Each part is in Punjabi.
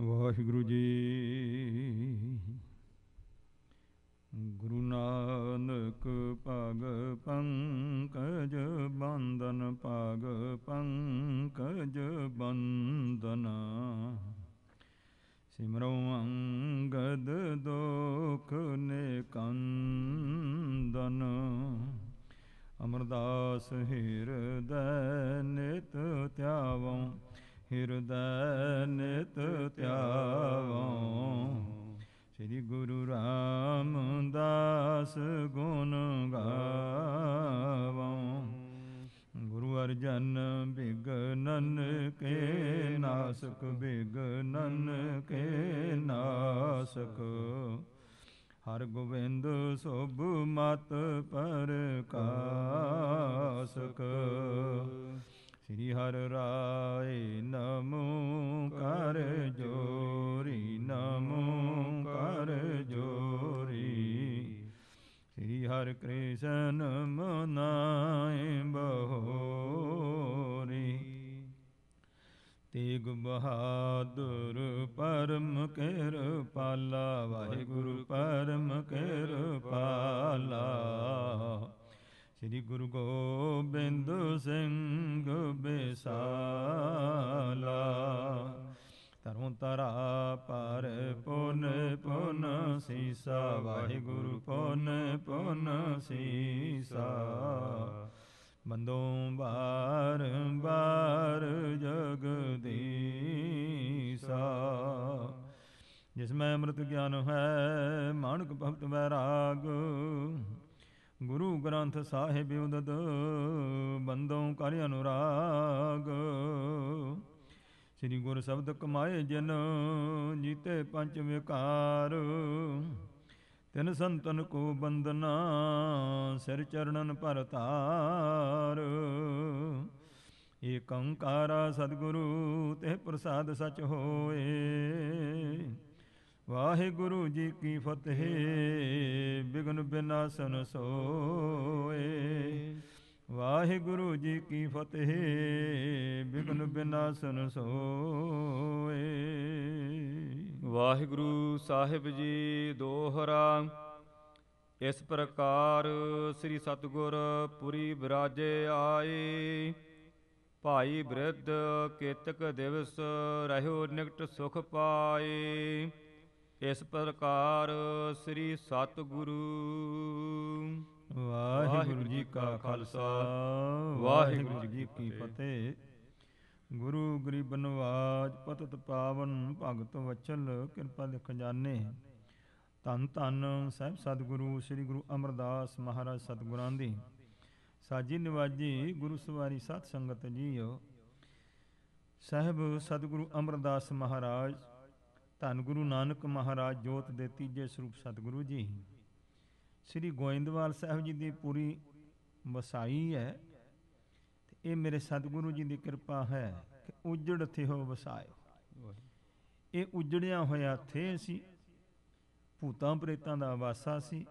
ਵਾਹਿਗੁਰੂ ਜੀ ਸਾ ਜਿਸ ਮੈਂ ਅੰਮ੍ਰਿਤ ਗਿਆਨ ਹੈ ਮਾਨਕ ਭਗਤ ਵੈਰਾਗ ਗੁਰੂ ਗ੍ਰੰਥ ਸਾਹਿਬ ਉਦਦ ਬੰਦੋਂ ਕਰ ਅਨੁਰਾਗ ਸ੍ਰੀ ਗੁਰ ਸ਼ਬਦ ਕਮਾਏ ਜਨ ਜੀਤੇ ਪੰਜ ਵਿਕਾਰ ਤਿਨ ਸੰਤਨ ਕੋ ਬੰਦਨਾ ਸਿਰ ਚਰਨਨ ਪਰਤਾਰ ਏਕ ਓੰਕਾਰ ਸਤਿਗੁਰੂ ਤੇ ਪ੍ਰਸਾਦ ਸਚ ਹੋਏ ਵਾਹਿਗੁਰੂ ਜੀ ਕੀ ਫਤਿਹ ਬਿਗਨ ਬਿਨਾਸਨ ਸੋਏ ਵਾਹਿਗੁਰੂ ਜੀ ਕੀ ਫਤਿਹ ਬਿਗਨ ਬਿਨਾਸਨ ਸੋਏ ਵਾਹਿਗੁਰੂ ਸਾਹਿਬ ਜੀ ਦੋਹਰਾ ਇਸ ਪ੍ਰਕਾਰ ਸ੍ਰੀ ਸਤਗੁਰ ਪੁਰੀ ਬਿਰਾਜੇ ਆਏ ਭਾਈ ਬ੍ਰਿਧ ਕੇਤਕ ਦਿਵਸ ਰਹਿਓ ਨਿਕਟ ਸੁਖ ਪਾਏ ਇਸ ਪ੍ਰਕਾਰ ਸ੍ਰੀ ਸਤਿਗੁਰੂ ਵਾਹਿਗੁਰੂ ਜੀ ਕਾ ਖਾਲਸਾ ਵਾਹਿਗੁਰੂ ਜੀ ਕੀ ਫਤਿਹ ਗੁਰੂ ਗਰੀਬ ਨਵਾਜ ਪਤਤ ਪਾਵਨ ਭਗਤ ਵਚਨ ਕਿਰਪਾ ਦੇ ਖਜ਼ਾਨੇ ਧੰਨ ਧੰਨ ਸਹਿਬ ਸਤਿਗੁਰੂ ਸ੍ਰੀ ਗੁਰੂ ਅਮਰਦਾਸ ਮਹਾਰਾਜ ਸਤਿਗੁਰਾਂ ਦੀ ਸਾਜੀ ਨਿਵਾਜੀ ਗੁਰੂ ਸਵਾਰੀ ਸਾਧ ਸੰਗਤ ਜੀਓ ਸਹਿਬ ਸਤਿਗੁਰੂ ਅਮਰਦਾਸ ਮਹਾਰਾਜ ਧੰਨ ਗੁਰੂ ਨਾਨਕ ਮਹਾਰਾਜ ਜੋਤ ਦੇ ਤੀਜੇ ਸਰੂਪ ਸਤਿਗੁਰੂ ਜੀ ਸ੍ਰੀ ਗੋਇੰਦਵਾਲ ਸਾਹਿਬ ਜੀ ਦੀ ਪੂਰੀ ਵਸਾਈ ਹੈ ਤੇ ਇਹ ਮੇਰੇ ਸਤਿਗੁਰੂ ਜੀ ਦੀ ਕਿਰਪਾ ਹੈ ਕਿ ਉਜੜ ਥੇ ਹੋ ਵਸਾਇਓ ਇਹ ਉਜੜਿਆ ਹੋਇਆ ਥੇ ਸੀ ਭੂਤਾਂ ਪ੍ਰੇਤਾਂ ਦਾ ਵਾਸਾ ਸੀ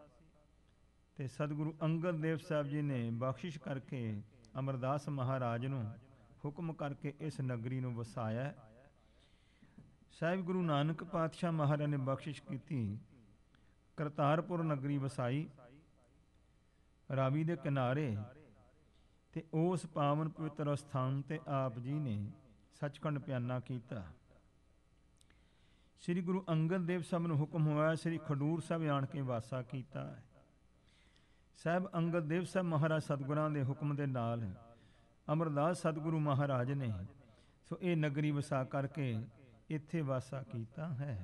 ਤੇ ਸਤਿਗੁਰੂ ਅੰਗਦ ਦੇਵ ਸਾਹਿਬ ਜੀ ਨੇ ਬਖਸ਼ਿਸ਼ ਕਰਕੇ ਅਮਰਦਾਸ ਮਹਾਰਾਜ ਨੂੰ ਹੁਕਮ ਕਰਕੇ ਇਸ ਨਗਰੀ ਨੂੰ ਵਸਾਇਆ ਸਾਹਿਬ ਗੁਰੂ ਨਾਨਕ ਪਾਤਸ਼ਾਹ ਮਹਾਰਾਜ ਨੇ ਬਖਸ਼ਿਸ਼ ਕੀਤੀ ਕਰਤਾਰਪੁਰ ਨਗਰੀ ਵਸਾਈ ਰਾਵੀ ਦੇ ਕਿਨਾਰੇ ਤੇ ਉਸ ਪਾਵਨ ਪਵਿੱਤਰ ਸਥਾਨ ਤੇ ਆਪ ਜੀ ਨੇ ਸੱਚਖੰਡ ਪਿਆਨਾ ਕੀਤਾ ਸ੍ਰੀ ਗੁਰੂ ਅੰਗਦ ਦੇਵ ਸਾਹਿਬ ਨੂੰ ਹੁਕਮ ਹੋਇਆ ਸ੍ਰੀ ਖਡੂਰ ਸਾਹਿਬ ਆਣ ਕੇ ਵਾਸਾ ਕੀਤਾ ਸਾਹਿਬ ਅੰਗਦ ਦੇਵ ਸਾਹਿਬ ਮਹਾਰਾਜ ਸਤਗੁਰਾਂ ਦੇ ਹੁਕਮ ਦੇ ਨਾਲ ਅਮਰਦਾਸ ਸਤਗੁਰੂ ਮਹਾਰਾਜ ਨੇ ਸੋ ਇਹ ਨਗਰੀ ਵਸਾ ਕਰਕੇ ਇੱਥੇ ਵਾਸਾ ਕੀਤਾ ਹੈ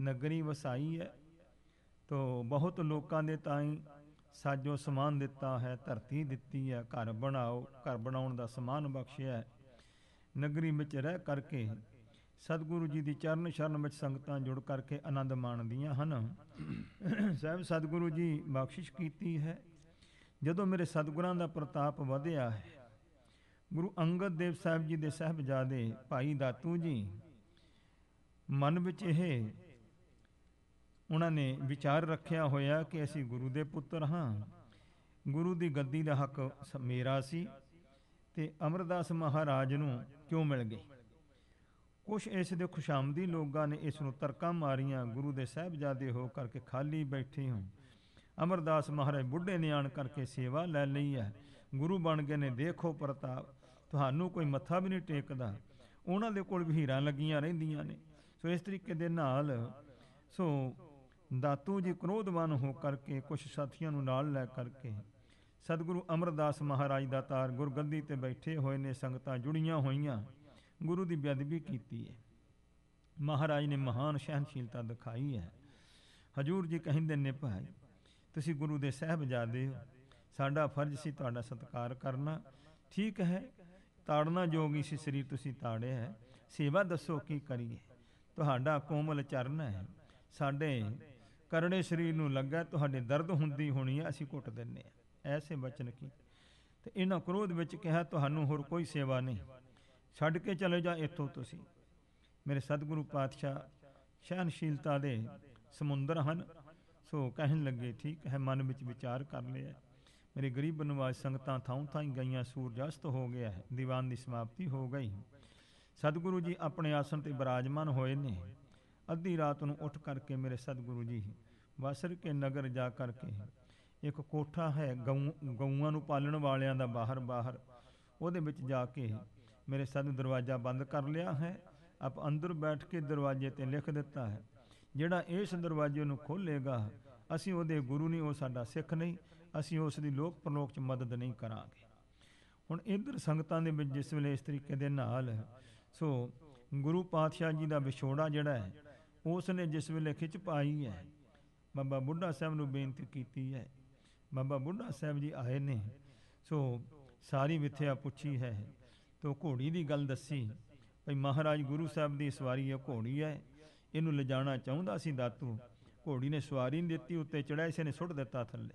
ਨਗਰੀ ਵਸਾਈ ਹੈ ਤੋ ਬਹੁਤ ਲੋਕਾਂ ਦੇ ਤਾਈਂ ਸਾਜੋ ਸਮਾਨ ਦਿੱਤਾ ਹੈ ਧਰਤੀ ਦਿੱਤੀ ਹੈ ਘਰ ਬਣਾਓ ਘਰ ਬਣਾਉਣ ਦਾ ਸਮਾਨ ਬਖਸ਼ਿਆ ਹੈ ਨਗਰੀ ਵਿੱਚ ਰਹਿ ਕਰਕੇ ਸਤਿਗੁਰੂ ਜੀ ਦੀ ਚਰਨ ਸ਼ਰਨ ਵਿੱਚ ਸੰਗਤਾਂ ਜੁੜ ਕਰਕੇ ਆਨੰਦ ਮਾਣਦੀਆਂ ਹਨ ਸਹਿਬ ਸਤਿਗੁਰੂ ਜੀ ਬਖਸ਼ਿਸ਼ ਕੀਤੀ ਹੈ ਜਦੋਂ ਮੇਰੇ ਸਤਿਗੁਰਾਂ ਦਾ ਪ੍ਰਤਾਪ ਵਧਿਆ ਹੈ ਗੁਰੂ ਅੰਗਦ ਦੇਵ ਸਾਹਿਬ ਜੀ ਦੇ ਸਹਿਬਜ਼ਾਦੇ ਭਾਈ ਦਾਤੂ ਜੀ ਮਨ ਵਿੱਚ ਇਹ ਉਹਨਾਂ ਨੇ ਵਿਚਾਰ ਰੱਖਿਆ ਹੋਇਆ ਕਿ ਅਸੀਂ ਗੁਰੂ ਦੇ ਪੁੱਤਰ ਹਾਂ ਗੁਰੂ ਦੀ ਗੱਦੀ ਦਾ ਹੱਕ ਮੇਰਾ ਸੀ ਤੇ ਅਮਰਦਾਸ ਮਹਾਰਾਜ ਨੂੰ ਕਿਉਂ ਮਿਲ ਗਈ ਕੁਝ ਇਸ ਦੇ ਖੁਸ਼ਾਮਦੀ ਲੋਕਾਂ ਨੇ ਇਸ ਨੂੰ ਤਰਕਾਂ ਮਾਰੀਆਂ ਗੁਰੂ ਦੇ ਸਹਿਬਜ਼ਾਦੇ ਹੋ ਕਰਕੇ ਖਾਲੀ ਬੈਠੇ ਹੋ ਅਮਰਦਾਸ ਮਹਾਰਾਜ ਬੁੱਢੇ ਨੇ ਆਣ ਕਰਕੇ ਸੇਵਾ ਲੈ ਲਈ ਹੈ ਗੁਰੂ ਬਣ ਗਏ ਨੇ ਦੇਖੋ ਪ੍ਰਤਾਪ ਤੁਹਾਨੂੰ ਕੋਈ ਮੱਥਾ ਵੀ ਨਹੀਂ ਟੇਕਦਾ ਉਹਨਾਂ ਦੇ ਕੋਲ ਵੀ ਹੀਰਾਂ ਲੱਗੀਆਂ ਰਹਿੰਦੀਆਂ ਨੇ ਸੋ ਇਸ ਤਰੀਕੇ ਦੇ ਨਾਲ ਸੋ ਦਾਤੂ ਜੀ ਕ੍ਰੋਧਵਾਨ ਹੋ ਕਰਕੇ ਕੁਝ ਸਾਥੀਆਂ ਨੂੰ ਨਾਲ ਲੈ ਕਰਕੇ ਸਤਿਗੁਰੂ ਅਮਰਦਾਸ ਮਹਾਰਾਜ ਦਾ ਤਾਰ ਗੁਰਗੱਦੀ ਤੇ ਬੈਠੇ ਹੋਏ ਨੇ ਸੰਗਤਾਂ ਜੁੜੀਆਂ ਹੋਈਆਂ ਗੁਰੂ ਦੀ ਬੇਅਦਬੀ ਕੀਤੀ ਹੈ ਮਹਾਰਾਜ ਨੇ ਮਹਾਨ ਸਹਿਨਸ਼ੀਲਤਾ ਦਿਖਾਈ ਹੈ ਹਜੂਰ ਜੀ ਕਹਿੰਦੇ ਨੇ ਭਾਈ ਤੁਸੀਂ ਗੁਰੂ ਦੇ ਸਹਿਬਜ਼ਾਦੇ ਹੋ ਸਾਡਾ ਫਰਜ਼ ਸੀ ਤੁਹਾਡਾ ਸਤਿਕਾਰ ਕਰਨਾ ਠੀਕ ਹੈ ਤਾੜਨਾ ਜੋਗੀ ਸੀ ਸਰੀਰ ਤੁਸੀਂ ਤਾੜਿਆ ਹੈ ਸੇਵਾ ਦੱਸੋ ਕੀ ਕਰੀਏ ਤੁਹਾਡਾ ਕੋਮਲ ਚਰਨ ਹੈ ਸਾਡੇ ਕਰਨੇ ਸਰੀਰ ਨੂੰ ਲੱਗਾ ਤੁਹਾਡੇ ਦਰਦ ਹੁੰਦੀ ਹੋਣੀ ਹੈ ਅਸੀਂ ਘੁੱਟ ਦਿੰਨੇ ਆ ਐਸੇ ਬਚਨ ਕੀ ਤੇ ਇਹਨਾਂ ਕ੍ਰੋਧ ਵਿੱਚ ਕਿਹਾ ਤੁਹਾਨੂੰ ਹੋਰ ਕੋਈ ਸੇਵਾ ਨਹੀਂ ਛੱਡ ਕੇ ਚਲੇ ਜਾ ਇੱਥੋਂ ਤੁਸੀਂ ਮੇਰੇ ਸਤਿਗੁਰੂ ਪਾਤਸ਼ਾਹ ਸ਼ਹਿਨਸ਼ੀਲਤਾ ਦੇ ਸਮੁੰਦਰ ਹਨ ਸੋ ਕਹਿਣ ਲੱਗੇ ਠੀਕ ਹੈ ਮਨ ਵਿੱਚ ਵਿਚਾਰ ਕਰ ਲਿਆ ਮੇਰੇ ਗਰੀਬ ਬਨਵਾਸ ਸੰਗਤਾਂ ਥਾਂ ਥਾਂ ਗਈਆਂ ਅਸਤ ਹੋ ਗਿਆ ਹੈ ਦੀਵਾਨ ਦੀ ਸਮਾਪਤੀ ਹੋ ਗਈ ਸਤਿਗੁਰੂ ਜੀ ਆਪਣੇ ਆਸਣ ਤੇ ਬਿਰਾਜਮਾਨ ਹੋਏ ਨੇ ਅੱਧੀ ਰਾਤ ਨੂੰ ਉੱਠ ਕਰਕੇ ਮੇਰੇ ਸਤਿਗੁਰੂ ਜੀ ਵਸਰ ਕੇ ਨਗਰ ਜਾ ਕਰਕੇ ਇੱਕ ਕੋਠਾ ਹੈ ਗਊਆਂ ਨੂੰ ਪਾਲਣ ਵਾਲਿਆਂ ਦਾ ਬਾਹਰ ਬਾਹਰ ਉਹਦੇ ਵਿੱਚ ਜਾ ਕੇ ਮੇਰੇ ਸਾਧ ਦਰਵਾਜ਼ਾ ਬੰਦ ਕਰ ਲਿਆ ਹੈ ਆਪ ਅੰਦਰ ਬੈਠ ਕੇ ਦਰਵਾਜ਼ੇ ਤੇ ਲਿਖ ਦਿੱਤਾ ਹੈ ਜਿਹੜਾ ਇਸ ਦਰਵਾਜ਼ੇ ਨੂੰ ਖੋਲੇਗਾ ਅਸੀਂ ਉਹਦੇ ਗੁਰੂ ਨਹੀਂ ਉਹ ਸਾਡਾ ਸਿੱਖ ਨਹੀਂ ਅਸੀਂ ਉਸ ਦੀ ਲੋਕ ਪ੍ਰਲੋਕ ਚ ਮਦਦ ਨਹੀਂ ਕਰਾਂਗੇ ਹੁਣ ਇੰਦਰ ਸੰਗਤਾਂ ਦੇ ਵਿੱਚ ਜਿਸ ਵੇਲੇ ਇਸ ਤਰੀਕੇ ਦੇ ਨਾਲ ਸੋ ਗੁਰੂ ਪਾਤਸ਼ਾਹ ਜੀ ਦਾ ਵਿਛੋੜਾ ਜਿਹੜਾ ਹੈ ਉਸ ਨੇ ਜਿਸ ਵੇਲੇ ਖਿੱਚ ਪਾਈ ਹੈ ਬਾਬਾ ਬੁੱਢਾ ਸਾਹਿਬ ਨੂੰ ਬੇਨਤੀ ਕੀਤੀ ਹੈ ਬਾਬਾ ਬੁੱਢਾ ਸਾਹਿਬ ਜੀ ਆਏ ਨੇ ਸੋ ਸਾਰੀ ਵਿਥਿਆ ਪੁੱਛੀ ਹੈ ਉਹ ਘੋੜੀ ਦੀ ਗੱਲ ਦੱਸੀ ਭਈ ਮਹਾਰਾਜ ਗੁਰੂ ਸਾਹਿਬ ਦੀ ਸਵਾਰੀ ਹੈ ਘੋੜੀ ਹੈ ਇਹਨੂੰ ਲਿਜਾਣਾ ਚਾਹੁੰਦਾ ਸੀ ਦਾਤੂ ਘੋੜੀ ਨੇ ਸਵਾਰੀ ਨਹੀਂ ਦਿੱਤੀ ਉੱਤੇ ਚੜਾਇਆ ਸੀ ਨੇ ਸੁੱਟ ਦਿੱਤਾ ਥੱਲੇ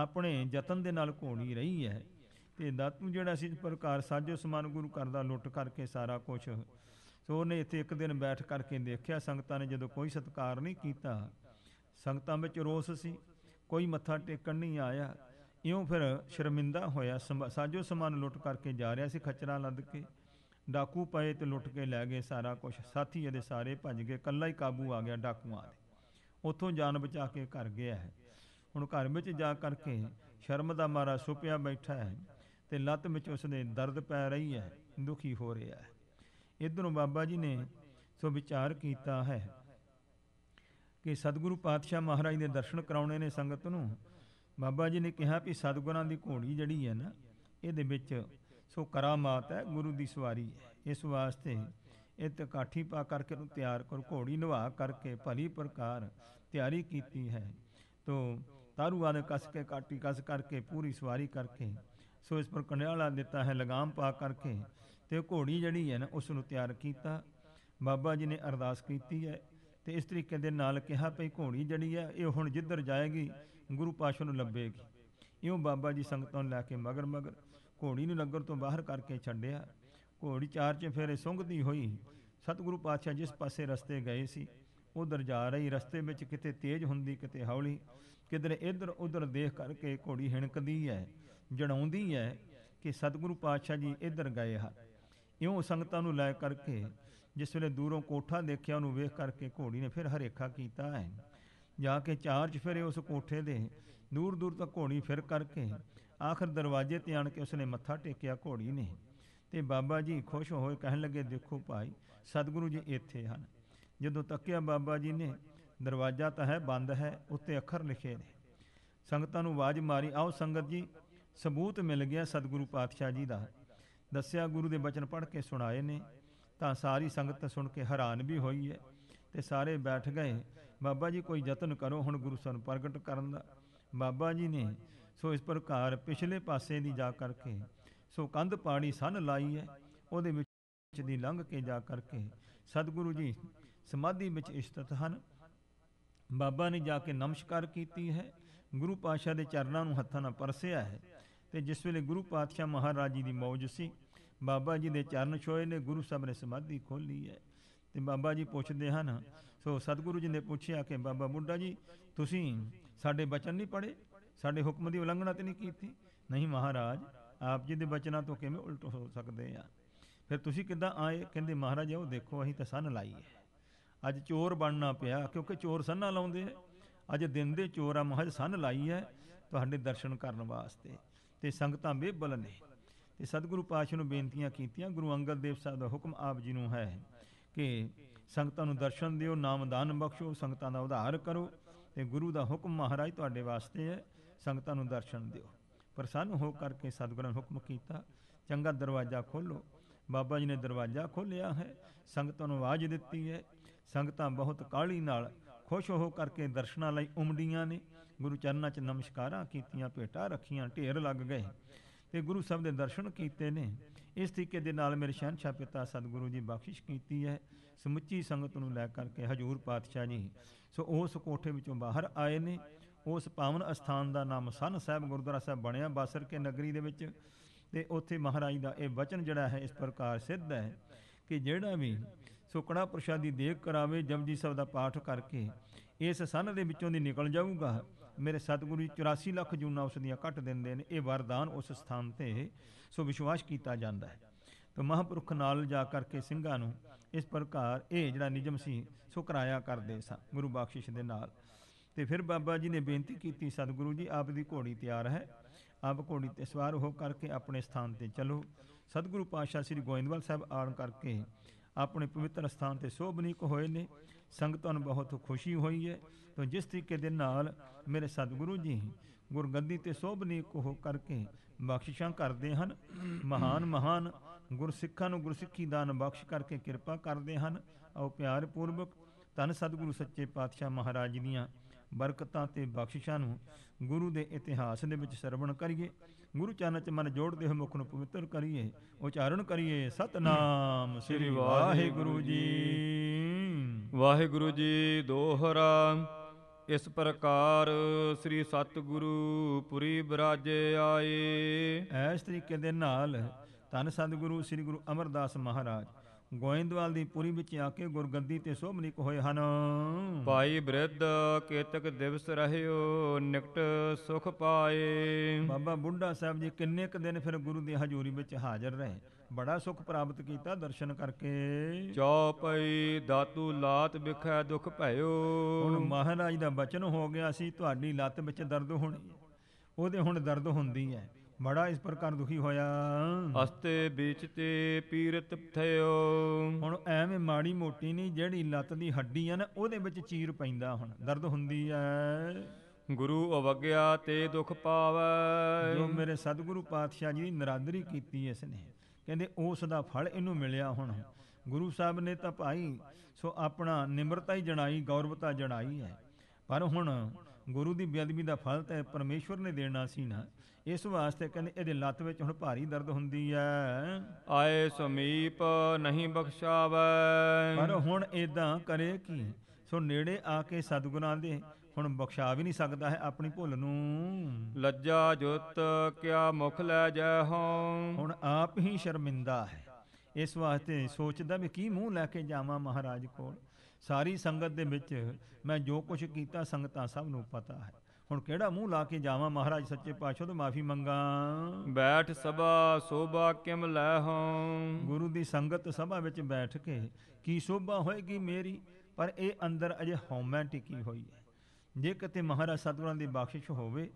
ਆਪਣੇ ਯਤਨ ਦੇ ਨਾਲ ਘੋੜੀ ਰਹੀ ਹੈ ਤੇ ਦਾਤੂ ਜਿਹੜਾ ਸੀ ਪ੍ਰਕਾਰ ਸਾਜੋ ਸਮਾਨ ਗੁਰੂ ਕਰਦਾ ਲੁੱਟ ਕਰਕੇ ਸਾਰਾ ਕੁਝ ਸੋ ਉਹਨੇ ਇੱਥੇ ਇੱਕ ਦਿਨ ਬੈਠ ਕਰਕੇ ਦੇਖਿਆ ਸੰਗਤਾਂ ਨੇ ਜਦੋਂ ਕੋਈ ਸਤਕਾਰ ਨਹੀਂ ਕੀਤਾ ਸੰਗਤਾਂ ਵਿੱਚ ਰੋਸ ਸੀ ਕੋਈ ਮੱਥਾ ਟੇਕਣ ਨਹੀਂ ਆਇਆ ਇਉਂ ਫਿਰ ਸ਼ਰਮਿੰਦਾ ਹੋਇਆ ਸਾਜੋ ਸਮਾਨ ਲੁੱਟ ਕਰਕੇ ਜਾ ਰਿਹਾ ਸੀ ਖਚਰਾ ਲੱਦ ਕੇ ਡਾਕੂ ਪਏ ਤੇ ਲੁੱਟ ਕੇ ਲੈ ਗਏ ਸਾਰਾ ਕੁਝ ਸਾਥੀ ਇਹਦੇ ਸਾਰੇ ਭੱਜ ਗਏ ਕੱਲਾ ਹੀ ਕਾਬੂ ਆ ਗਿਆ ਡਾਕੂਆਂ ਦੇ ਉੱਥੋਂ ਜਾਨ ਬਚਾ ਕੇ ਘਰ ਗਿਆ ਹੈ ਹੁਣ ਘਰ ਵਿੱਚ ਜਾ ਕਰਕੇ ਸ਼ਰਮ ਦਾ ਮਾਰਾ ਸੁਪਿਆ ਬੈਠਾ ਹੈ ਤੇ ਲੱਤ ਵਿੱਚ ਉਸਨੇ ਦਰਦ ਪੈ ਰਹੀ ਹੈ ਦੁਖੀ ਹੋ ਰਿਹਾ ਹੈ ਇਧਰੋਂ ਬਾਬਾ ਜੀ ਨੇ ਸੋ ਵਿਚਾਰ ਕੀਤਾ ਹੈ ਕਿ ਸਤਿਗੁਰੂ ਪਾਤਸ਼ਾਹ ਮਹਾਰਾਜ ਦੇ ਦਰਸ਼ਨ ਕਰਾਉਣੇ ਨੇ ਸੰਗਤ ਨੂੰ ਬਾਬਾ ਜੀ ਨੇ ਕਿਹਾ ਵੀ ਸਤਗੁਰਾਂ ਦੀ ਘੋੜੀ ਜਿਹੜੀ ਹੈ ਨਾ ਇਹਦੇ ਵਿੱਚ ਸੋ ਕਰਾਮਾਤ ਹੈ ਗੁਰੂ ਦੀ ਸਵਾਰੀ ਹੈ ਇਸ ਵਾਸਤੇ ਇਹ ਤੇ ਕਾਠੀ ਪਾ ਕਰਕੇ ਨੂੰ ਤਿਆਰ ਕਰ ਘੋੜੀ ਨਵਾ ਕਰਕੇ ਭਲੀ ਪ੍ਰਕਾਰ ਤਿਆਰੀ ਕੀਤੀ ਹੈ ਤੋ ਤਾਰੂ ਆਦ ਕਸ ਕੇ ਕਾਟੀ ਕਸ ਕਰਕੇ ਪੂਰੀ ਸਵਾਰੀ ਕਰਕੇ ਸੋ ਇਸ ਪਰ ਕੰਡਿਆਲਾ ਦਿੱਤਾ ਹੈ ਲਗਾਮ ਪਾ ਕਰਕੇ ਤੇ ਘੋੜੀ ਜਿਹੜੀ ਹੈ ਨਾ ਉਸ ਨੂੰ ਤਿਆਰ ਕੀਤਾ ਬਾਬਾ ਜੀ ਨੇ ਅਰਦਾਸ ਕੀਤੀ ਹੈ ਤੇ ਇਸ ਤਰੀਕੇ ਦੇ ਨਾਲ ਕਿਹਾ ਭਈ ਘੋੜੀ ਜਿਹੜੀ ਹੈ ਇਹ ਹੁਣ ਜਿੱਧਰ ਜਾਏਗੀ ਗੁਰੂ ਪਾਸ਼ਾ ਨੂੰ ਲੱਭੇਗੀ ਇਉਂ ਬਾਬਾ ਜੀ ਸੰਗਤਾਂ ਨੂੰ ਲੈ ਕੇ ਮਗਰ ਮਗਰ ਘੋੜੀ ਨੂੰ ਲੰਗਰ ਤੋਂ ਬਾਹਰ ਕਰਕੇ ਛੱਡਿਆ ਘੋੜੀ ਚਾਰ ਚ ਫੇਰੇ ਸੁੰਘਦੀ ਹੋਈ ਸਤਿਗੁਰੂ ਪਾਤਸ਼ਾਹ ਜਿਸ ਪਾਸੇ ਰਸਤੇ ਗਏ ਸੀ ਉਧਰ ਜਾ ਰਹੀ ਰਸਤੇ ਵਿੱਚ ਕਿਤੇ ਤੇਜ਼ ਹੁੰਦੀ ਕਿਤੇ ਹੌਲੀ ਕਿਧਰੇ ਇੱਧਰ ਉਧਰ ਦੇਖ ਕਰਕੇ ਘੋੜੀ ਹਿਣਕਦੀ ਹੈ ਜਣਾਉਂਦੀ ਹੈ ਕਿ ਸਤਿਗੁਰੂ ਪਾਤਸ਼ਾਹ ਜੀ ਇੱਧਰ ਗਏ ਹਨ ਇਉਂ ਸੰਗਤਾਂ ਨੂੰ ਲੈ ਕਰਕੇ ਜਿਸ ਵੇਲੇ ਦੂਰੋਂ ਕੋਠਾ ਦੇਖਿਆ ਉਹਨੂੰ ਵੇਖ ਕਰਕੇ ਘੋੜੀ ਨੇ ਫਿਰ ਹਰੇਖਾ ਕੀਤਾ ਹੈ ਜਾ ਕੇ ਚਾਰਜ ਫਿਰੇ ਉਸ ਕੋਠੇ ਦੇ ਦੂਰ ਦੂਰ ਤੱਕ ਘੋੜੀ ਫਿਰ ਕਰਕੇ ਆਖਰ ਦਰਵਾਜ਼ੇ ਤੇ ਆਣ ਕੇ ਉਸਨੇ ਮੱਥਾ ਟੇਕਿਆ ਘੋੜੀ ਨੇ ਤੇ ਬਾਬਾ ਜੀ ਖੁਸ਼ ਹੋਏ ਕਹਿਣ ਲੱਗੇ ਦੇਖੋ ਭਾਈ ਸਤਿਗੁਰੂ ਜੀ ਇੱਥੇ ਹਨ ਜਦੋਂ ਤੱਕਿਆ ਬਾਬਾ ਜੀ ਨੇ ਦਰਵਾਜ਼ਾ ਤਾਂ ਹੈ ਬੰਦ ਹੈ ਉੱਤੇ ਅੱਖਰ ਲਿਖੇ ਨੇ ਸੰਗਤਾਂ ਨੂੰ ਆਵਾਜ਼ ਮਾਰੀ ਆਓ ਸੰਗਤ ਜੀ ਸਬੂਤ ਮਿਲ ਗਿਆ ਸਤਿਗੁਰੂ ਪਾਤਸ਼ਾਹ ਜੀ ਦਾ ਦੱਸਿਆ ਗੁਰੂ ਦੇ ਬਚਨ ਪੜ੍ਹ ਕੇ ਸੁਣਾਏ ਨੇ ਤਾਂ ਸਾਰੀ ਸੰਗਤ ਸੁਣ ਕੇ ਹੈਰਾਨ ਵੀ ਹੋਈ ਹੈ ਤੇ ਸਾਰੇ ਬੈਠ ਗਏ ਬਾਬਾ ਜੀ ਕੋਈ ਯਤਨ ਕਰੋ ਹੁਣ ਗੁਰੂ ਸਾਨੂੰ ਪ੍ਰਗਟ ਕਰਨ ਦਾ ਬਾਬਾ ਜੀ ਨੇ ਸੋ ਇਸ ਪ੍ਰਕਾਰ ਪਿਛਲੇ ਪਾਸੇ ਦੀ ਜਾ ਕਰਕੇ ਸੋ ਕੰਧ ਪਾਣੀ ਸੰਨ ਲਾਈ ਹੈ ਉਹਦੇ ਵਿੱਚ ਦੀ ਲੰਘ ਕੇ ਜਾ ਕਰਕੇ ਸਤਿਗੁਰੂ ਜੀ ਸਮਾਧੀ ਵਿੱਚ ਇਸ਼ਤਤ ਹਨ ਬਾਬਾ ਨੇ ਜਾ ਕੇ ਨਮਸਕਾਰ ਕੀਤੀ ਹੈ ਗੁਰੂ ਪਾਤਸ਼ਾਹ ਦੇ ਚਰਨਾਂ ਨੂੰ ਹੱਥਾਂ ਨਾਲ ਪਰਸਿਆ ਹੈ ਤੇ ਜਿਸ ਵੇਲੇ ਗੁਰੂ ਪਾਤਸ਼ਾਹ ਮਹਾਰਾਜ ਜੀ ਦੀ ਮੌਜ ਸੀ ਬਾਬਾ ਜੀ ਦੇ ਚਰਨ ਛੋਏ ਨੇ ਗੁਰੂ ਸਾਹਿਬ ਨੇ ਸਮਾਧੀ ਖੋਲੀ ਹੈ ਤੇ ਬਾਬਾ ਜੀ ਪੁੱਛਦੇ ਹਨ ਸੋ ਸਤਿਗੁਰੂ ਜੀ ਨੇ ਪੁੱਛਿਆ ਕਿ ਬਾਬਾ ਮੁੰਡਾ ਜੀ ਤੁਸੀਂ ਸਾਡੇ ਬਚਨ ਨਹੀਂ ਪੜੇ ਸਾਡੇ ਹੁਕਮ ਦੀ ਉਲੰਘਣਾ ਤੇ ਨਹੀਂ ਕੀਤੀ ਨਹੀਂ ਮਹਾਰਾਜ ਆਪ ਜੀ ਦੇ ਬਚਨਾਂ ਤੋਂ ਕਿਵੇਂ ਉਲਟ ਹੋ ਸਕਦੇ ਆ ਫਿਰ ਤੁਸੀਂ ਕਿੱਦਾਂ ਆਏ ਕਹਿੰਦੇ ਮਹਾਰਾਜ ਉਹ ਦੇਖੋ ਅਸੀਂ ਤਾਂ ਸੰਨ ਲਾਈ ਹੈ ਅੱਜ ਚੋਰ ਬਣਨਾ ਪਿਆ ਕਿਉਂਕਿ ਚੋਰ ਸੰਨਾ ਲਾਉਂਦੇ ਆ ਅੱਜ ਦਿਨ ਦੇ ਚੋਰ ਆ ਮਹਾਰਾਜ ਸੰਨ ਲਾਈ ਹੈ ਤੁਹਾਡੇ ਦਰਸ਼ਨ ਕਰਨ ਵਾਸਤੇ ਤੇ ਸੰਗਤਾਂ ਬੇਬਲ ਨੇ ਤੇ ਸਤਿਗੁਰੂ ਪਾਤਸ਼ਾਹ ਨੂੰ ਬੇਨਤੀਆਂ ਕੀਤੀਆਂ ਗੁਰੂ ਅੰਗਦ ਦੇਵ ਸਾਹਿਬ ਦਾ ਹੁਕਮ ਆਪ ਜੀ ਨੂੰ ਹੈ ਕਿ ਸੰਗਤਾਂ ਨੂੰ ਦਰਸ਼ਨ ਦਿਓ ਨਾਮਦਾਨ ਬਖਸ਼ੋ ਸੰਗਤਾਂ ਦਾ ਉਧਾਰ ਕਰੋ ਤੇ ਗੁਰੂ ਦਾ ਹੁਕਮ ਮਹਾਰਾਜ ਤੁਹਾਡੇ ਵਾਸਤੇ ਹੈ ਸੰਗਤਾਂ ਨੂੰ ਦਰਸ਼ਨ ਦਿਓ ਪ੍ਰਸੰਨ ਹੋ ਕਰਕੇ ਸਤਿਗੁਰਾਂ ਨੇ ਹੁਕਮ ਕੀਤਾ ਚੰਗਾ ਦਰਵਾਜ਼ਾ ਖੋਲੋ ਬਾਬਾ ਜੀ ਨੇ ਦਰਵਾਜ਼ਾ ਖੋਲਿਆ ਹੈ ਸੰਗਤਾਂ ਨੂੰ ਆਵਾਜ਼ ਦਿੱਤੀ ਹੈ ਸੰਗਤਾਂ ਬਹੁਤ ਕਾਹਲੀ ਨਾਲ ਖੁਸ਼ ਹੋ ਕਰਕੇ ਦਰਸ਼ਨਾਂ ਲਈ ਉਮੜੀਆਂ ਨੇ ਗੁਰੂ ਚਰਨਾਂ 'ਚ ਨਮਸਕਾਰਾਂ ਕੀਤੀਆਂ ਭੇਟਾ ਰੱਖੀਆਂ ਢੇਰ ਲੱਗ ਗਏ ਤੇ ਗੁਰੂ ਸਾਹਿਬ ਦੇ ਦਰਸ਼ਨ ਕੀਤੇ ਨੇ ਇਸ ਤਰੀਕੇ ਦੇ ਨਾਲ ਮੇਰੇ ਸ਼ਹਿਨशाह ਪਿਤਾ ਸਤਿਗੁਰੂ ਜੀ ਬਖਸ਼ਿਸ਼ ਕੀਤੀ ਹੈ ਸਮੁੱਚੀ ਸੰਗਤ ਨੂੰ ਲੈ ਕਰਕੇ ਹਜੂਰ ਪਾਤਸ਼ਾਹ ਜੀ ਸੋ ਉਸ ਕੋਠੇ ਵਿੱਚੋਂ ਬਾਹਰ ਆਏ ਨੇ ਉਸ ਪਾਵਨ ਅਸਥਾਨ ਦਾ ਨਾਮ ਸੰਨ ਸਾਹਿਬ ਗੁਰਦੁਆਰਾ ਸਾਹਿਬ ਬਣਿਆ ਬਾਸਰ ਕੇ ਨਗਰੀ ਦੇ ਵਿੱਚ ਤੇ ਉੱਥੇ ਮਹਾਰਾਜ ਦਾ ਇਹ ਵਚਨ ਜਿਹੜਾ ਹੈ ਇਸ ਪ੍ਰਕਾਰ ਸਿੱਧ ਹੈ ਕਿ ਜਿਹੜਾ ਵੀ ਸੁਕਣਾ ਪ੍ਰਸ਼ਾਦੀ ਦੇਖ ਕਰਾਵੇ ਜਪਜੀ ਸਾਹਿਬ ਦਾ ਪਾਠ ਕਰਕੇ ਇਸ ਸੰਨ ਦੇ ਵਿੱਚੋਂ ਦੀ ਨਿਕਲ ਜਾਊਗਾ ਮੇਰੇ ਸਤਿਗੁਰੂ ਜੀ 84 ਲੱਖ ਜੂਨਾ ਉਸ ਦੀਆਂ ਕੱਟ ਦਿੰਦੇ ਨੇ ਇਹ ਵਰਦਾਨ ਉਸ ਸਥਾਨ ਤੇ ਸੋ ਵਿਸ਼ਵਾਸ ਕੀਤਾ ਜਾਂਦਾ ਹੈ ਤਾਂ ਮਹਾਂਪੁਰਖ ਨਾਲ ਜਾ ਕਰਕੇ ਸਿੰਘਾਂ ਨੂੰ ਇਸ ਪ੍ਰਕਾਰ ਇਹ ਜਿਹੜਾ ਨਿਜਮ ਸੀ ਸੋ ਕਰਾਇਆ ਕਰਦੇ ਸਨ ਗੁਰੂ ਬਖਸ਼ਿਸ਼ ਦੇ ਨਾਲ ਤੇ ਫਿਰ ਬਾਬਾ ਜੀ ਨੇ ਬੇਨਤੀ ਕੀਤੀ ਸਤਿਗੁਰੂ ਜੀ ਆਪ ਦੀ ਘੋੜੀ ਤਿਆਰ ਹੈ ਆਪ ਘੋੜੀ ਤੇ ਸਵਾਰ ਹੋ ਕਰਕੇ ਆਪਣੇ ਸਥਾਨ ਤੇ ਚਲੋ ਸਤਿਗੁਰੂ ਪਾਤਸ਼ਾਹ ਸ੍ਰੀ ਗੋਇੰਦਵਾਲ ਸਾਹਿਬ ਆਣ ਕਰਕੇ ਆਪਣੇ ਪਵਿੱਤਰ ਸਥਾਨ ਤੇ ਸੋਭਨੀਕ ਹੋਏ ਨੇ ਸੰਗਤਾਂ ਨੂੰ ਬਹੁਤ ਖੁਸ਼ੀ ਹੋਈ ਹੈ ਤਾਂ ਜਿਸ ਤਰੀਕੇ ਦੇ ਨਾਲ ਮੇਰੇ ਸਤਿਗੁਰੂ ਜੀ ਗੁਰਗੱਦੀ ਤੇ ਸੋਭਨੀ ਕੋ ਕਰਕੇ ਬਖਸ਼ਿਸ਼ਾਂ ਕਰਦੇ ਹਨ ਮਹਾਨ ਮਹਾਨ ਗੁਰਸਿੱਖਾਂ ਨੂੰ ਗੁਰਸਿੱਖੀ ਦਾਨ ਬਖਸ਼ ਕਰਕੇ ਕਿਰਪਾ ਕਰਦੇ ਹਨ ਆਓ ਪਿਆਰ ਪੂਰਵਕ ਤਨ ਸਤਿਗੁਰੂ ਸੱਚੇ ਪਾਤਸ਼ਾਹ ਮਹਾਰਾਜ ਦੀਆਂ ਬਰਕਤਾਂ ਤੇ ਬਖਸ਼ਿਸ਼ਾਂ ਨੂੰ ਗੁਰੂ ਦੇ ਇਤਿਹਾਸ ਦੇ ਵਿੱਚ ਸਰਵਣ ਕਰੀਏ ਗੁਰੂ ਚਰਨਾਂ 'ਚ ਮਨ ਜੋੜਦੇ ਹੋਏ ਮੁਖ ਨੂੰ ਪਵਿੱਤਰ ਕਰੀਏ ਉਚਾਰਨ ਕਰੀਏ ਸਤਨਾਮ ਸ੍ਰੀ ਵਾਹਿਗੁਰੂ ਜੀ ਵਾਹਿਗੁਰੂ ਜੀ ਦੋਹਰਾ ਇਸ ਪ੍ਰਕਾਰ ਸ੍ਰੀ ਸਤਿਗੁਰੂ ਪੁਰੀ ਬਰਾਜੇ ਆਏ ਐਸ ਤਰੀਕੇ ਦੇ ਨਾਲ ਧੰਨ ਸਤਿਗੁਰੂ ਸ੍ਰੀ ਗੁਰੂ ਅਮਰਦਾਸ ਮਹਾਰਾਜ ਗੋਇੰਦਵਾਲ ਦੀ ਪੂਰੀ ਵਿੱਚ ਆ ਕੇ ਗੁਰਗੱਦੀ ਤੇ ਸੋਭਨਿਕ ਹੋਏ ਹਨ ਭਾਈ ਬ੍ਰਿਧ ਕੇਤਕ ਦਿਵਸ ਰਹਿਓ ਨਿਕਟ ਸੁਖ ਪਾਏ ਬਾਬਾ ਬੁੱਢਾ ਸਾਹਿਬ ਜੀ ਕਿੰਨੇ ਕ ਦਿਨ ਫਿਰ ਗੁਰੂ ਦੀ ਹਜ਼ੂਰੀ ਵਿੱਚ ਹਾਜ਼ਰ ਰਹੇ ਬੜਾ ਸੁਖ ਪ੍ਰਾਪਤ ਕੀਤਾ ਦਰਸ਼ਨ ਕਰਕੇ ਚੌਪਈ ਦਾਤੂ ਲਾਤ ਵਿਖੈ ਦੁਖ ਭਇਓ ਹੁਣ ਮਹਾਰਾਜ ਦਾ ਬਚਨ ਹੋ ਗਿਆ ਸੀ ਤੁਹਾਡੀ ਲੱਤ ਵਿੱਚ ਦਰਦ ਹੋਣੀ ਉਹਦੇ ਹੁਣ ਦਰਦ ਹੁੰਦੀ ਹੈ ਬੜਾ ਇਸ ਪ੍ਰਕਾਰ ਦੁਖੀ ਹੋਇਆ ਹਸਤੇ ਵਿੱਚ ਤੇ ਪੀਰਤ ਥਿਓ ਹੁਣ ਐਵੇਂ ਮਾੜੀ ਮੋਟੀ ਨਹੀਂ ਜਿਹੜੀ ਲੱਤ ਦੀ ਹੱਡੀ ਆ ਨਾ ਉਹਦੇ ਵਿੱਚ ਚੀਰ ਪੈਂਦਾ ਹੁਣ ਦਰਦ ਹੁੰਦੀ ਹੈ ਗੁਰੂ ਅਵਗਿਆ ਤੇ ਦੁਖ ਪਾਵੈ ਜੋ ਮੇਰੇ ਸਤਿਗੁਰੂ ਪਾਤਸ਼ਾਹ ਜੀ ਦੀ ਨਰਾਦਰੀ ਕੀਤੀ ਇਸ ਨੇ ਕਹਿੰਦੇ ਉਸ ਦਾ ਫਲ ਇਹਨੂੰ ਮਿਲਿਆ ਹੁਣ ਗੁਰੂ ਸਾਹਿਬ ਨੇ ਤਾਂ ਭਾਈ ਸੋ ਆਪਣਾ ਨਿਮਰਤਾ ਹੀ ਜਣਾਈ ਗੌਰਵਤਾ ਜਣਾਈ ਹੈ ਪਰ ਹੁਣ ਗੁਰੂ ਦੀ ਬੇਅਦਬੀ ਦਾ ਫਲ ਤਾਂ ਪਰਮੇਸ਼ਵਰ ਨੇ ਦੇਣਾ ਸੀ ਨਾ ਇਸ ਵਾਸਤੇ ਕਹਿੰਦੇ ਇਹਦੇ ਲੱਤ ਵਿੱਚ ਹੁਣ ਭਾਰੀ ਦਰਦ ਹੁੰਦੀ ਐ ਆਏ ਸਮੀਪ ਨਹੀਂ ਬਖਸ਼ਾਵੇ ਪਰ ਹੁਣ ਇਦਾਂ ਕਰੇ ਕੀ ਸੋ ਨੇੜੇ ਆ ਕੇ ਸਤਗੁਰਾਂ ਦੇ ਹੁਣ ਬਖਸ਼ਾ ਵੀ ਨਹੀਂ ਸਕਦਾ ਹੈ ਆਪਣੀ ਭੁੱਲ ਨੂੰ ਲੱਜਾ ਜੁੱਤ ਕਿਆ ਮੁਖ ਲੈ ਜਾ ਹਉ ਹੁਣ ਆਪ ਹੀ ਸ਼ਰਮਿੰਦਾ ਹੈ ਇਸ ਵਾਸਤੇ ਸੋਚਦਾ ਵੀ ਕੀ ਮੂੰਹ ਲੈ ਕੇ ਜਾਵਾਂ ਮਹਾਰਾਜ ਕੋਲ ਸਾਰੀ ਸੰਗਤ ਦੇ ਵਿੱਚ ਮੈਂ ਜੋ ਕੁਝ ਕੀਤਾ ਸੰਗਤਾਂ ਸਭ ਨੂੰ ਪਤਾ ਹੈ ਹੁਣ ਕਿਹੜਾ ਮੂੰਹ ਲਾ ਕੇ ਜਾਵਾਂ ਮਹਾਰਾਜ ਸੱਚੇ ਪਾਤਸ਼ਾਹ ਤੋਂ ਮਾਫੀ ਮੰਗਾ ਬੈਠ ਸਭਾ ਸੋਭਾ ਕਿਮ ਲੈ ਹਉ ਗੁਰੂ ਦੀ ਸੰਗਤ ਸਭਾ ਵਿੱਚ ਬੈਠ ਕੇ ਕੀ ਸੋਭਾ ਹੋਏਗੀ ਮੇਰੀ ਪਰ ਇਹ ਅੰਦਰ ਅਜੇ ਹਉਮੈ ਟਿਕੀ ਹੋਈ ਹੈ ਜੇ ਕਿਤੇ ਮਹਾਰਾਜ ਸਤਿਗੁਰਾਂ ਦੀ ਬਖਸ਼ਿਸ਼ ਹੋਵੇ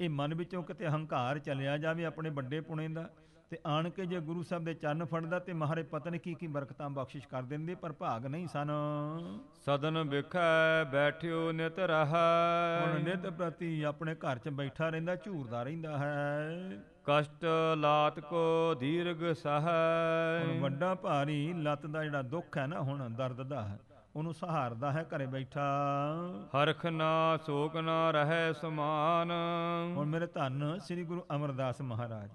ਇਹ ਮਨ ਵਿੱਚੋਂ ਕਿਤੇ ਹੰਕਾਰ ਚਲਿਆ ਜਾਵੇ ਆਪਣੇ ਵੱਡੇ ਪੁਣੇ ਦਾ ਤੇ ਆਣ ਕੇ ਜੇ ਗੁਰੂ ਸਾਹਿਬ ਦੇ ਚਰਨ ਫੜਦਾ ਤੇ ਮਹਾਰੇ ਪਤਨ ਕੀ ਕੀ ਬਰਕਤਾਂ ਬਖਸ਼ਿਸ਼ ਕਰ ਦਿੰਦੇ ਪਰ ਭਾਗ ਨਹੀਂ ਸਨ ਸਦਨ ਵਿਖੇ ਬੈਠਿਓ ਨਿਤ ਰਹਾ ਹੁਣ ਨਿਤ ਪ੍ਰਤੀ ਆਪਣੇ ਘਰ 'ਚ ਬੈਠਾ ਰਹਿੰਦਾ ਝੂਰਦਾ ਰਹਿੰਦਾ ਹੈ ਕਸ਼ਟ ਲਾਤ ਕੋ ਧੀਰਗ ਸਹ ਹੁਣ ਵੱਡਾ ਭਾਰੀ ਲਤ ਦਾ ਜਿਹੜਾ ਦੁੱਖ ਹੈ ਨਾ ਹੁਣ ਦਰਦ ਦਾ ਹੈ ਉਹਨੂੰ ਸਹਾਰਦਾ ਹੈ ਘਰੇ ਬੈਠਾ ਹਰਖ ਨਾ ਸੋਕ ਨਾ ਰਹੇ ਸਮਾਨ ਹੁਣ ਮੇਰੇ ਧੰਨ ਸ੍ਰੀ ਗੁਰੂ ਅਮਰਦਾਸ ਮਹਾਰਾਜ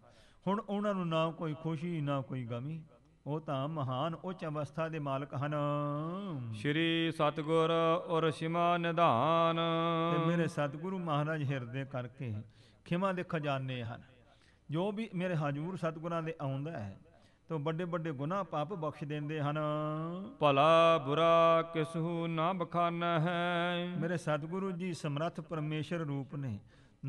ਹੁਣ ਉਹਨਾਂ ਨੂੰ ਨਾ ਕੋਈ ਖੁਸ਼ੀ ਨਾ ਕੋਈ ਗਮੀ ਉਹ ਤਾਂ ਮਹਾਨ ਉੱਚ ਅਵਸਥਾ ਦੇ ਮਾਲਕ ਹਨ ਸ੍ਰੀ ਸਤਗੁਰ ਔਰ ਸਿਮਾ ਨਿਧਾਨ ਤੇ ਮੇਰੇ ਸਤਗੁਰੂ ਮਹਾਰਾਜ ਹਿਰਦੇ ਕਰਕੇ ਖਿਮਾ ਦੇ ਖਜ਼ਾਨੇ ਹਨ ਜੋ ਵੀ ਮੇਰੇ ਹਜ਼ੂਰ ਸਤਗੁਰਾਂ ਦੇ ਆਉਂਦਾ ਹੈ ਤੋ ਵੱਡੇ ਵੱਡੇ ਗੁਨਾਹ ਪਾਪ ਬਖਸ਼ ਦਿੰਦੇ ਹਨ ਭਲਾ ਬੁਰਾ ਕਿਸਹੂ ਨਾ ਬਖਾਨਾ ਹੈ ਮੇਰੇ ਸਤਿਗੁਰੂ ਜੀ ਸਮਰੱਥ ਪਰਮੇਸ਼ਰ ਰੂਪ ਨੇ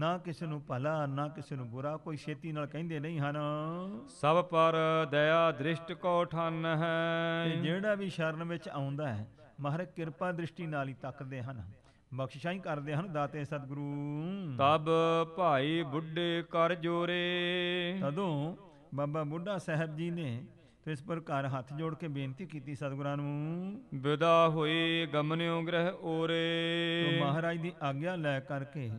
ਨਾ ਕਿਸੇ ਨੂੰ ਭਲਾ ਨਾ ਕਿਸੇ ਨੂੰ ਬੁਰਾ ਕੋਈ ਛੇਤੀ ਨਾਲ ਕਹਿੰਦੇ ਨਹੀਂ ਹਨ ਸਭ ਪਰ ਦਇਆ ਦ੍ਰਿਸ਼ਟ ਕੋ ਠਨ ਹੈ ਜਿਹੜਾ ਵੀ ਸ਼ਰਨ ਵਿੱਚ ਆਉਂਦਾ ਹੈ ਮਹਾਰਾਜ ਕਿਰਪਾ ਦ੍ਰਿਸ਼ਟੀ ਨਾਲ ਹੀ ਤੱਕਦੇ ਹਨ ਬਖਸ਼ਿਸ਼ਾਂ ਹੀ ਕਰਦੇ ਹਨ ਦਾਤੇ ਸਤਿਗੁਰੂ ਤਬ ਭਾਈ ਬੁੱਢੇ ਕਰ ਜੋਰੇ ਤਦੋਂ ਬਾਬਾ ਬੁੱਢਾ ਸਾਹਿਬ ਜੀ ਨੇ ਤੇ ਇਸ ਪ੍ਰਕਾਰ ਹੱਥ ਜੋੜ ਕੇ ਬੇਨਤੀ ਕੀਤੀ ਸਤਿਗੁਰਾਂ ਨੂੰ ਵਿਦਾ ਹੋਏ ਗਮਨਿਓ ਗ੍ਰਹਿ ਓਰੇ ਤੋਂ ਮਹਾਰਾਜ ਦੀ ਆਗਿਆ ਲੈ ਕਰਕੇ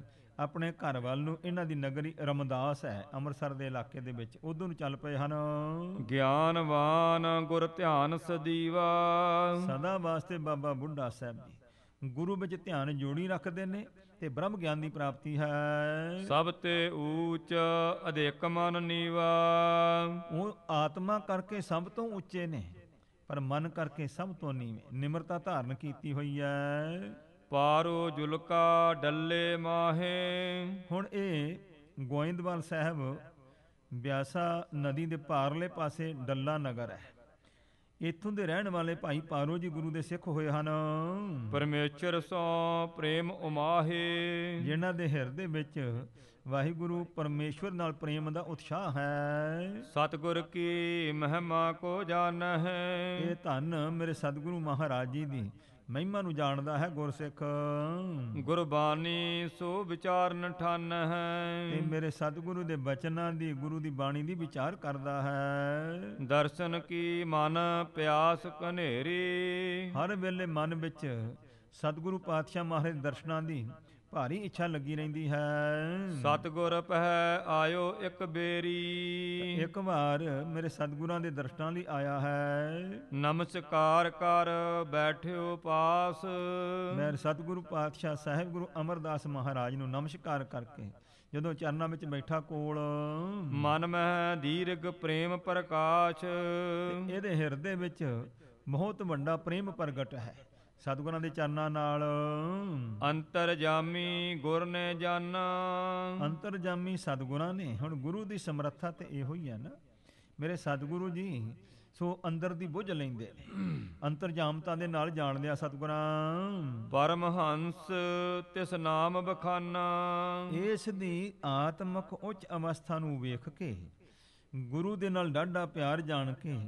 ਆਪਣੇ ਘਰ ਵੱਲ ਨੂੰ ਇਹਨਾਂ ਦੀ ਨਗਰੀ ਰਮਦਾਸ ਹੈ ਅੰਮ੍ਰਿਤਸਰ ਦੇ ਇਲਾਕੇ ਦੇ ਵਿੱਚ ਉਧਰ ਨੂੰ ਚੱਲ ਪਏ ਹਨ ਗਿਆਨਵਾਨ ਗੁਰ ਧਿਆਨ ਸਦੀਵਾ ਸਦਾ ਵਾਸਤੇ ਬਾਬਾ ਬੁੱਢਾ ਸਾਹਿਬ ਜੀ ਗੁਰੂ ਵਿੱਚ ਧਿਆਨ ਜੋੜੀ ਰੱਖਦੇ ਨੇ ਤੇ ਬ੍ਰਹਮ ਗਿਆਨ ਦੀ ਪ੍ਰਾਪਤੀ ਹੈ ਸਭ ਤੇ ਊਚ ਅਧਿਕ ਮਨ ਨੀਵਾ ਉਹ ਆਤਮਾ ਕਰਕੇ ਸਭ ਤੋਂ ਉੱਚੇ ਨੇ ਪਰ ਮਨ ਕਰਕੇ ਸਭ ਤੋਂ ਨੀਵੇਂ ਨਿਮਰਤਾ ਧਾਰਨ ਕੀਤੀ ਹੋਈ ਹੈ ਪਾਰੋ ਜੁਲਕਾ ਡੱਲੇ ਮਾਹੇ ਹੁਣ ਇਹ ਗੋਇੰਦਵਾਲ ਸਾਹਿਬ ਬਿਆਸਾ ਨਦੀ ਦੇ ਪਾਰਲੇ ਪਾਸੇ ਡੱਲਾ ਨਗਰ ਹੈ ਇਥੋਂ ਦੇ ਰਹਿਣ ਵਾਲੇ ਭਾਈ ਪਾਰੋ ਜੀ ਗੁਰੂ ਦੇ ਸਿੱਖ ਹੋਏ ਹਨ ਪਰਮੇਸ਼ਰ ਸੋ ਪ੍ਰੇਮ ਉਮਾਹੇ ਜਿਨ੍ਹਾਂ ਦੇ ਹਿਰਦੇ ਵਿੱਚ ਵਾਹਿਗੁਰੂ ਪਰਮੇਸ਼ਰ ਨਾਲ ਪ੍ਰੇਮ ਦਾ ਉਤਸ਼ਾਹ ਹੈ ਸਤਗੁਰ ਕੀ ਮਹਿਮਾ ਕੋ ਜਾਣਹਿ ਇਹ ਧੰਨ ਮੇਰੇ ਸਤਗੁਰੂ ਮਹਾਰਾਜ ਜੀ ਦੀ ਮਹਿਮਾ ਨੂੰ ਜਾਣਦਾ ਹੈ ਗੁਰਸਿੱਖ ਗੁਰਬਾਣੀ ਸੋ ਵਿਚਾਰਨ ਨਠਨ ਹੈ ਤੇ ਮੇਰੇ ਸਤਿਗੁਰੂ ਦੇ ਬਚਨਾਂ ਦੀ ਗੁਰੂ ਦੀ ਬਾਣੀ ਦੀ ਵਿਚਾਰ ਕਰਦਾ ਹੈ ਦਰਸ਼ਨ ਕੀ ਮਨ ਪਿਆਸ ਕਨੇਰੀ ਹਰ ਵੇਲੇ ਮਨ ਵਿੱਚ ਸਤਿਗੁਰੂ ਪਾਤਸ਼ਾਹ ਮਹਾਰਾਜ ਦਰਸ਼ਨਾਂ ਦੀ ਭਾਰੀ ਇੱਛਾ ਲੱਗੀ ਰਹਿੰਦੀ ਹੈ ਸਤਗੁਰ ਪਹਿ ਆਇਓ ਇੱਕ 베ਰੀ ਇੱਕ ਵਾਰ ਮੇਰੇ ਸਤਗੁਰਾਂ ਦੇ ਦਰਸ਼ਨਾਂ ਲਈ ਆਇਆ ਹੈ ਨਮਸਕਾਰ ਕਰ ਬੈਠਿਓ ਪਾਸ ਮੇਰੇ ਸਤਗੁਰੂ ਪਾਤਸ਼ਾਹ ਸਾਹਿਬ ਗੁਰੂ ਅਮਰਦਾਸ ਮਹਾਰਾਜ ਨੂੰ ਨਮਸਕਾਰ ਕਰਕੇ ਜਦੋਂ ਚਰਨਾਂ ਵਿੱਚ ਬੈਠਾ ਕੋਲ ਮਨ ਮਹਿ ਦੀਰਗ ਪ੍ਰੇਮ ਪ੍ਰਕਾਸ਼ ਇਹਦੇ ਹਿਰਦੇ ਵਿੱਚ ਬਹੁਤ ਵੱਡਾ ਪ੍ਰੇਮ ਪ੍ਰਗਟ ਹੈ ਸਤਿਗੁਰਾਂ ਦੇ ਚਰਨਾਂ ਨਾਲ ਅੰਤਰਜਾਮੀ ਗੁਰ ਨੇ ਜਾਣਾ ਅੰਤਰਜਾਮੀ ਸਤਿਗੁਰਾਂ ਨੇ ਹੁਣ ਗੁਰੂ ਦੀ ਸਮਰੱਥਾ ਤੇ ਇਹੋ ਹੀ ਆ ਨਾ ਮੇਰੇ ਸਤਿਗੁਰੂ ਜੀ ਸੋ ਅੰਦਰ ਦੀ ਬੁੱਝ ਲੈਂਦੇ ਅੰਤਰਜਾਮਤਾ ਦੇ ਨਾਲ ਜਾਣਦੇ ਆ ਸਤਿਗੁਰਾਂ ਪਰਮ ਹੰਸ ਤਿਸ ਨਾਮ ਬਖਾਨਾ ਇਸ ਦੀ ਆਤਮਕ ਉੱਚ ਅਵਸਥਾ ਨੂੰ ਵੇਖ ਕੇ ਗੁਰੂ ਦੇ ਨਾਲ ਡਾਢਾ ਪਿਆਰ ਜਾਣ ਕੇ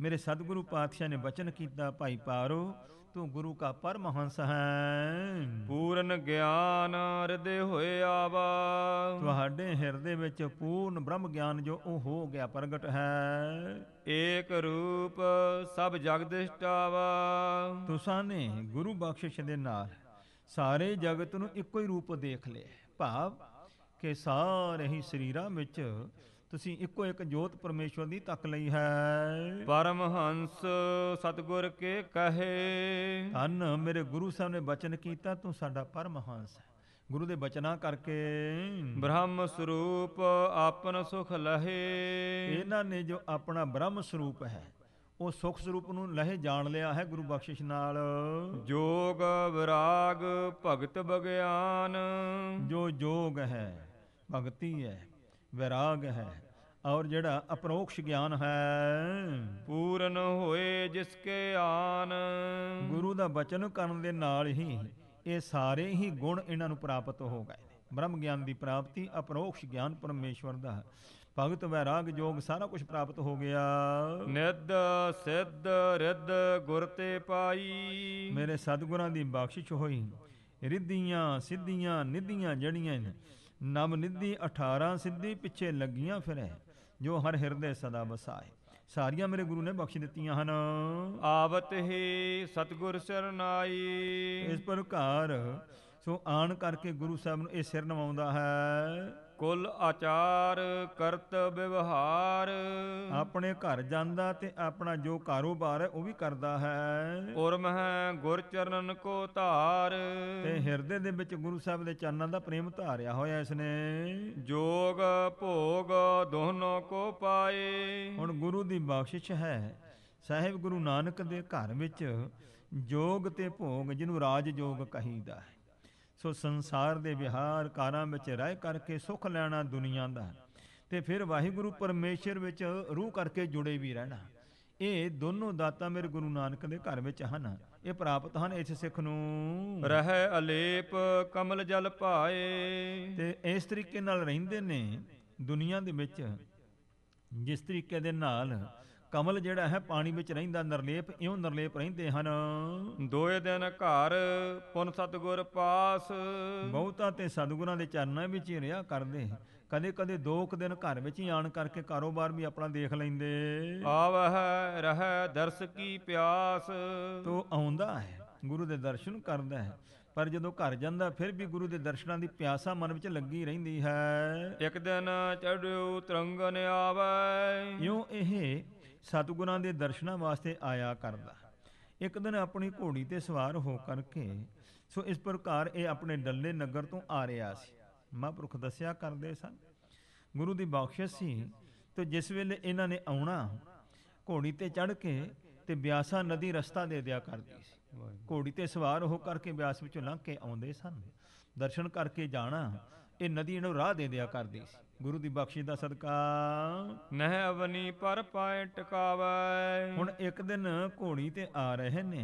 ਮੇਰੇ ਸਤਿਗੁਰੂ ਪਾਤਸ਼ਾਹ ਨੇ ਬਚਨ ਕੀਤਾ ਭਾਈ ਪਾਰੋ ਤੂੰ ਗੁਰੂ ਕਾ ਪਰਮਹੰਸ ਹੈ ਪੂਰਨ ਗਿਆਨ ਹਿਰਦੇ ਹੋਏ ਆਵਾ ਤੁਹਾਡੇ ਹਿਰਦੇ ਵਿੱਚ ਪੂਰਨ ਬ੍ਰਹਮ ਗਿਆਨ ਜੋ ਉਹ ਹੋ ਗਿਆ ਪ੍ਰਗਟ ਹੈ ਏਕ ਰੂਪ ਸਭ ਜਗਦਿਸ਼ਟਾਵਾ ਤੁਸਾਂ ਨੇ ਗੁਰੂ ਬਖਸ਼ਿਸ਼ ਦੇ ਨਾਲ ਸਾਰੇ ਜਗਤ ਨੂੰ ਇੱਕੋ ਹੀ ਰੂਪ ਦੇਖ ਲਿਆ ਭਾਵ ਕਿ ਸਾਰੇ ਹੀ ਸਰੀਰਾਂ ਵਿੱਚ ਤੁਸੀਂ ਇੱਕੋ ਇੱਕ ਜੋਤ ਪਰਮੇਸ਼ਵਰ ਦੀ ਤੱਕ ਲਈ ਹੈ ਪਰਮਹੰਸ ਸਤਗੁਰ ਕੇ ਕਹੇ ਧੰਨ ਮੇਰੇ ਗੁਰੂ ਸਾਹਿਬ ਨੇ ਬਚਨ ਕੀਤਾ ਤੂੰ ਸਾਡਾ ਪਰਮਹੰਸ ਹੈ ਗੁਰੂ ਦੇ ਬਚਨਾਂ ਕਰਕੇ ਬ੍ਰਹਮ ਸਰੂਪ ਆਪਨ ਸੁਖ ਲਹੇ ਇਹਨਾਂ ਨੇ ਜੋ ਆਪਣਾ ਬ੍ਰਹਮ ਸਰੂਪ ਹੈ ਉਹ ਸੁਖ ਸਰੂਪ ਨੂੰ ਲਹੇ ਜਾਣ ਲਿਆ ਹੈ ਗੁਰੂ ਬਖਸ਼ਿਸ਼ ਨਾਲ ਜੋਗ ਵਿਰਾਗ ਭਗਤ ਬਗਿਆਨ ਜੋ ਜੋਗ ਹੈ ਭਗਤੀ ਹੈ ਵਿਰਾਗ ਹੈ ਔਰ ਜਿਹੜਾ ਅਪਰੋਕਸ਼ ਗਿਆਨ ਹੈ ਪੂਰਨ ਹੋਏ ਜਿਸ ਕੇ ਆਨ ਗੁਰੂ ਦਾ ਬਚਨ ਕਰਨ ਦੇ ਨਾਲ ਹੀ ਇਹ ਸਾਰੇ ਹੀ ਗੁਣ ਇਹਨਾਂ ਨੂੰ ਪ੍ਰਾਪਤ ਹੋ ਗਏ ਬ੍ਰਹਮ ਗਿਆਨ ਦੀ ਪ੍ਰਾਪਤੀ ਅਪਰੋਕਸ਼ ਗਿਆਨ ਪਰਮੇਸ਼ਵਰ ਦਾ ਹੈ ਭਗਤ ਵੈਰਾਗ ਜੋਗ ਸਾਰਾ ਕੁਝ ਪ੍ਰਾਪਤ ਹੋ ਗਿਆ ਨਿੱਧ ਸਿੱਧ ਰਿੱਧ ਗੁਰ ਤੇ ਪਾਈ ਮੇਰੇ ਸਤਿਗੁਰਾਂ ਦੀ ਬਖਸ਼ਿਸ਼ ਹੋਈ ਰਿੱਧੀਆਂ ਸਿੱਧੀਆਂ ਨਿੱਧੀਆਂ ਜੜੀਆਂ ਨੇ ਨਮ ਨਿੱਧੀ 18 ਸਿੱਧੀ ਪਿੱਛੇ ਲੱਗੀਆਂ ਫਿਰੈ ਜੋ ਹਰ ਹਿਰਦੇ ਸਦਾ ਵਸਾਏ ਸਾਰੀਆਂ ਮੇਰੇ ਗੁਰੂ ਨੇ ਬਖਸ਼ ਦਿੱਤੀਆਂ ਹਨ ਆਵਤ ਹੈ ਸਤਗੁਰ ਸਰਨਾਈ ਇਸ ਪ੍ਰਕਾਰ ਸੋ ਆਣ ਕਰਕੇ ਗੁਰੂ ਸਾਹਿਬ ਨੂੰ ਇਹ ਸਿਰ ਨਵਾਉਂਦਾ ਹੈ ਕੁਲ ਆਚਾਰ ਕਰਤ ਵਿਵਹਾਰ ਆਪਣੇ ਘਰ ਜਾਂਦਾ ਤੇ ਆਪਣਾ ਜੋ ਕਾਰੋਬਾਰ ਹੈ ਉਹ ਵੀ ਕਰਦਾ ਹੈ ਔਰ ਹੈ ਗੁਰ ਚਰਨਨ ਕੋ ਧਾਰ ਤੇ ਹਿਰਦੇ ਦੇ ਵਿੱਚ ਗੁਰੂ ਸਾਹਿਬ ਦੇ ਚਰਨਾਂ ਦਾ ਪ੍ਰੇਮ ਧਾਰਿਆ ਹੋਇਆ ਇਸ ਨੇ ਜੋਗ ਭੋਗ ਦੋਨੋਂ ਕੋ ਪਾਏ ਹੁਣ ਗੁਰੂ ਦੀ ਬਖਸ਼ਿਸ਼ ਹੈ ਸਾਹਿਬ ਗੁਰੂ ਨਾਨਕ ਦੇ ਘਰ ਵਿੱਚ ਜੋਗ ਤੇ ਭੋਗ ਜਿਹਨੂੰ ਰਾਜ ਜੋਗ ਕਹੀਦਾ ਹੈ ਸੋ ਸੰਸਾਰ ਦੇ ਵਿਹਾਰ ਕਾਰਾਂ ਵਿੱਚ ਰਹਿ ਕਰਕੇ ਸੁੱਖ ਲੈਣਾ ਦੁਨੀਆ ਦਾ ਤੇ ਫਿਰ ਵਾਹਿਗੁਰੂ ਪਰਮੇਸ਼ਰ ਵਿੱਚ ਰੂਹ ਕਰਕੇ ਜੁੜੇ ਵੀ ਰਹਿਣਾ ਇਹ ਦੋਨੋਂ ਦਾਤਾ ਮੇਰੇ ਗੁਰੂ ਨਾਨਕ ਦੇ ਘਰ ਵਿੱਚ ਹਨ ਇਹ ਪ੍ਰਾਪਤ ਹਨ ਇਸ ਸਿੱਖ ਨੂੰ ਰਹਿ ਅਲੇਪ ਕਮਲ ਜਲ ਭਾਏ ਤੇ ਇਸ ਤਰੀਕੇ ਨਾਲ ਰਹਿੰਦੇ ਨੇ ਦੁਨੀਆ ਦੇ ਵਿੱਚ ਜਿਸ ਤਰੀਕੇ ਦੇ ਨਾਲ ਕਮਲ ਜਿਹੜਾ ਹੈ ਪਾਣੀ ਵਿੱਚ ਰਹਿੰਦਾ ਨਰਲੇਪ ਇਉਂ ਨਰਲੇਪ ਰਹਿੰਦੇ ਹਨ ਦੋਏ ਦਿਨ ਘਰ ਪੁਨ ਸਤਗੁਰ ਪਾਸ ਬਹੁਤਾ ਤੇ ਸਤਗੁਰਾਂ ਦੇ ਚਰਨਾਂ ਵਿੱਚ ਹੀ ਰਿਹਾ ਕਰਦੇ ਕਦੇ ਕਦੇ ਦੋਕ ਦਿਨ ਘਰ ਵਿੱਚ ਹੀ ਆਣ ਕਰਕੇ ਕਾਰੋਬਾਰ ਵੀ ਆਪਣਾ ਦੇਖ ਲੈਂਦੇ ਆਵਹਿ ਰਹਿ ਦਰਸ ਕੀ ਪਿਆਸ ਤੋ ਆਉਂਦਾ ਹੈ ਗੁਰੂ ਦੇ ਦਰਸ਼ਨ ਕਰਦਾ ਹੈ ਪਰ ਜਦੋਂ ਘਰ ਜਾਂਦਾ ਫਿਰ ਵੀ ਗੁਰੂ ਦੇ ਦਰਸ਼ਨਾਂ ਦੀ ਪਿਆਸਾ ਮਨ ਵਿੱਚ ਲੱਗੀ ਰਹਿੰਦੀ ਹੈ ਇੱਕ ਦਿਨ ਚੜਿਓ ਤਰੰਗਨ ਆਵੇ ਇਉਂ ਇਹ ਸਤਗੁਰਾਂ ਦੇ ਦਰਸ਼ਨਾਂ ਵਾਸਤੇ ਆਇਆ ਕਰਦਾ ਇੱਕ ਦਿਨ ਆਪਣੀ ਘੋੜੀ ਤੇ ਸਵਾਰ ਹੋ ਕਰਕੇ ਸੋ ਇਸ ਪ੍ਰਕਾਰ ਇਹ ਆਪਣੇ ਡੱਲੇ ਨਗਰ ਤੋਂ ਆ ਰਿਹਾ ਸੀ ਮਹਾਂਪੁਰਖ ਦੱਸਿਆ ਕਰਦੇ ਸਨ ਗੁਰੂ ਦੀ ਬਖਸ਼ਿਸ਼ ਸੀ ਤੇ ਜਿਸ ਵੇਲੇ ਇਹਨਾਂ ਨੇ ਆਉਣਾ ਘੋੜੀ ਤੇ ਚੜ ਕੇ ਤੇ ਬਿਆਸਾ ਨਦੀ ਰਸਤਾ ਦੇ ਦਿਆ ਕਰਦੀ ਸੀ ਘੋੜੀ ਤੇ ਸਵਾਰ ਹੋ ਕਰਕੇ ਬਿਆਸ ਵਿੱਚੋਂ ਲੰਘ ਕੇ ਆਉਂਦੇ ਸਨ ਦਰਸ਼ਨ ਕਰਕੇ ਜਾਣਾ ਇਹ ਨਦੀ ਇਹਨੂੰ ਰਾਹ ਦੇ ਦਿਆ ਕਰਦੀ ਸੀ ਗੁਰੂ ਦੀ ਬਖਸ਼ਿਸ਼ ਦਾ ਸਦਕਾ ਨਹਿ ਅਵਨੀ ਪਰ ਪਾਏ ਟਿਕਾਵੇ ਹੁਣ ਇੱਕ ਦਿਨ ਘੋੜੀ ਤੇ ਆ ਰਹੇ ਨੇ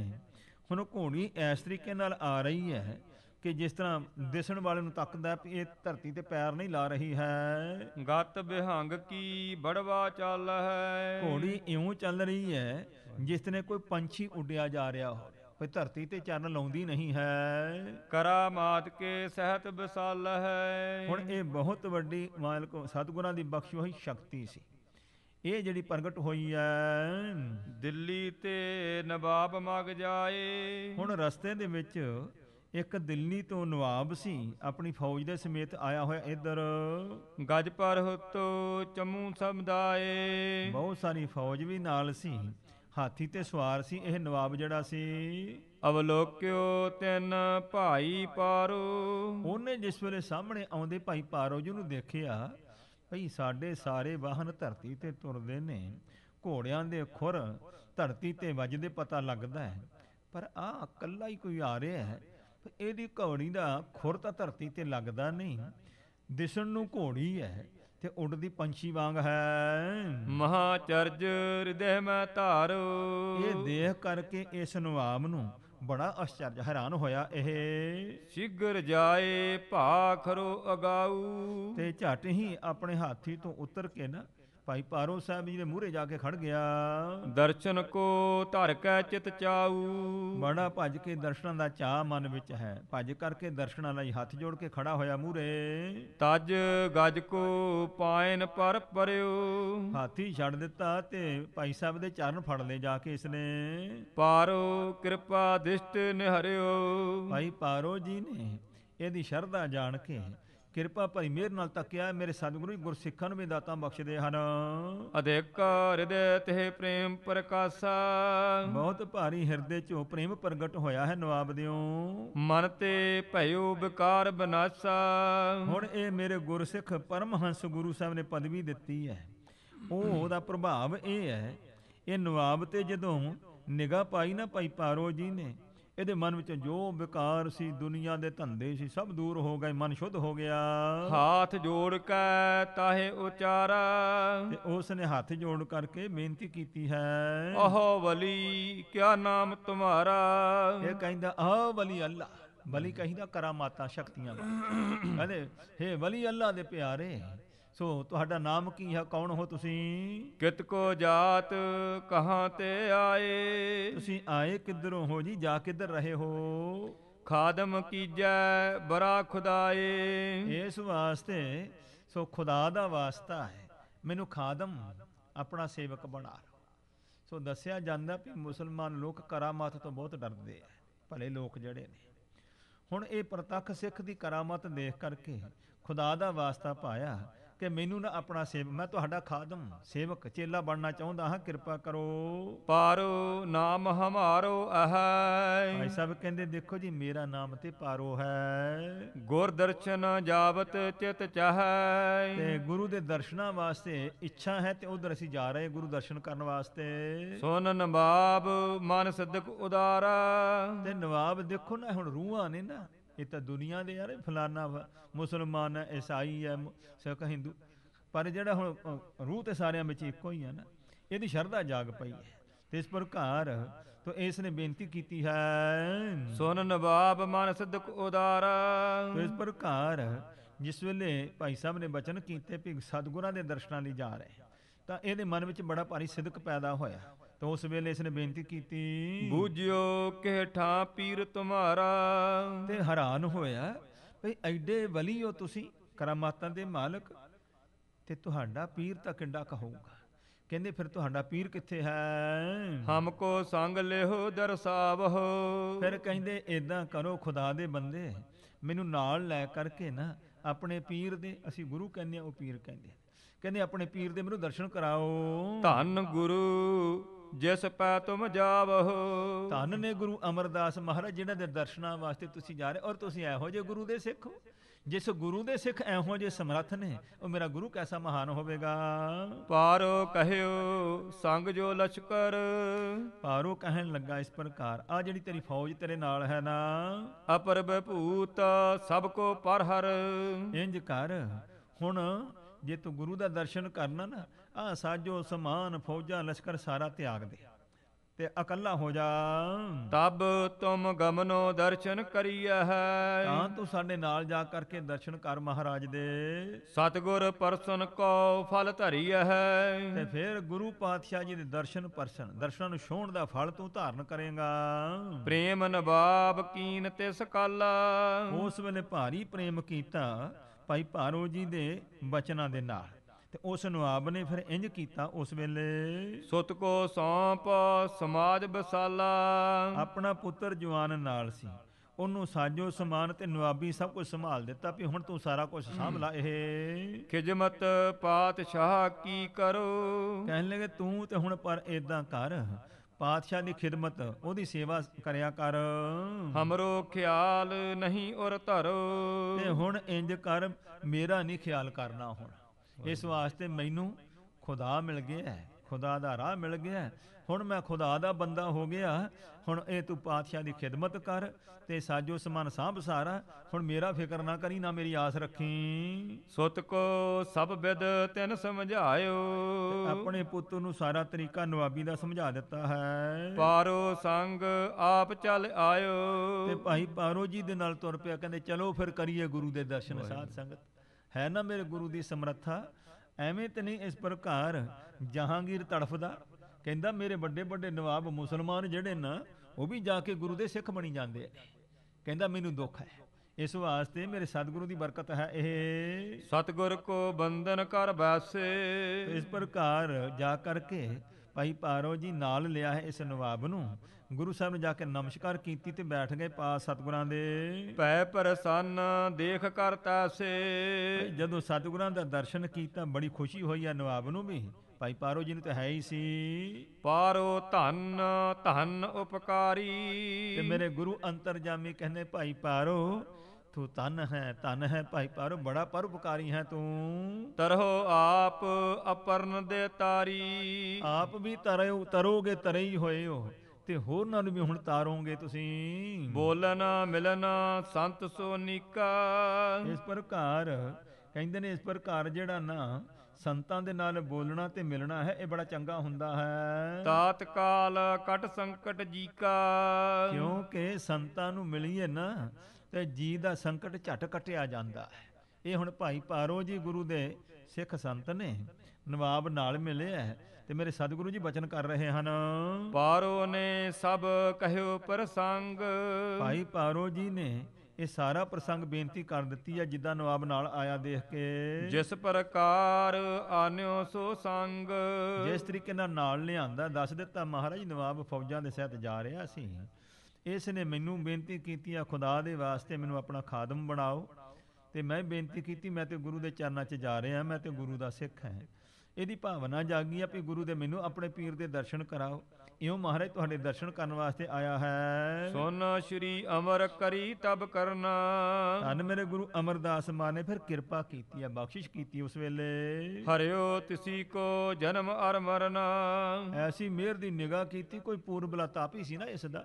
ਹੁਣ ਘੋੜੀ ਇਸ ਤਰੀਕੇ ਨਾਲ ਆ ਰਹੀ ਹੈ ਕਿ ਜਿਸ ਤਰ੍ਹਾਂ ਦਿਸਣ ਵਾਲੇ ਨੂੰ ਤੱਕਦਾ ਵੀ ਇਹ ਧਰਤੀ ਤੇ ਪੈਰ ਨਹੀਂ ਲਾ ਰਹੀ ਹੈ ਗਤ ਵਿਹੰਗ ਕੀ ਬੜਵਾ ਚੱਲ ਹੈ ਘੋੜੀ ਇਉਂ ਚੱਲ ਰਹੀ ਹੈ ਜਿਸ ਨੇ ਕੋਈ ਪੰਛੀ ਉੱਡਿਆ ਜਾ ਰਿਹਾ ਹੋ ਕੋਈ ਧਰਤੀ ਤੇ ਚਰਨ ਲਾਉਂਦੀ ਨਹੀਂ ਹੈ ਕਰਾਮਾਤ ਕੇ ਸਹਿਤ ਵਿਸਾਲ ਹੈ ਹੁਣ ਇਹ ਬਹੁਤ ਵੱਡੀ ਮਾਲਕ ਸਤਗੁਰਾਂ ਦੀ ਬਖਸ਼ੀ ਹੋਈ ਸ਼ਕਤੀ ਸੀ ਇਹ ਜਿਹੜੀ ਪ੍ਰਗਟ ਹੋਈ ਹੈ ਦਿੱਲੀ ਤੇ ਨਵਾਬ ਮਗ ਜਾਏ ਹੁਣ ਰਸਤੇ ਦੇ ਵਿੱਚ ਇੱਕ ਦਿੱਲੀ ਤੋਂ ਨਵਾਬ ਸੀ ਆਪਣੀ ਫੌਜ ਦੇ ਸਮੇਤ ਆਇਆ ਹੋਇਆ ਇੱਧਰ ਗਜਪਰ ਹੁਤ ਚਮੂ ਸਮਦਾਏ ਬਹੁਤ ਸਾਰੀ ਫੌਜ ਵੀ ਨਾਲ ਸੀ ਹਾਥੀ ਤੇ ਸਵਾਰ ਸੀ ਇਹ ਨਵਾਬ ਜਿਹੜਾ ਸੀ ਅਵਲੋਕਿਓ ਤਿੰਨ ਭਾਈ ਪਾਰੋ ਉਹਨੇ ਜਿਸ ਵੇਲੇ ਸਾਹਮਣੇ ਆਉਂਦੇ ਭਾਈ ਪਾਰੋ ਜੀ ਨੂੰ ਦੇਖਿਆ ਭਈ ਸਾਡੇ ਸਾਰੇ ਵਾਹਨ ਧਰਤੀ ਤੇ ਤੁਰਦੇ ਨੇ ਘੋੜਿਆਂ ਦੇ ਖੁਰ ਧਰਤੀ ਤੇ ਵੱਜਦੇ ਪਤਾ ਲੱਗਦਾ ਹੈ ਪਰ ਆ ਇਕੱਲਾ ਹੀ ਕੋਈ ਆ ਰਿਹਾ ਹੈ ਇਹਦੀ ਘੋੜੀ ਦਾ ਖੁਰ ਤਾਂ ਧਰਤੀ ਤੇ ਲੱਗਦਾ ਨਹੀਂ ਦਿਸਣ ਨੂੰ ਘੋੜੀ ਹੈ ਤੇ ਉੱਡਦੀ ਪੰਛੀ ਵਾਂਗ ਹੈ ਮਹਾ ਚਰਜ ਹਿਰਦੇ ਮੈਂ ਧਾਰੋ ਇਹ ਦੇਖ ਕਰਕੇ ਇਸ ਨਵਾਬ ਨੂੰ ਬੜਾ ਅਚਰਜ ਹੈਰਾਨ ਹੋਇਆ ਇਹ ਸ਼ਿਗਰ ਜਾਏ ਭਾਖਰੋ ਅਗਾਉ ਤੇ ਝਟ ਹੀ ਆਪਣੇ ਹਾਥੀ ਤੋਂ ਉਤਰ ਕੇ ਨਾ ਭਾਈ ਪਾਰੋ ਸਾਹਿਬ ਜੀ ਦੇ ਮੂਹਰੇ ਜਾ ਕੇ ਖੜ ਗਿਆ ਦਰਸ਼ਨ ਕੋ ਧਰ ਕੈ ਚਿਤ ਚਾਉ ਬੜਾ ਭੱਜ ਕੇ ਦਰਸ਼ਨਾਂ ਦਾ ਚਾਹ ਮਨ ਵਿੱਚ ਹੈ ਭੱਜ ਕਰਕੇ ਦਰਸ਼ਨਾਂ ਲਈ ਹੱਥ ਜੋੜ ਕੇ ਖੜਾ ਹੋਇਆ ਮੂਹਰੇ ਤਜ ਗਜ ਕੋ ਪਾਇਨ ਪਰ ਪਰਿਓ ਹਾਥੀ ਛੱਡ ਦਿੱਤਾ ਤੇ ਭਾਈ ਸਾਹਿਬ ਦੇ ਚਰਨ ਫੜ ਲੈ ਜਾ ਕੇ ਇਸਨੇ ਪਾਰੋ ਕਿਰਪਾ ਦਿਸ਼ਟ ਨਿਹਰਿਓ ਭਾਈ ਪਾਰੋ ਜੀ ਨੇ ਇਹਦੀ ਸ਼ਰਧਾ ਜਾਣ ਕੇ ਕਿਰਪਾ ਭਰੀ ਮਿਹਰ ਨਾਲ ਤੱਕਿਆ ਮੇਰੇ ਸਤਿਗੁਰੂ ਗੁਰਸਿੱਖਾਂ ਨੂੰ ਵੀ ਦਾਤਾ ਬਖਸ਼ਦੇ ਹਨ ਅਦੇਕ ਹਿਰਦੇ ਤੇ ਪ੍ਰੇਮ ਪ੍ਰਕਾਸ਼ਾ ਬਹੁਤ ਭਾਰੀ ਹਿਰਦੇ ਚੋਂ ਪ੍ਰੇਮ ਪ੍ਰਗਟ ਹੋਇਆ ਹੈ ਨਵਾਬ ਦਿਓ ਮਨ ਤੇ ਭਇਓ ਵਿਕਾਰ ਬਨਾਸਾ ਹੁਣ ਇਹ ਮੇਰੇ ਗੁਰਸਿੱਖ ਪਰਮਹੰਸ ਗੁਰੂ ਸਾਹਿਬ ਨੇ ਪਦਵੀ ਦਿੱਤੀ ਹੈ ਉਹ ਉਹਦਾ ਪ੍ਰਭਾਵ ਇਹ ਹੈ ਇਹ ਨਵਾਬ ਤੇ ਜਦੋਂ ਨਿਗਾਹ ਪਾਈ ਨਾ ਭਾਈ ਪਾਰੋ ਜੀ ਨੇ ਇਹਦੇ ਮਨ ਵਿੱਚ ਜੋ ਵਿਕਾਰ ਸੀ ਦੁਨੀਆ ਦੇ ਧੰਦੇ ਸੀ ਸਭ ਦੂਰ ਹੋ ਗਏ ਮਨ ਸ਼ੁੱਧ ਹੋ ਗਿਆ ਹੱਥ ਜੋੜ ਕੇ ਤਾਹੇ ਉਚਾਰਾ ਤੇ ਉਸ ਨੇ ਹੱਥ ਜੋੜ ਕਰਕੇ ਬੇਨਤੀ ਕੀਤੀ ਹੈ ਆਹੋ ਵਲੀ ਕਿਆ ਨਾਮ ਤੁਹਾਰਾ ਇਹ ਕਹਿੰਦਾ ਆਹ ਵਲੀ ਅੱਲਾ ਵਲੀ ਕਹਿੰਦਾ ਕਰਾਮਾਤਾਂ ਸ਼ਕਤੀਆਂ ਕਹਿੰਦੇ ਹੇ ਵਲੀ ਅੱਲਾ ਦੇ ਪਿਆਰੇ ਸੋ ਤੁਹਾਡਾ ਨਾਮ ਕੀ ਹੈ ਕੌਣ ਹੋ ਤੁਸੀਂ ਕਿਤ ਕੋ ਜਾਤ ਕਹਾਂ ਤੇ ਆਏ ਤੁਸੀਂ ਆਏ ਕਿੱਧਰੋਂ ਹੋ ਜੀ ਜਾ ਕਿੱਧਰ ਰਹੇ ਹੋ ਖਾਦਮ ਕੀਜੈ ਬਰਾ ਖੁਦਾਏ ਇਸ ਵਾਸਤੇ ਸੋ ਖੁਦਾ ਦਾ ਵਾਸਤਾ ਹੈ ਮੈਨੂੰ ਖਾਦਮ ਆਪਣਾ ਸੇਵਕ ਬਣਾ ਸੋ ਦੱਸਿਆ ਜਾਂਦਾ ਕਿ ਮੁਸਲਮਾਨ ਲੋਕ ਕਰਾਮਾਤ ਤੋਂ ਬਹੁਤ ਡਰਦੇ ਆ ਭਲੇ ਲੋਕ ਜਿਹੜੇ ਨੇ ਹੁਣ ਇਹ ਪ੍ਰਤੱਖ ਸਿੱਖ ਦੀ ਕਰਾਮਾਤ ਦੇਖ ਕਰਕੇ ਖੁਦਾ ਦਾ ਵਾਸਤਾ ਪਾਇਆ ਕਿ ਮੈਨੂੰ ਨਾ ਆਪਣਾ ਸੇਵ ਮੈਂ ਤੁਹਾਡਾ ਖਾਦਮ ਸੇਵਕ ਚੇਲਾ ਬਣਨਾ ਚਾਹੁੰਦਾ ਹਾਂ ਕਿਰਪਾ ਕਰੋ ਪਾਰੋ ਨਾਮ ਹਮਾਰੋ ਅਹੈ ਭਾਈ ਸਾਹਿਬ ਕਹਿੰਦੇ ਦੇਖੋ ਜੀ ਮੇਰਾ ਨਾਮ ਤੇ ਪਾਰੋ ਹੈ ਗੁਰ ਦਰਸ਼ਨ ਜਾਵਤ ਚਿਤ ਚਾਹੈ ਤੇ ਗੁਰੂ ਦੇ ਦਰਸ਼ਨਾਂ ਵਾਸਤੇ ਇੱਛਾ ਹੈ ਤੇ ਉਧਰ ਅਸੀਂ ਜਾ ਰਹੇ ਗੁਰੂ ਦਰਸ਼ਨ ਕਰਨ ਵਾਸਤੇ ਸੁਨ ਨਵਾਬ ਮਨ ਸਦਕ ਉਦਾਰਾ ਤੇ ਨਵਾਬ ਦੇਖੋ ਨਾ ਹੁਣ ਰੂਹਾਂ ਨੇ ਨਾ ਇਹ ਤਾਂ ਦੁਨੀਆ ਦੇ ਯਾਰ ਫਲਾਨਾ ਮੁਸਲਮਾਨ ਹੈ ਈਸਾਈ ਹੈ ਸਿੱਖ ਹਿੰਦੂ ਪਰ ਜਿਹੜਾ ਹੁਣ ਰੂਹ ਤੇ ਸਾਰਿਆਂ ਵਿੱਚ ਇੱਕੋ ਹੀ ਹੈ ਨਾ ਇਹਦੀ ਸ਼ਰਧਾ ਜਾਗ ਪਈ ਹੈ ਤੇ ਇਸ ਪ੍ਰਕਾਰ ਤੋ ਇਸ ਨੇ ਬੇਨਤੀ ਕੀਤੀ ਹੈ ਸੁਨ ਨਵਾਬ ਮਨ ਸਦਕ ਉਦਾਰ ਇਸ ਪ੍ਰਕਾਰ ਜਿਸ ਵੇਲੇ ਭਾਈ ਸਾਹਿਬ ਨੇ ਬਚਨ ਕੀਤੇ ਕਿ ਸਤਗੁਰਾਂ ਦੇ ਦਰਸ਼ਨਾਂ ਲਈ ਜਾ ਰਹੇ ਤਾਂ ਇਹਦੇ ਮਨ ਵਿੱਚ ਬੜਾ ਭਾਰੀ ਸਿਦਕ ਪੈਦਾ ਹੋਇਆ ਤਾਂ ਉਸ ਵੇਲੇ ਇਸ ਨੇ ਬੇਨਤੀ ਕੀਤੀ ਬੂਝਿਓ ਕਿਹ ਠਾਂ ਪੀਰ ਤੁਮਾਰਾ ਤੇ ਹੈਰਾਨ ਹੋਇਆ ਭਈ ਐਡੇ ਵਲੀ ਹੋ ਤੁਸੀਂ ਕਰਾਮਾਤਾਂ ਦੇ ਮਾਲਕ ਤੇ ਤੁਹਾਡਾ ਪੀਰ ਤਾਂ ਕਿੰਡਾ ਕਹੂਗਾ ਕਹਿੰਦੇ ਫਿਰ ਤੁਹਾਡਾ ਪੀਰ ਕਿੱਥੇ ਹੈ ਹਮ ਕੋ ਸੰਗ ਲਿਓ ਦਰਸਾਵਹ ਫਿਰ ਕਹਿੰਦੇ ਇਦਾਂ ਕਰੋ ਖੁਦਾ ਦੇ ਬੰਦੇ ਮੈਨੂੰ ਨਾਲ ਲੈ ਕਰਕੇ ਨਾ ਆਪਣੇ ਪੀਰ ਦੇ ਅਸੀਂ ਗੁਰੂ ਕਹਿੰਦੇ ਆ ਉਹ ਪੀਰ ਕਹਿੰਦੇ ਕਹਿੰਦੇ ਆਪਣੇ ਪੀਰ ਦੇ ਮੈਨੂੰ ਦਰਸ਼ਨ ਕਰਾਓ ਧੰਨ ਗੁਰੂ ਜਿਸ ਪੈ ਤੁਮ ਜਾਵਹੁ ਧੰਨ ਨੇ ਗੁਰੂ ਅਮਰਦਾਸ ਮਹਾਰਾਜ ਜਿਹਨਾਂ ਦੇ ਦਰਸ਼ਨਾਂ ਵਾਸਤੇ ਤੁਸੀਂ ਜਾ ਰਹੇ ਔਰ ਤੁਸੀਂ ਐਹੋ ਜੇ ਗੁਰੂ ਦੇ ਸਿੱਖ ਹੋ ਜਿਸ ਗੁਰੂ ਦੇ ਸਿੱਖ ਐਹੋ ਜੇ ਸਮਰੱਥ ਨੇ ਉਹ ਮੇਰਾ ਗੁਰੂ ਕੈਸਾ ਮਹਾਨ ਹੋਵੇਗਾ ਪਾਰੋ ਕਹਿਓ ਸੰਗ ਜੋ ਲਸ਼ਕਰ ਪਾਰੋ ਕਹਿਣ ਲੱਗਾ ਇਸ ਪ੍ਰਕਾਰ ਆ ਜਿਹੜੀ ਤੇਰੀ ਫੌਜ ਤੇਰੇ ਨਾਲ ਹੈ ਨਾ ਅਪਰ ਬਭੂਤ ਸਭ ਕੋ ਪਰ ਹਰ ਇੰਜ ਕਰ ਹੁਣ ਜੇ ਤੂੰ ਗੁਰੂ ਦਾ ਦਰਸ਼ਨ ਕਰਨਾ ਨਾ ਆ ਸਾਜੋ ਸਮਾਨ ਫੌਜਾਂ ਲਸ਼ਕਰ ਸਾਰਾ ਤਿਆਗ ਦੇ ਤੇ ਇਕੱਲਾ ਹੋ ਜਾ ਤਬ ਤੁਮ ਗਮਨੋ ਦਰਸ਼ਨ ਕਰੀਐ ਹੈ ਤਾਂ ਤੂੰ ਸਾਡੇ ਨਾਲ ਜਾ ਕਰਕੇ ਦਰਸ਼ਨ ਕਰ ਮਹਾਰਾਜ ਦੇ ਸਤਗੁਰ ਪਰਸਨ ਕੋ ਫਲ ਧਰੀਐ ਹੈ ਤੇ ਫਿਰ ਗੁਰੂ ਪਾਤਸ਼ਾਹ ਜੀ ਦੇ ਦਰਸ਼ਨ ਪਰਸਨ ਦਰਸ਼ਨ ਨੂੰ ਛੋਣ ਦਾ ਫਲ ਤੂੰ ਧਾਰਨ ਕਰੇਗਾ ਪ੍ਰੇਮ ਨਵਾਬ ਕੀਨ ਤਿਸ ਕਲ ਉਸ ਵੇਲੇ ਭਾਰੀ ਪ੍ਰੇਮ ਕੀਤਾ ਭਾਈ ਭਾਰੋ ਜੀ ਦੇ ਬਚਨਾਂ ਦੇ ਨਾਲ ਤੇ ਉਸ ਨਵਾਬ ਨੇ ਫਿਰ ਇੰਜ ਕੀਤਾ ਉਸ ਵੇਲੇ ਸੁਤ ਕੋ ਸੌਂਪ ਸਮਾਜ ਬਸਾਲਾ ਆਪਣਾ ਪੁੱਤਰ ਜਵਾਨ ਨਾਲ ਸੀ ਉਹਨੂੰ ਸਾਜੋ ਸਮਾਨ ਤੇ ਨਵਾਬੀ ਸਭ ਕੁਝ ਸੰਭਾਲ ਦਿੱਤਾ ਵੀ ਹੁਣ ਤੂੰ ਸਾਰਾ ਕੁਝ ਸੰਭਾਲ ਲੈ ਇਹ ਖਿਜਮਤ ਪਾਤਸ਼ਾਹ ਕੀ ਕਰੋ ਕਹਿਣ ਲੱਗੇ ਤੂੰ ਤੇ ਹੁਣ ਪਰ ਇਦਾਂ ਕਰ ਪਾਤਸ਼ਾਹ ਦੀ ਖਿਦਮਤ ਉਹਦੀ ਸੇਵਾ ਕਰਿਆ ਕਰ ਹਮਰੋ ਖਿਆਲ ਨਹੀਂ ਔਰ ਧਰ ਤੇ ਹੁਣ ਇੰਜ ਕਰ ਮੇਰਾ ਨਹੀਂ ਖਿਆਲ ਕਰਨਾ ਹੁਣ ਇਸ ਵਾਸਤੇ ਮੈਨੂੰ ਖੁਦਾ ਮਿਲ ਗਿਆ ਹੈ ਖੁਦਾ ਦਾ ਰਾਹ ਮਿਲ ਗਿਆ ਹੁਣ ਮੈਂ ਖੁਦਾ ਦਾ ਬੰਦਾ ਹੋ ਗਿਆ ਹੁਣ ਇਹ ਤੂੰ ਪਾਤਸ਼ਾਹ ਦੀ ਖਿਦਮਤ ਕਰ ਤੇ ਸਾਜੋ ਸਮਾਨ ਸਾਂਭ ਸਾਰਾ ਹੁਣ ਮੇਰਾ ਫਿਕਰ ਨਾ ਕਰੀ ਨਾ ਮੇਰੀ ਆਸ ਰੱਖੀ ਸੁਤ ਕੋ ਸਭ ਵਿਦ ਤੈਨ ਸਮਝਾਇਓ ਆਪਣੇ ਪੁੱਤ ਨੂੰ ਸਾਰਾ ਤਰੀਕਾ ਨਵਾਬੀ ਦਾ ਸਮਝਾ ਦਿੱਤਾ ਹੈ ਪਾਰੋ ਸੰਗ ਆਪ ਚੱਲ ਆਇਓ ਤੇ ਭਾਈ ਪਾਰੋ ਜੀ ਦੇ ਨਾਲ ਤੁਰ ਪਿਆ ਕਹਿੰਦੇ ਚਲੋ ਫਿਰ ਕਰੀਏ ਗੁਰੂ ਦੇ ਦਰਸ਼ਨ ਸਾਧ ਸੰਗਤ ਹੈ ਨਾ ਮੇਰੇ ਗੁਰੂ ਦੀ ਸਮਰੱਥਾ ਐਵੇਂ ਤੇ ਨਹੀਂ ਇਸ ਪ੍ਰਕਾਰ ਜਹਾਂਗੀਰ ਤੜਫਦਾ ਕਹਿੰਦਾ ਮੇਰੇ ਵੱਡੇ ਵੱਡੇ ਨਵਾਬ ਮੁਸਲਮਾਨ ਜਿਹੜੇ ਨਾ ਉਹ ਵੀ ਜਾ ਕੇ ਗੁਰੂ ਦੇ ਸਿੱਖ ਬਣੀ ਜਾਂਦੇ ਆ ਕਹਿੰਦਾ ਮੈਨੂੰ ਦੁੱਖ ਹੈ ਇਸ ਵਾਸਤੇ ਮੇਰੇ ਸਤਿਗੁਰੂ ਦੀ ਬਰਕਤ ਹੈ ਇਹ ਸਤਿਗੁਰ ਕੋ ਬੰਦਨ ਕਰ ਬਾਸੇ ਇਸ ਪ੍ਰਕਾਰ ਜਾ ਕਰਕੇ ਭਾਈ ਪਾਰੋ ਜੀ ਨਾਲ ਲਿਆ ਹੈ ਇਸ ਨਵਾਬ ਨੂੰ ਗੁਰੂ ਸਾਹਿਬ ਨੇ ਜਾ ਕੇ ਨਮਸਕਾਰ ਕੀਤੀ ਤੇ ਬੈਠ ਗਏ ਪਾ ਸਤਿਗੁਰਾਂ ਦੇ ਪੈ ਪ੍ਰਸੰਨ ਦੇਖ ਕਰ ਤੈਸੇ ਜਦੋਂ ਸਤਿਗੁਰਾਂ ਦਾ ਦਰਸ਼ਨ ਕੀਤਾ ਬੜੀ ਖੁਸ਼ੀ ਹੋਈ ਆ ਨਵਾਬ ਨੂੰ ਵੀ ਭਾਈ ਪਾਰੋ ਜੀ ਨੂੰ ਤਾਂ ਹੈ ਹੀ ਸੀ ਪਾਰੋ ਧੰਨ ਧੰਨ ਉਪਕਾਰੀ ਤੇ ਮੇਰੇ ਗੁਰੂ ਅੰਤਰਜਾਮੀ ਕਹਿੰਦੇ ਭਾਈ ਪਾਰੋ ਤੂੰ ਤਨ ਹੈ ਤਨ ਹੈ ਭਾਈ ਪਰ ਬੜਾ ਪਰਉਪਕਾਰੀ ਹੈ ਤੂੰ ਤਰਹੁ ਆਪ ਅਪਰਨ ਦੇ ਤਾਰੀ ਆਪ ਵੀ ਤਰੋ ਤਰੋਗੇ ਤਰਈ ਹੋਏ ਹੋ ਤੇ ਹੋਰਨਾਂ ਨੂੰ ਵੀ ਹੁਣ ਤਾਰੋਗੇ ਤੁਸੀਂ ਬੋਲਨ ਮਿਲਨ ਸੰਤ ਸੋ ਨੀਕਾ ਇਸ ਪ੍ਰਕਾਰ ਕਹਿੰਦੇ ਨੇ ਇਸ ਪ੍ਰਕਾਰ ਜਿਹੜਾ ਨਾ ਸੰਤਾਂ ਦੇ ਨਾਲ ਬੋਲਣਾ ਤੇ ਮਿਲਣਾ ਹੈ ਇਹ ਬੜਾ ਚੰਗਾ ਹੁੰਦਾ ਹੈ ਤਾਤਕਾਲ ਕਟ ਸੰਕਟ ਜੀਕਾ ਕਿਉਂਕਿ ਸੰਤਾਂ ਨੂੰ ਮਿਲੀਏ ਨਾ ਤੇ ਜੀ ਦਾ ਸੰਕਟ ਝਟ ਕਟਿਆ ਜਾਂਦਾ ਹੈ ਇਹ ਹੁਣ ਭਾਈ ਪਾਰੋ ਜੀ ਗੁਰੂ ਦੇ ਸਿੱਖ ਸੰਤ ਨੇ ਨਵਾਬ ਨਾਲ ਮਿਲੇ ਤੇ ਮੇਰੇ ਸਤਿਗੁਰੂ ਜੀ ਬਚਨ ਕਰ ਰਹੇ ਹਨ ਪਾਰੋ ਨੇ ਸਭ ਕਹਿਓ ਪ੍ਰਸੰਗ ਭਾਈ ਪਾਰੋ ਜੀ ਨੇ ਇਹ ਸਾਰਾ ਪ੍ਰਸੰਗ ਬੇਨਤੀ ਕਰ ਦਿੱਤੀ ਹੈ ਜਿੱਦਾਂ ਨਵਾਬ ਨਾਲ ਆਇਆ ਦੇਖ ਕੇ ਜਿਸ ਪ੍ਰਕਾਰ ਆਨਿਓ ਸੋ ਸੰਗ ਜਿਸ ਤਰੀਕੇ ਨਾਲ ਨਾਲ ਲਿਆਂਦਾ ਦੱਸ ਦਿੱਤਾ ਮਹਾਰਾਜ ਨਵਾਬ ਫੌਜਾਂ ਦੇ ਸਹਿਤ ਜਾ ਰਿਹਾ ਸੀ ਇਸ ਨੇ ਮੈਨੂੰ ਬੇਨਤੀ ਕੀਤੀ ਆ ਖੁਦਾ ਦੇ ਵਾਸਤੇ ਮੈਨੂੰ ਆਪਣਾ ਖਾਦਮ ਬਣਾਓ ਤੇ ਮੈਂ ਬੇਨਤੀ ਕੀਤੀ ਮੈਂ ਤੇ ਗੁਰੂ ਦੇ ਚਰਨਾਂ 'ਚ ਜਾ ਰਿਹਾ ਮੈਂ ਤੇ ਗੁਰੂ ਦਾ ਸਿੱਖ ਹਾਂ ਇਹਦੀ ਭਾਵਨਾ ਜਾਗੀ ਆ ਵੀ ਗੁਰੂ ਦੇ ਮੈਨੂੰ ਆਪਣੇ ਪੀਰ ਦੇ ਦਰਸ਼ਨ ਕਰਾਓ ਇਉਂ ਮਹਾਰਾਜ ਤੁਹਾਡੇ ਦਰਸ਼ਨ ਕਰਨ ਵਾਸਤੇ ਆਇਆ ਹੈ ਸੁਨ ਸ਼੍ਰੀ ਅਮਰ ਕਰੀ ਤਬ ਕਰਨਾ ਧੰਨ ਮੇਰੇ ਗੁਰੂ ਅਮਰਦਾਸ ਮਾਂ ਨੇ ਫਿਰ ਕਿਰਪਾ ਕੀਤੀ ਆ ਬਖਸ਼ਿਸ਼ ਕੀਤੀ ਉਸ ਵੇਲੇ ਹਰਿਓ ਤਿਸੀ ਕੋ ਜਨਮ ਅਰ ਮਰਨਾ ਐਸੀ ਮਿਹਰ ਦੀ ਨਿਗਾਹ ਕੀਤੀ ਕੋਈ ਪੂਰਬਲਾ ਤਾਪੀ ਸੀ ਨਾ ਇਸ ਦਾ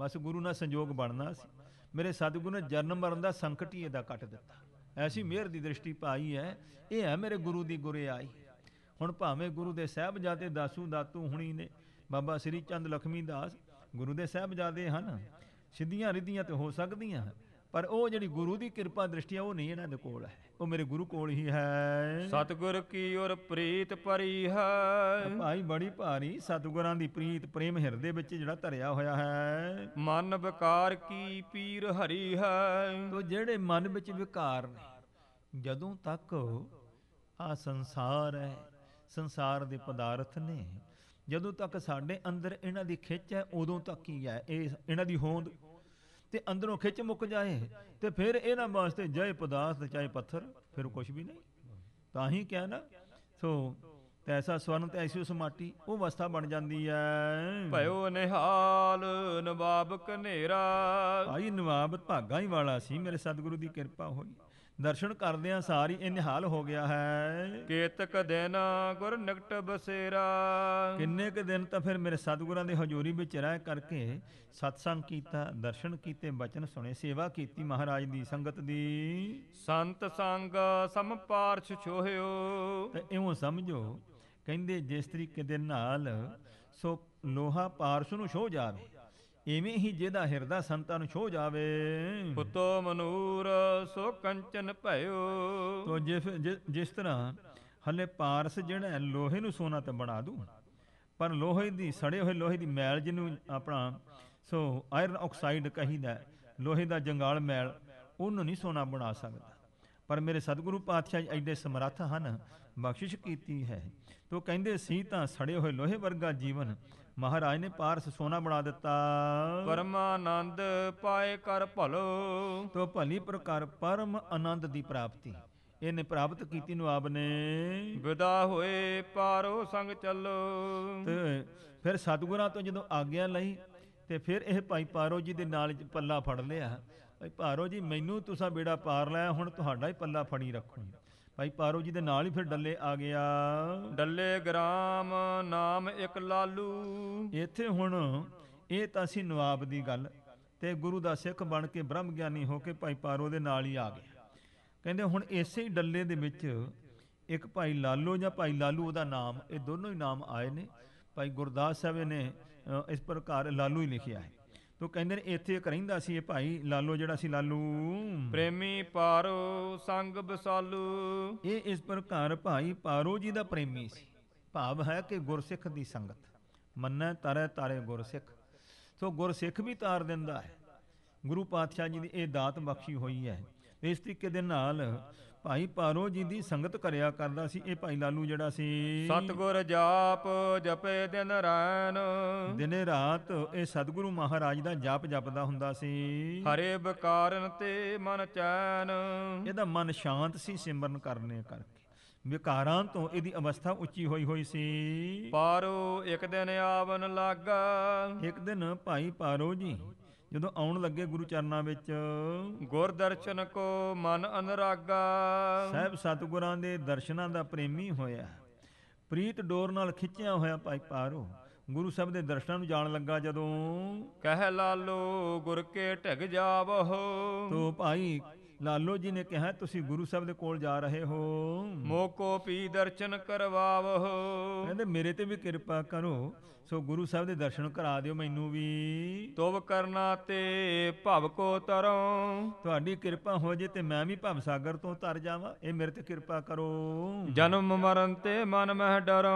ਬਸ ਗੁਰੂ ਨਾਲ ਸੰਜੋਗ ਬਣਨਾ ਸੀ ਮੇਰੇ ਸਤਿਗੁਰੂ ਨੇ ਜਨਮ ਮਰਨ ਦਾ ਸੰਕਟ ਹੀ ਇਹਦਾ ਕੱਟ ਦਿੱਤਾ ਐਸੀ ਮਿਹਰ ਦੀ ਦ੍ਰਿਸ਼ਟੀ ਪਾਈ ਹੈ ਇਹ ਹੈ ਮੇਰੇ ਗੁਰੂ ਦੀ ਗੁਰੇ ਆਈ ਹੁਣ ਭਾਵੇਂ ਗੁਰੂ ਦੇ ਸਹਿਬਜ਼ਾਦੇ ਦਾਸੂ ਦਾਤੂ ਹੁਣੀ ਨੇ ਬਾਬਾ ਸ੍ਰੀ ਚੰਦ ਲਖਮੀ ਦਾਸ ਗੁਰੂ ਦੇ ਸਹਿਬਜ਼ਾਦੇ ਹਨ ਸਿੱਧੀਆਂ ਰਿੱਧੀਆਂ ਤੇ ਹੋ ਸਕਦੀਆਂ ਹਨ ਪਰ ਉਹ ਜਿਹੜੀ ਗੁਰੂ ਦੀ ਕਿਰਪਾ ਦ੍ਰਿਸ਼ਟੀ ਆ ਉਹ ਨਹੀਂ ਇਹਨਾਂ ਦੇ ਕੋਲ ਹੈ ਉਹ ਮੇਰੇ ਗੁਰੂ ਕੋਲ ਹੀ ਹੈ ਸਤਗੁਰ ਕੀ ਔਰ ਪ੍ਰੀਤ ਪਰੀ ਹੈ ਭਾਈ ਬੜੀ ਭਾਰੀ ਸਤਗੁਰਾਂ ਦੀ ਪ੍ਰੀਤ ਪ੍ਰੇਮ ਹਿਰਦੇ ਵਿੱਚ ਜਿਹੜਾ ਧਰਿਆ ਹੋਇਆ ਹੈ ਮਨ ਵਿਕਾਰ ਕੀ ਪੀਰ ਹਰੀ ਹੈ ਤੋ ਜਿਹੜੇ ਮਨ ਵਿੱਚ ਵਿਕਾਰ ਨੇ ਜਦੋਂ ਤੱਕ ਆ ਸੰਸਾਰ ਹੈ ਸੰਸਾਰ ਦੇ ਪਦਾਰਥ ਨੇ ਜਦੋਂ ਤੱਕ ਸਾਡੇ ਅੰਦਰ ਇਹਨਾਂ ਦੀ ਖਿੱਚ ਹੈ ਉਦੋਂ ਤੱਕ ਹੀ ਹੈ ਇਹ ਇਹਨਾਂ ਦੀ ਹੋਂਦ ਤੇ ਅੰਦਰੋਂ ਖਿੱਚ ਮੁੱਕ ਜਾਏ ਤੇ ਫਿਰ ਇਹਨਾਂ ਵਾਸਤੇ ਜੈ ਪਦਾਰਥ ਚਾਹੇ ਪੱਥਰ ਫਿਰ ਕੁਝ ਵੀ ਨਹੀਂ ਤਾਂ ਹੀ ਕਿਹਾ ਨਾ ਸੋ ਤੈਸਾ ਸਵਰਨ ਤੇ ਐਸੀ ਉਸ ਮਾਟੀ ਉਹ ਅਵਸਥਾ ਬਣ ਜਾਂਦੀ ਐ ਭਇਓ ਨਿਹਾਲ ਨਵਾਬ ਕਨੇਰਾ ਭਾਈ ਨਵਾਬ ਭਾਗਾ ਹੀ ਵਾਲਾ ਸੀ ਮੇਰੇ ਸਤਿਗੁਰੂ ਦੀ ਕਿਰਪਾ ਹੋਈ ਦਰਸ਼ਨ ਕਰਦਿਆਂ ਸਾਰੀ ਇਹ ਨਿਹਾਲ ਹੋ ਗਿਆ ਹੈ ਕੇਤਕ ਦਿਨ ਗੁਰ ਨਿਕਟ ਬਸੇਰਾ ਕਿੰਨੇ ਕ ਦਿਨ ਤਾਂ ਫਿਰ ਮੇਰੇ ਸਤਿਗੁਰਾਂ ਦੀ ਹਜ਼ੂਰੀ ਵਿੱਚ ਰਹਿ ਕਰਕੇ ਸਤਸੰਗ ਕੀਤਾ ਦਰਸ਼ਨ ਕੀਤੇ ਬਚਨ ਸੁਣੇ ਸੇਵਾ ਕੀਤੀ ਮਹਾਰਾਜ ਦੀ ਸੰਗਤ ਦੀ ਸੰਤ ਸੰਗ ਸੰਪਾਰਸ਼ ਛੋਹਿਓ ਤੇ ਇਉਂ ਸਮਝੋ ਕਹਿੰਦੇ ਜਿਸ ਤਰੀਕੇ ਦੇ ਨਾਲ ਸੋ ਲੋਹਾ ਪਾਰਸ਼ ਨੂੰ ਛੋਹ ਜਾਵੇ ਇਵੇਂ ਹੀ ਜਿਹਦਾ ਹਿਰਦਾ ਸੰਤਾਂ ਨੂੰ ਛੋ ਜਾਵੇ ਪੁੱਤੋ ਮਨੂਰ ਸੋ ਕੰਚਨ ਭਇਓ ਤੋ ਜਿਸ ਜਿਸ ਤਰ੍ਹਾਂ ਹਲੇ ਪਾਰਸ ਜਿਹੜਾ ਲੋਹੇ ਨੂੰ ਸੋਨਾ ਤੇ ਬਣਾ ਦੂ ਪਰ ਲੋਹੇ ਦੀ ਸੜੇ ਹੋਏ ਲੋਹੇ ਦੀ ਮੈਲ ਜਿਹਨੂੰ ਆਪਣਾ ਸੋ ਆਇਰਨ ਆਕਸਾਈਡ ਕਹਿੰਦਾ ਲੋਹੇ ਦਾ ਜੰਗਾਲ ਮੈਲ ਉਹਨੂੰ ਨਹੀਂ ਸੋਨਾ ਬਣਾ ਸਕਦਾ ਪਰ ਮੇਰੇ ਸਤਿਗੁਰੂ ਪਾਤਸ਼ਾਹ ਐਡੇ ਸਮਰੱਥ ਹਨ ਬਖਸ਼ਿਸ਼ ਕੀਤੀ ਹੈ ਤੋ ਕਹਿੰਦੇ ਸੀ ਤਾਂ ਸੜੇ ਹੋਏ ਲੋਹੇ ਵਰਗਾ ਜੀਵਨ ਮਹਾਰਾਜ ਨੇ ਪਾਰਸ ਸੋਨਾ ਬਣਾ ਦਿੱਤਾ ਪਰਮ ਆਨੰਦ ਪਾਏ ਕਰ ਭਲੋ ਤੋ ਭਲੀ ਪ੍ਰਕਾਰ ਪਰਮ ਆਨੰਦ ਦੀ ਪ੍ਰਾਪਤੀ ਇਹਨੇ ਪ੍ਰਾਪਤ ਕੀਤੀ ਨੂੰ ਆਪ ਨੇ ਵਿਦਾ ਹੋਏ ਪਾਰੋ ਸੰਗ ਚੱਲੋ ਤੇ ਫਿਰ ਸਤਗੁਰਾਂ ਤੋਂ ਜਦੋਂ ਆਗਿਆ ਲਈ ਤੇ ਫਿਰ ਇਹ ਭਾਈ ਪਾਰੋ ਜੀ ਦੇ ਨਾਲ ਪੱਲਾ ਫੜ ਲਿਆ ਭਾਈ ਪਾਰੋ ਜੀ ਮੈਨੂੰ ਤੁਸੀਂ ਬੇੜਾ ਪਾਰ ਲਾਇਆ ਹੁਣ ਤੁਹਾਡਾ ਹੀ ਪੱਲਾ ਫੜੀ ਰੱਖੋ ਭਾਈ ਪਾਰੋ ਜੀ ਦੇ ਨਾਲ ਹੀ ਫਿਰ ਡੱਲੇ ਆ ਗਿਆ ਡੱਲੇ ਗ੍ਰਾਮ ਨਾਮ ਇੱਕ ਲਾਲੂ ਇੱਥੇ ਹੁਣ ਇਹ ਤਾਂ ਸੀ ਨਵਾਬ ਦੀ ਗੱਲ ਤੇ ਗੁਰੂ ਦਾ ਸਿੱਖ ਬਣ ਕੇ ਬ੍ਰਹਮ ਗਿਆਨੀ ਹੋ ਕੇ ਭਾਈ ਪਾਰੋ ਦੇ ਨਾਲ ਹੀ ਆ ਗਿਆ ਕਹਿੰਦੇ ਹੁਣ ਇਸੇ ਹੀ ਡੱਲੇ ਦੇ ਵਿੱਚ ਇੱਕ ਭਾਈ ਲਾਲੋ ਜਾਂ ਭਾਈ ਲਾਲੂ ਉਹਦਾ ਨਾਮ ਇਹ ਦੋਨੋਂ ਹੀ ਨਾਮ ਆਏ ਨੇ ਭਾਈ ਗੁਰਦਾਸ ਸਾਹਿਬ ਨੇ ਇਸ ਪ੍ਰਕਾਰ ਲਾਲੂ ਹੀ ਲਿਖਿਆ ਹੈ ਤੋ ਕਹਿੰਦੇ ਨੇ ਇੱਥੇ ਇੱਕ ਰਹਿੰਦਾ ਸੀ ਇਹ ਭਾਈ ਲਾਲੋ ਜਿਹੜਾ ਸੀ ਲਾਲੂ ਪ੍ਰੇਮੀ ਪਾਰੋ ਸੰਗ ਬਸਾਲੂ ਇਹ ਇਸ ਪ੍ਰਕਾਰ ਭਾਈ ਪਾਰੋ ਜੀ ਦਾ ਪ੍ਰੇਮੀ ਸੀ ਭਾਵ ਹੈ ਕਿ ਗੁਰਸਿੱਖ ਦੀ ਸੰਗਤ ਮੰਨੈ ਤਾਰੇ ਤਾਰੇ ਗੁਰਸਿੱਖ ਸੋ ਗੁਰਸਿੱਖ ਵੀ ਤਾਰ ਦਿੰਦਾ ਹੈ ਗੁਰੂ ਪਾਤਸ਼ਾਹ ਜੀ ਦੀ ਇਹ ਦਾਤ ਬਖਸ਼ੀ ਹੋਈ ਹੈ ਇਸ ਤਰੀਕੇ ਦੇ ਨਾਲ ਭਾਈ ਪਾਰੋ ਜੀ ਦੀ ਸੰਗਤ ਕਰਿਆ ਕਰਦਾ ਸੀ ਇਹ ਭਾਈ ਲਾਲੂ ਜਿਹੜਾ ਸੀ ਸਤਗੁਰ ਜਾਪ ਜਪੇ ਦਿਨ ਰਾਤ ਦਿਨੇ ਰਾਤ ਇਹ ਸਤਗੁਰੂ ਮਹਾਰਾਜ ਦਾ ਜਾਪ ਜਪਦਾ ਹੁੰਦਾ ਸੀ ਹਰੇ ਬਕਾਰਨ ਤੇ ਮਨ ਚੈਨ ਇਹਦਾ ਮਨ ਸ਼ਾਂਤ ਸੀ ਸਿਮਰਨ ਕਰਨੇ ਕਰਕੇ ਵਿਕਾਰਾਂ ਤੋਂ ਇਹਦੀ ਅਵਸਥਾ ਉੱਚੀ ਹੋਈ ਹੋਈ ਸੀ ਪਾਰੋ ਇੱਕ ਦਿਨ ਆਵਨ ਲੱਗਾ ਇੱਕ ਦਿਨ ਭਾਈ ਪਾਰੋ ਜੀ ਜਦੋਂ ਆਉਣ ਲੱਗੇ ਗੁਰੂ ਚਰਨਾਂ ਵਿੱਚ ਗੁਰ ਦਰਸ਼ਨ ਕੋ ਮਨ ਅਨਰਾਗਾ ਸਹਿਬ ਸਤਿਗੁਰਾਂ ਦੇ ਦਰਸ਼ਨਾਂ ਦਾ ਪ੍ਰੇਮੀ ਹੋਇਆ ਪ੍ਰੀਤ ਡੋਰ ਨਾਲ ਖਿੱਚਿਆ ਹੋਇਆ ਭਾਈ ਪਾਰੋ ਗੁਰੂ ਸਾਹਿਬ ਦੇ ਦਰਸ਼ਨਾਂ ਨੂੰ ਜਾਣ ਲੱਗਾ ਜਦੋਂ ਕਹਿ ਲਾਲੋ ਗੁਰ ਕੇ ਢਗ ਜਾਵੋ ਤੋ ਭਾਈ ਲਾਲੋ ਜੀ ਨੇ ਕਿਹਾ ਤੁਸੀਂ ਗੁਰੂ ਸਾਹਿਬ ਦੇ ਕੋਲ ਜਾ ਰਹੇ ਹੋ ਮੋਕੋ ਪੀ ਦਰਸ਼ਨ ਕਰਵਾਵੋ ਕਹਿੰਦੇ ਮੇਰੇ ਤੇ ਵੀ ਕਿਰਪਾ ਕਰੋ ਸੋ ਗੁਰੂ ਸਾਹਿਬ ਦੇ ਦਰਸ਼ਨ ਕਰਾ ਦਿਓ ਮੈਨੂੰ ਵੀ ਤਵ ਕਰਨਾ ਤੇ ਭਵ ਕੋ ਤਰੋ ਤੁਹਾਡੀ ਕਿਰਪਾ ਹੋ ਜੇ ਤੇ ਮੈਂ ਵੀ ਭਵ ਸਾਗਰ ਤੋਂ ਤਰ ਜਾਵਾਂ ਇਹ ਮੇਰੇ ਤੇ ਕਿਰਪਾ ਕਰੋ ਜਨਮ ਮਰਨ ਤੇ ਮਨ ਮਹਿ ਡਰੋ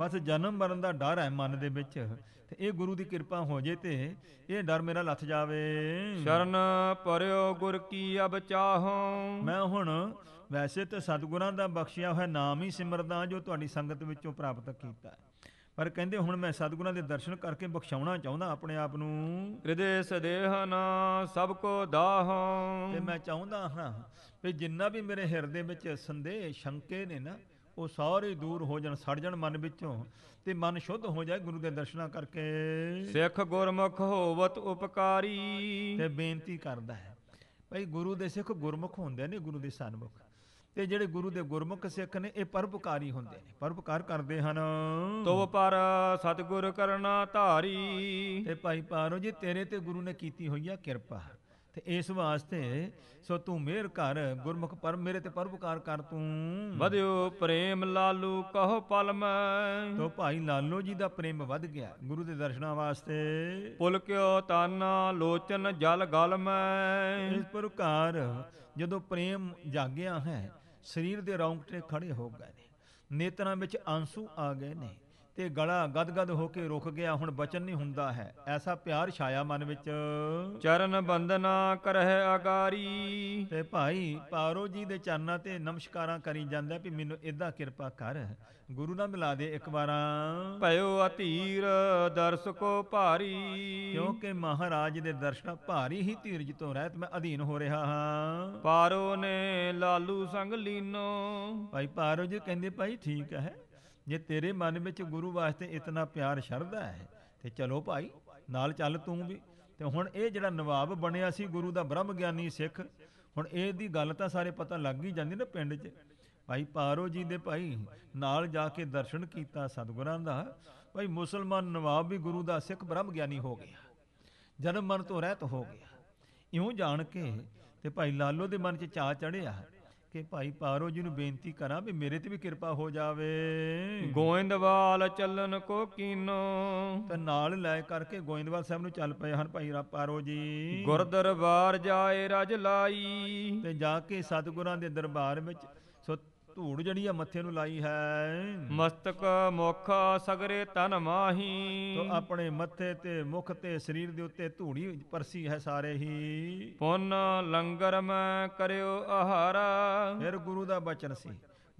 ਬਸ ਜਨਮ ਮਰਨ ਦਾ ਡਰ ਹੈ ਮਨ ਦੇ ਵਿੱਚ ਤੇ ਇਹ ਗੁਰੂ ਦੀ ਕਿਰਪਾ ਹੋ ਜੇ ਤੇ ਇਹ ਡਰ ਮੇਰਾ ਲੱਥ ਜਾਵੇ ਸ਼ਰਨ ਪਰਿਓ ਗੁਰ ਕੀ ਅਬ ਚਾਹੋ ਮੈਂ ਹੁਣ ਵੈਸੇ ਤੇ ਸਤਿਗੁਰਾਂ ਦਾ ਬਖਸ਼ਿਆ ਹੋਇਆ ਨਾਮ ਹੀ ਸਿਮਰਦਾ ਜੋ ਤੁਹਾਡੀ ਸੰਗਤ ਵਿੱਚੋਂ ਪ੍ਰਾਪਤ ਕੀਤਾ ਹੈ ਪਰ ਕਹਿੰਦੇ ਹੁਣ ਮੈਂ ਸਤਿਗੁਰਾਂ ਦੇ ਦਰਸ਼ਨ ਕਰਕੇ ਬਖਸ਼ਾਉਣਾ ਚਾਹੁੰਦਾ ਆਪਣੇ ਆਪ ਨੂੰ ਹਿਰਦੇ ਸਦੇਹਨ ਸਭ ਕੋ ਦਾਹ ਤੇ ਮੈਂ ਚਾਹੁੰਦਾ ਹਾਂ ਕਿ ਜਿੰਨਾ ਵੀ ਮੇਰੇ ਹਿਰਦੇ ਵਿੱਚ ਸੰਦੇਹ ਸ਼ੰਕੇ ਨੇ ਨਾ ਉਹ ਸਾਰੇ ਦੂਰ ਹੋ ਜਾਣ ਸੜ ਜਾਣ ਮਨ ਵਿੱਚੋਂ ਤੇ ਮਨ ਸ਼ੁੱਧ ਹੋ ਜਾਏ ਗੁਰੂ ਦੇ ਦਰਸ਼ਨਾਂ ਕਰਕੇ ਸਿੱਖ ਗੁਰਮੁਖ ਹੋਵਤ ਉਪਕਾਰੀ ਤੇ ਬੇਨਤੀ ਕਰਦਾ ਹੈ ਭਾਈ ਗੁਰੂ ਦੇ ਸਿੱਖ ਗੁਰਮੁਖ ਹੁੰਦੇ ਨੇ ਗੁਰੂ ਦੇ ਸਨਮੁਖ ਤੇ ਜਿਹੜੇ ਗੁਰੂ ਦੇ ਗੁਰਮੁਖ ਸਿੱਖ ਨੇ ਇਹ ਪਰਪਕਾਰੀ ਹੁੰਦੇ ਨੇ ਪਰਪਕਾਰ ਕਰਦੇ ਹਨ ਤਉ ਪਰ ਸਤਗੁਰ ਕਰਨਾ ਧਾਰੀ ਤੇ ਭਾਈ ਪਾਰੋ ਜੀ ਤੇਰੇ ਤੇ ਗੁਰੂ ਨੇ ਕੀਤੀ ਹੋਈ ਆ ਕਿਰਪਾ ਤੇ ਇਸ ਵਾਸਤੇ ਸੋ ਤੂੰ ਮੇਰ ਘਰ ਗੁਰਮੁਖ ਪਰ ਮੇਰੇ ਤੇ ਪਰਉਪਕਾਰ ਕਰ ਤੂੰ ਵਧਿਓ ਪ੍ਰੇਮ ਲਾਲੂ ਕਹੋ ਪਲ ਮੈਂ ਤੋ ਭਾਈ ਲਾਲੋ ਜੀ ਦਾ ਪ੍ਰੇਮ ਵਧ ਗਿਆ ਗੁਰੂ ਦੇ ਦਰਸ਼ਨਾਂ ਵਾਸਤੇ ਪੁਲ ਕਿਉ ਤਨ ਲੋਚਨ ਜਲ ਗਲ ਮੈਂ ਇਸ ਪ੍ਰਕਾਰ ਜਦੋਂ ਪ੍ਰੇਮ ਜਾਗਿਆ ਹੈ ਸਰੀਰ ਦੇ ਰੌਂਗਟੇ ਖੜੇ ਹੋ ਗਏ ਨੇ ਨੇਤਰਾਂ ਵਿੱਚ ਆਂਸੂ ਆ ਗਏ ਨੇ ਤੇ ਗਲਾ ਗਦਗਦ ਹੋ ਕੇ ਰੁਕ ਗਿਆ ਹੁਣ ਬਚਨ ਨਹੀਂ ਹੁੰਦਾ ਹੈ ਐਸਾ ਪਿਆਰ ਛਾਇਆ ਮਨ ਵਿੱਚ ਚਰਨ ਬੰਦਨਾ ਕਰਹਿ ਆਕਾਰੀ ਤੇ ਭਾਈ ਪਾਰੋ ਜੀ ਦੇ ਚਰਨਾਂ ਤੇ ਨਮਸਕਾਰਾਂ ਕਰੀ ਜਾਂਦਾ ਵੀ ਮੈਨੂੰ ਇਦਾਂ ਕਿਰਪਾ ਕਰ ਗੁਰੂ ਨਾਲ ਮਿਲਾ ਦੇ ਇੱਕ ਵਾਰਾਂ ਭਇਓ ਅਤੀਰ ਦਰਸ ਕੋ ਭਾਰੀ ਕਿਉਂਕਿ ਮਹਾਰਾਜ ਦੇ ਦਰਸ਼ਨ ਭਾਰੀ ਹੀ ਧੀਰਜ ਤੋਂ ਰਹਿਤ ਮੈਂ ਅਧੀਨ ਹੋ ਰਿਹਾ ਹਾਂ ਪਾਰੋ ਨੇ ਲਾਲੂ ਸੰਗ ਲੀਨੋ ਭਾਈ ਪਾਰੋ ਜੀ ਕਹਿੰਦੇ ਭਾਈ ਠੀਕ ਹੈ ਜੇ ਤੇਰੇ ਮਨ ਵਿੱਚ ਗੁਰੂ ਵਾਸਤੇ ਇਤਨਾ ਪਿਆਰ ਸ਼ਰਧਾ ਹੈ ਤੇ ਚਲੋ ਭਾਈ ਨਾਲ ਚੱਲ ਤੂੰ ਵੀ ਤੇ ਹੁਣ ਇਹ ਜਿਹੜਾ ਨਵਾਬ ਬਣਿਆ ਸੀ ਗੁਰੂ ਦਾ ਬ੍ਰਹਮ ਗਿਆਨੀ ਸਿੱਖ ਹੁਣ ਇਹ ਦੀ ਗੱਲ ਤਾਂ ਸਾਰੇ ਪਤਾ ਲੱਗ ਹੀ ਜਾਂਦੀ ਨਾ ਪਿੰਡ 'ਚ ਭਾਈ ਪਾਰੋ ਜੀ ਦੇ ਭਾਈ ਨਾਲ ਜਾ ਕੇ ਦਰਸ਼ਨ ਕੀਤਾ ਸਤਿਗੁਰਾਂ ਦਾ ਭਾਈ ਮੁਸਲਮਾਨ ਨਵਾਬ ਵੀ ਗੁਰੂ ਦਾ ਸਿੱਖ ਬ੍ਰਹਮ ਗਿਆਨੀ ਹੋ ਗਿਆ ਜਨਮ ਮਨ ਤੋਂ ਰਹਿਤ ਹੋ ਗਿਆ ਇਉਂ ਜਾਣ ਕੇ ਤੇ ਭਾਈ ਲਾਲੋ ਦੇ ਮਨ 'ਚ ਚਾ ਚੜਿਆ ਕਿ ਭਾਈ ਪਾਰੋ ਜੀ ਨੂੰ ਬੇਨਤੀ ਕਰਾਂ ਵੀ ਮੇਰੇ ਤੇ ਵੀ ਕਿਰਪਾ ਹੋ ਜਾਵੇ ਗੋਇੰਦਵਾਲ ਚੱਲਨ ਕੋ ਕੀਨੋ ਤੇ ਨਾਲ ਲੈ ਕਰਕੇ ਗੋਇੰਦਵਾਲ ਸਾਹਿਬ ਨੂੰ ਚੱਲ ਪਏ ਹਨ ਭਾਈ ਪਾਰੋ ਜੀ ਗੁਰਦਰਬਾਰ ਜਾਏ ਰਜ ਲਾਈ ਤੇ ਜਾ ਕੇ ਸਤਿਗੁਰਾਂ ਦੇ ਦਰਬਾਰ ਵਿੱਚ ਸੋ ਧੂੜ ਜਿਹੜੀ ਆ ਮੱਥੇ ਨੂੰ ਲਾਈ ਹੈ ਮਸਤਕ ਮੁਖ ਸਗਰੇ ਤਨ ਮਾਹੀ ਤੋ ਆਪਣੇ ਮੱਥੇ ਤੇ ਮੁਖ ਤੇ ਸਰੀਰ ਦੇ ਉੱਤੇ ਧੂੜੀ ਪਰਸੀ ਹੈ ਸਾਰੇ ਹੀ ਪੁੰਨ ਲੰਗਰ ਮੈਂ ਕਰਿਓ ਆਹਾਰਾ ਫਿਰ ਗੁਰੂ ਦਾ ਬਚਨ ਸੀ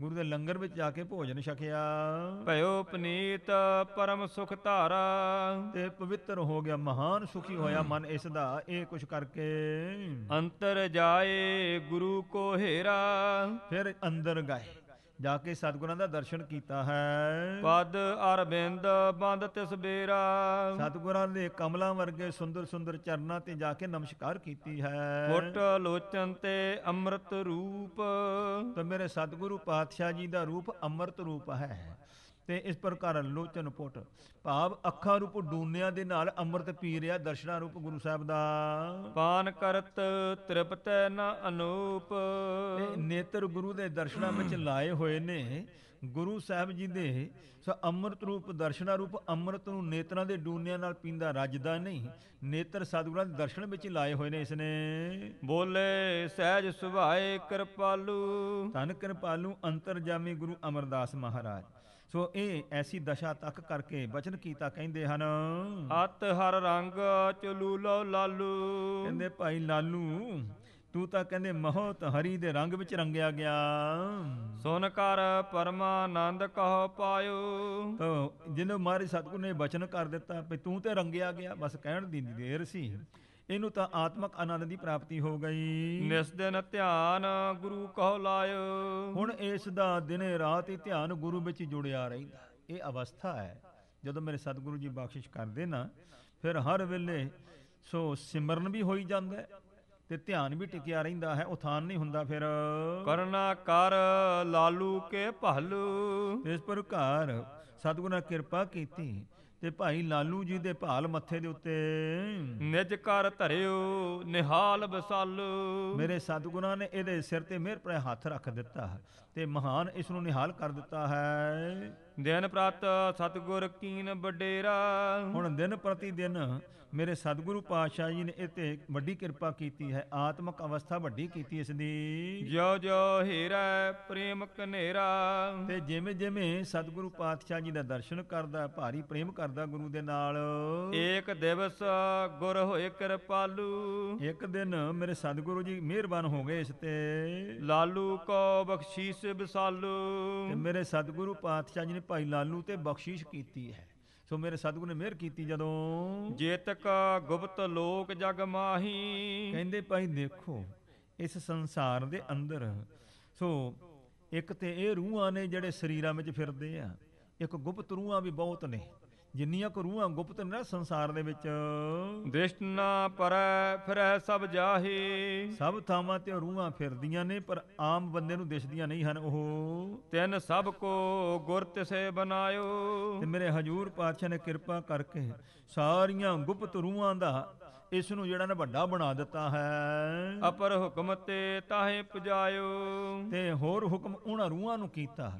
ਗੁਰੂ ਦੇ ਲੰਗਰ ਵਿੱਚ ਜਾ ਕੇ ਭੋਜਨ ਛਕਿਆ ਭਇਓ ਪਨੀਤ ਪਰਮ ਸੁਖ ਧਾਰਾ ਤੇ ਪਵਿੱਤਰ ਹੋ ਗਿਆ ਮਹਾਨ ਸੁਖੀ ਹੋਇਆ ਮਨ ਇਸ ਦਾ ਇਹ ਕੁਛ ਕਰਕੇ ਅੰਤਰ ਜਾਏ ਗੁਰੂ ਕੋ ਹੇਰਾ ਫਿਰ ਅੰਦਰ ਗਏ ਜਾ ਕੇ ਸਤਿਗੁਰਾਂ ਦਾ ਦਰਸ਼ਨ ਕੀਤਾ ਹੈ ਪਦ ਅਰਬਿੰਦ ਬੰਦ ਤਿਸ ਬੇਰਾ ਸਤਿਗੁਰਾਂ ਦੇ ਕਮਲਾਂ ਵਰਗੇ ਸੁੰਦਰ ਸੁੰਦਰ ਚਰਨਾਂ ਤੇ ਜਾ ਕੇ ਨਮਸਕਾਰ ਕੀਤੀ ਹੈ ਫੁੱਟ ਲੋਚਨ ਤੇ ਅੰਮ੍ਰਿਤ ਰੂਪ ਤਾਂ ਮੇਰੇ ਸਤਿਗੁਰੂ ਪਾਤਸ਼ਾਹ ਜੀ ਦਾ ਰੂਪ ਅੰਮ੍ਰਿਤ ਰੂਪ ਹੈ ਤੇ ਇਸ ਪ੍ਰਕਾਰ ਲੋਚਨ ਪੁੱਟ ਭਾਵ ਅੱਖਾਂ ਰੂਪ ਡੂਨਿਆਂ ਦੇ ਨਾਲ ਅੰਮ੍ਰਿਤ ਪੀ ਰਿਹਾ ਦਰਸ਼ਨਾ ਰੂਪ ਗੁਰੂ ਸਾਹਿਬ ਦਾ ਪਾਨ ਕਰਤ ਤ੍ਰਿਪਤੈ ਨ ਅਨੂਪ ਨੇਤਰ ਗੁਰੂ ਦੇ ਦਰਸ਼ਨਾ ਵਿੱਚ ਲਾਏ ਹੋਏ ਨੇ ਗੁਰੂ ਸਾਹਿਬ ਜੀ ਦੇ ਸੋ ਅੰਮ੍ਰਿਤ ਰੂਪ ਦਰਸ਼ਨਾ ਰੂਪ ਅੰਮ੍ਰਿਤ ਨੂੰ ਨੇਤਰਾਂ ਦੇ ਡੂਨਿਆਂ ਨਾਲ ਪੀਂਦਾ ਰੱਜਦਾ ਨਹੀਂ ਨੇਤਰ ਸਤਿਗੁਰਾਂ ਦੇ ਦਰਸ਼ਨ ਵਿੱਚ ਲਾਏ ਹੋਏ ਨੇ ਇਸਨੇ ਬੋਲੇ ਸਹਿਜ ਸੁਭਾਏ ਕਿਰਪਾਲੂ ਧਨ ਕਿਰਪਾਲੂ ਅੰਤਰਜਾਮੀ ਗੁਰੂ ਅਮਰਦਾਸ ਮਹਾਰਾਜ ਸੋ ਇਹ ਐਸੀ ਦਸ਼ਾ ਤੱਕ ਕਰਕੇ ਬਚਨ ਕੀਤਾ ਕਹਿੰਦੇ ਹਨ ਅਤ ਹਰ ਰੰਗ ਚਲੂ ਚਲੂਲੋ ਲਾਲੂ ਕਹਿੰਦੇ ਭਾਈ ਲਾਲੂ ਤੂੰ ਤਾਂ ਕਹਿੰਦੇ ਮਹੋਤ ਹਰੀ ਦੇ ਰੰਗ ਵਿੱਚ ਰੰਗਿਆ ਗਿਆ ਸੁਨ ਕਰ ਪਰਮਾਨੰਦ ਕਹੋ ਪਾਇਓ ਤੋ ਜਿਹਨੂੰ ਮਾਰੇ ਸਤਗੁਰ ਨੇ ਬਚਨ ਕਰ ਦਿੱਤਾ ਵੀ ਤੂੰ ਤੇ ਰੰਗਿਆ ਗਿਆ ਬਸ ਕਹਿਣ ਦੀ ਦੇਰ ਸੀ ਇਹਨੂੰ ਤਾਂ ਆਤਮਿਕ ਆਨੰਦ ਦੀ ਪ੍ਰਾਪਤੀ ਹੋ ਗਈ ਨਿਸ ਦਿਨ ਧਿਆਨ ਗੁਰੂ ਕੋ ਲਾਇ ਹੁਣ ਇਸ ਦਾ ਦਿਨੇ ਰਾਤ ਹੀ ਧਿਆਨ ਗੁਰੂ ਵਿੱਚ ਜੁੜਿਆ ਰਹਿੰਦਾ ਇਹ ਅਵਸਥਾ ਹੈ ਜਦੋਂ ਮੇਰੇ ਸਤਿਗੁਰੂ ਜੀ ਬਖਸ਼ਿਸ਼ ਕਰਦੇ ਨਾ ਫਿਰ ਹਰ ਵੇਲੇ ਸੋ ਸਿਮਰਨ ਵੀ ਹੋਈ ਜਾਂਦਾ ਤੇ ਧਿਆਨ ਵੀ ਟਿਕਿਆ ਰਹਿੰਦਾ ਹੈ ਉਥਾਨ ਨਹੀਂ ਹੁੰਦਾ ਫਿਰ ਕਰਨਾ ਕਰ ਲਾਲੂ ਕੇ ਭਲ ਇਸ ਪ੍ਰਕਾਰ ਸਤਿਗੁਰਾਂ ਕਿਰਪਾ ਕੀਤੀ ਤੇ ਭਾਈ ਲਾਲੂ ਜੀ ਦੇ ਭਾਲ ਮੱਥੇ ਦੇ ਉੱਤੇ ਨਿਜ ਕਰ ਧਰਿਓ ਨਿਹਾਲ ਬਸਲ ਮੇਰੇ ਸਤਿਗੁਰਾਂ ਨੇ ਇਹਦੇ ਸਿਰ ਤੇ ਮਿਹਰ ਪਰੇ ਹੱਥ ਰੱਖ ਦਿੱਤਾ ਤੇ ਮਹਾਨ ਇਸ ਨੂੰ ਨਿਹਾਲ ਕਰ ਦਿੱਤਾ ਹੈ ਦਿਨ ਪ੍ਰਤ ਸਤਗੁਰ ਕੀਨ ਬਡੇਰਾ ਹੁਣ ਦਿਨ ਪ੍ਰਤੀ ਦਿਨ ਮੇਰੇ ਸਤਗੁਰੂ ਪਾਤਸ਼ਾਹ ਜੀ ਨੇ ਇਤੇ ਵੱਡੀ ਕਿਰਪਾ ਕੀਤੀ ਹੈ ਆਤਮਿਕ ਅਵਸਥਾ ਵੱਡੀ ਕੀਤੀ ਇਸ ਦੀ ਜੋ ਜੋ ਹੀਰਾ ਪ੍ਰੇਮ ਕਨੇਰਾ ਤੇ ਜਿਵੇਂ ਜਿਵੇਂ ਸਤਗੁਰੂ ਪਾਤਸ਼ਾਹ ਜੀ ਦਾ ਦਰਸ਼ਨ ਕਰਦਾ ਭਾਰੀ ਪ੍ਰੇਮ ਕਰਦਾ ਗੁਰੂ ਦੇ ਨਾਲ ਇੱਕ ਦਿਵਸ ਗੁਰ ਹੋਏ ਕਿਰਪਾਲੂ ਇੱਕ ਦਿਨ ਮੇਰੇ ਸਤਗੁਰੂ ਜੀ ਮਿਹਰਬਾਨ ਹੋ ਗਏ ਇਸ ਤੇ ਲਾਲੂ ਕੋ ਬਖਸ਼ੀਸ ਬਿਸਾਲੂ ਤੇ ਮੇਰੇ ਸਤਿਗੁਰੂ ਪਾਤਸ਼ਾਹ ਜੀ ਨੇ ਭਾਈ ਲਾਲੂ ਤੇ ਬਖਸ਼ਿਸ਼ ਕੀਤੀ ਹੈ ਸੋ ਮੇਰੇ ਸਤਿਗੁਰੂ ਨੇ ਮਿਹਰ ਕੀਤੀ ਜਦੋਂ ਜੇਤਕ ਗੁਪਤ ਲੋਕ ਜਗ ਮਾਹੀ ਕਹਿੰਦੇ ਭਾਈ ਦੇਖੋ ਇਸ ਸੰਸਾਰ ਦੇ ਅੰਦਰ ਸੋ ਇੱਕ ਤੇ ਇਹ ਰੂਹਾਂ ਨੇ ਜਿਹੜੇ ਸਰੀਰਾਂ ਵਿੱਚ ਫਿਰਦੇ ਆ ਇੱਕ ਗੁਪਤ ਰੂਹਾਂ ਵੀ ਬਹੁਤ ਨੇ ਜਿੰਨੀਆਂ ਕੋ ਰੂਹਾਂ ਗੁਪਤ ਨੇ ਸੰਸਾਰ ਦੇ ਵਿੱਚ ਦ੍ਰਿਸ਼ਟ ਨਾ ਪਰੈ ਫਿਰੈ ਸਭ ਜਾਹੇ ਸਭ ਥਾਵਾਂ ਤੇ ਰੂਹਾਂ ਫਿਰਦੀਆਂ ਨੇ ਪਰ ਆਮ ਬੰਦੇ ਨੂੰ ਦਿਸਦੀਆਂ ਨਹੀਂ ਹਨ ਉਹ ਤਿੰਨ ਸਭ ਕੋ ਗੁਰ ਤਿਸੇ ਬਨਾਇਓ ਤੇ ਮੇਰੇ ਹਜੂਰ ਪਾਤਸ਼ਾਹ ਨੇ ਕਿਰਪਾ ਕਰਕੇ ਸਾਰੀਆਂ ਗੁਪਤ ਰੂਹਾਂ ਦਾ ਇਸ ਨੂੰ ਜਿਹੜਾ ਨਾ ਵੱਡਾ ਬਣਾ ਦਿੱਤਾ ਹੈ ਅਪਰ ਹੁਕਮ ਤੇ ਤਾਹੇ ਪਜਾਇਓ ਤੇ ਹੋਰ ਹੁਕਮ ਉਹਨਾਂ ਰੂਹਾਂ ਨੂੰ ਕੀਤਾ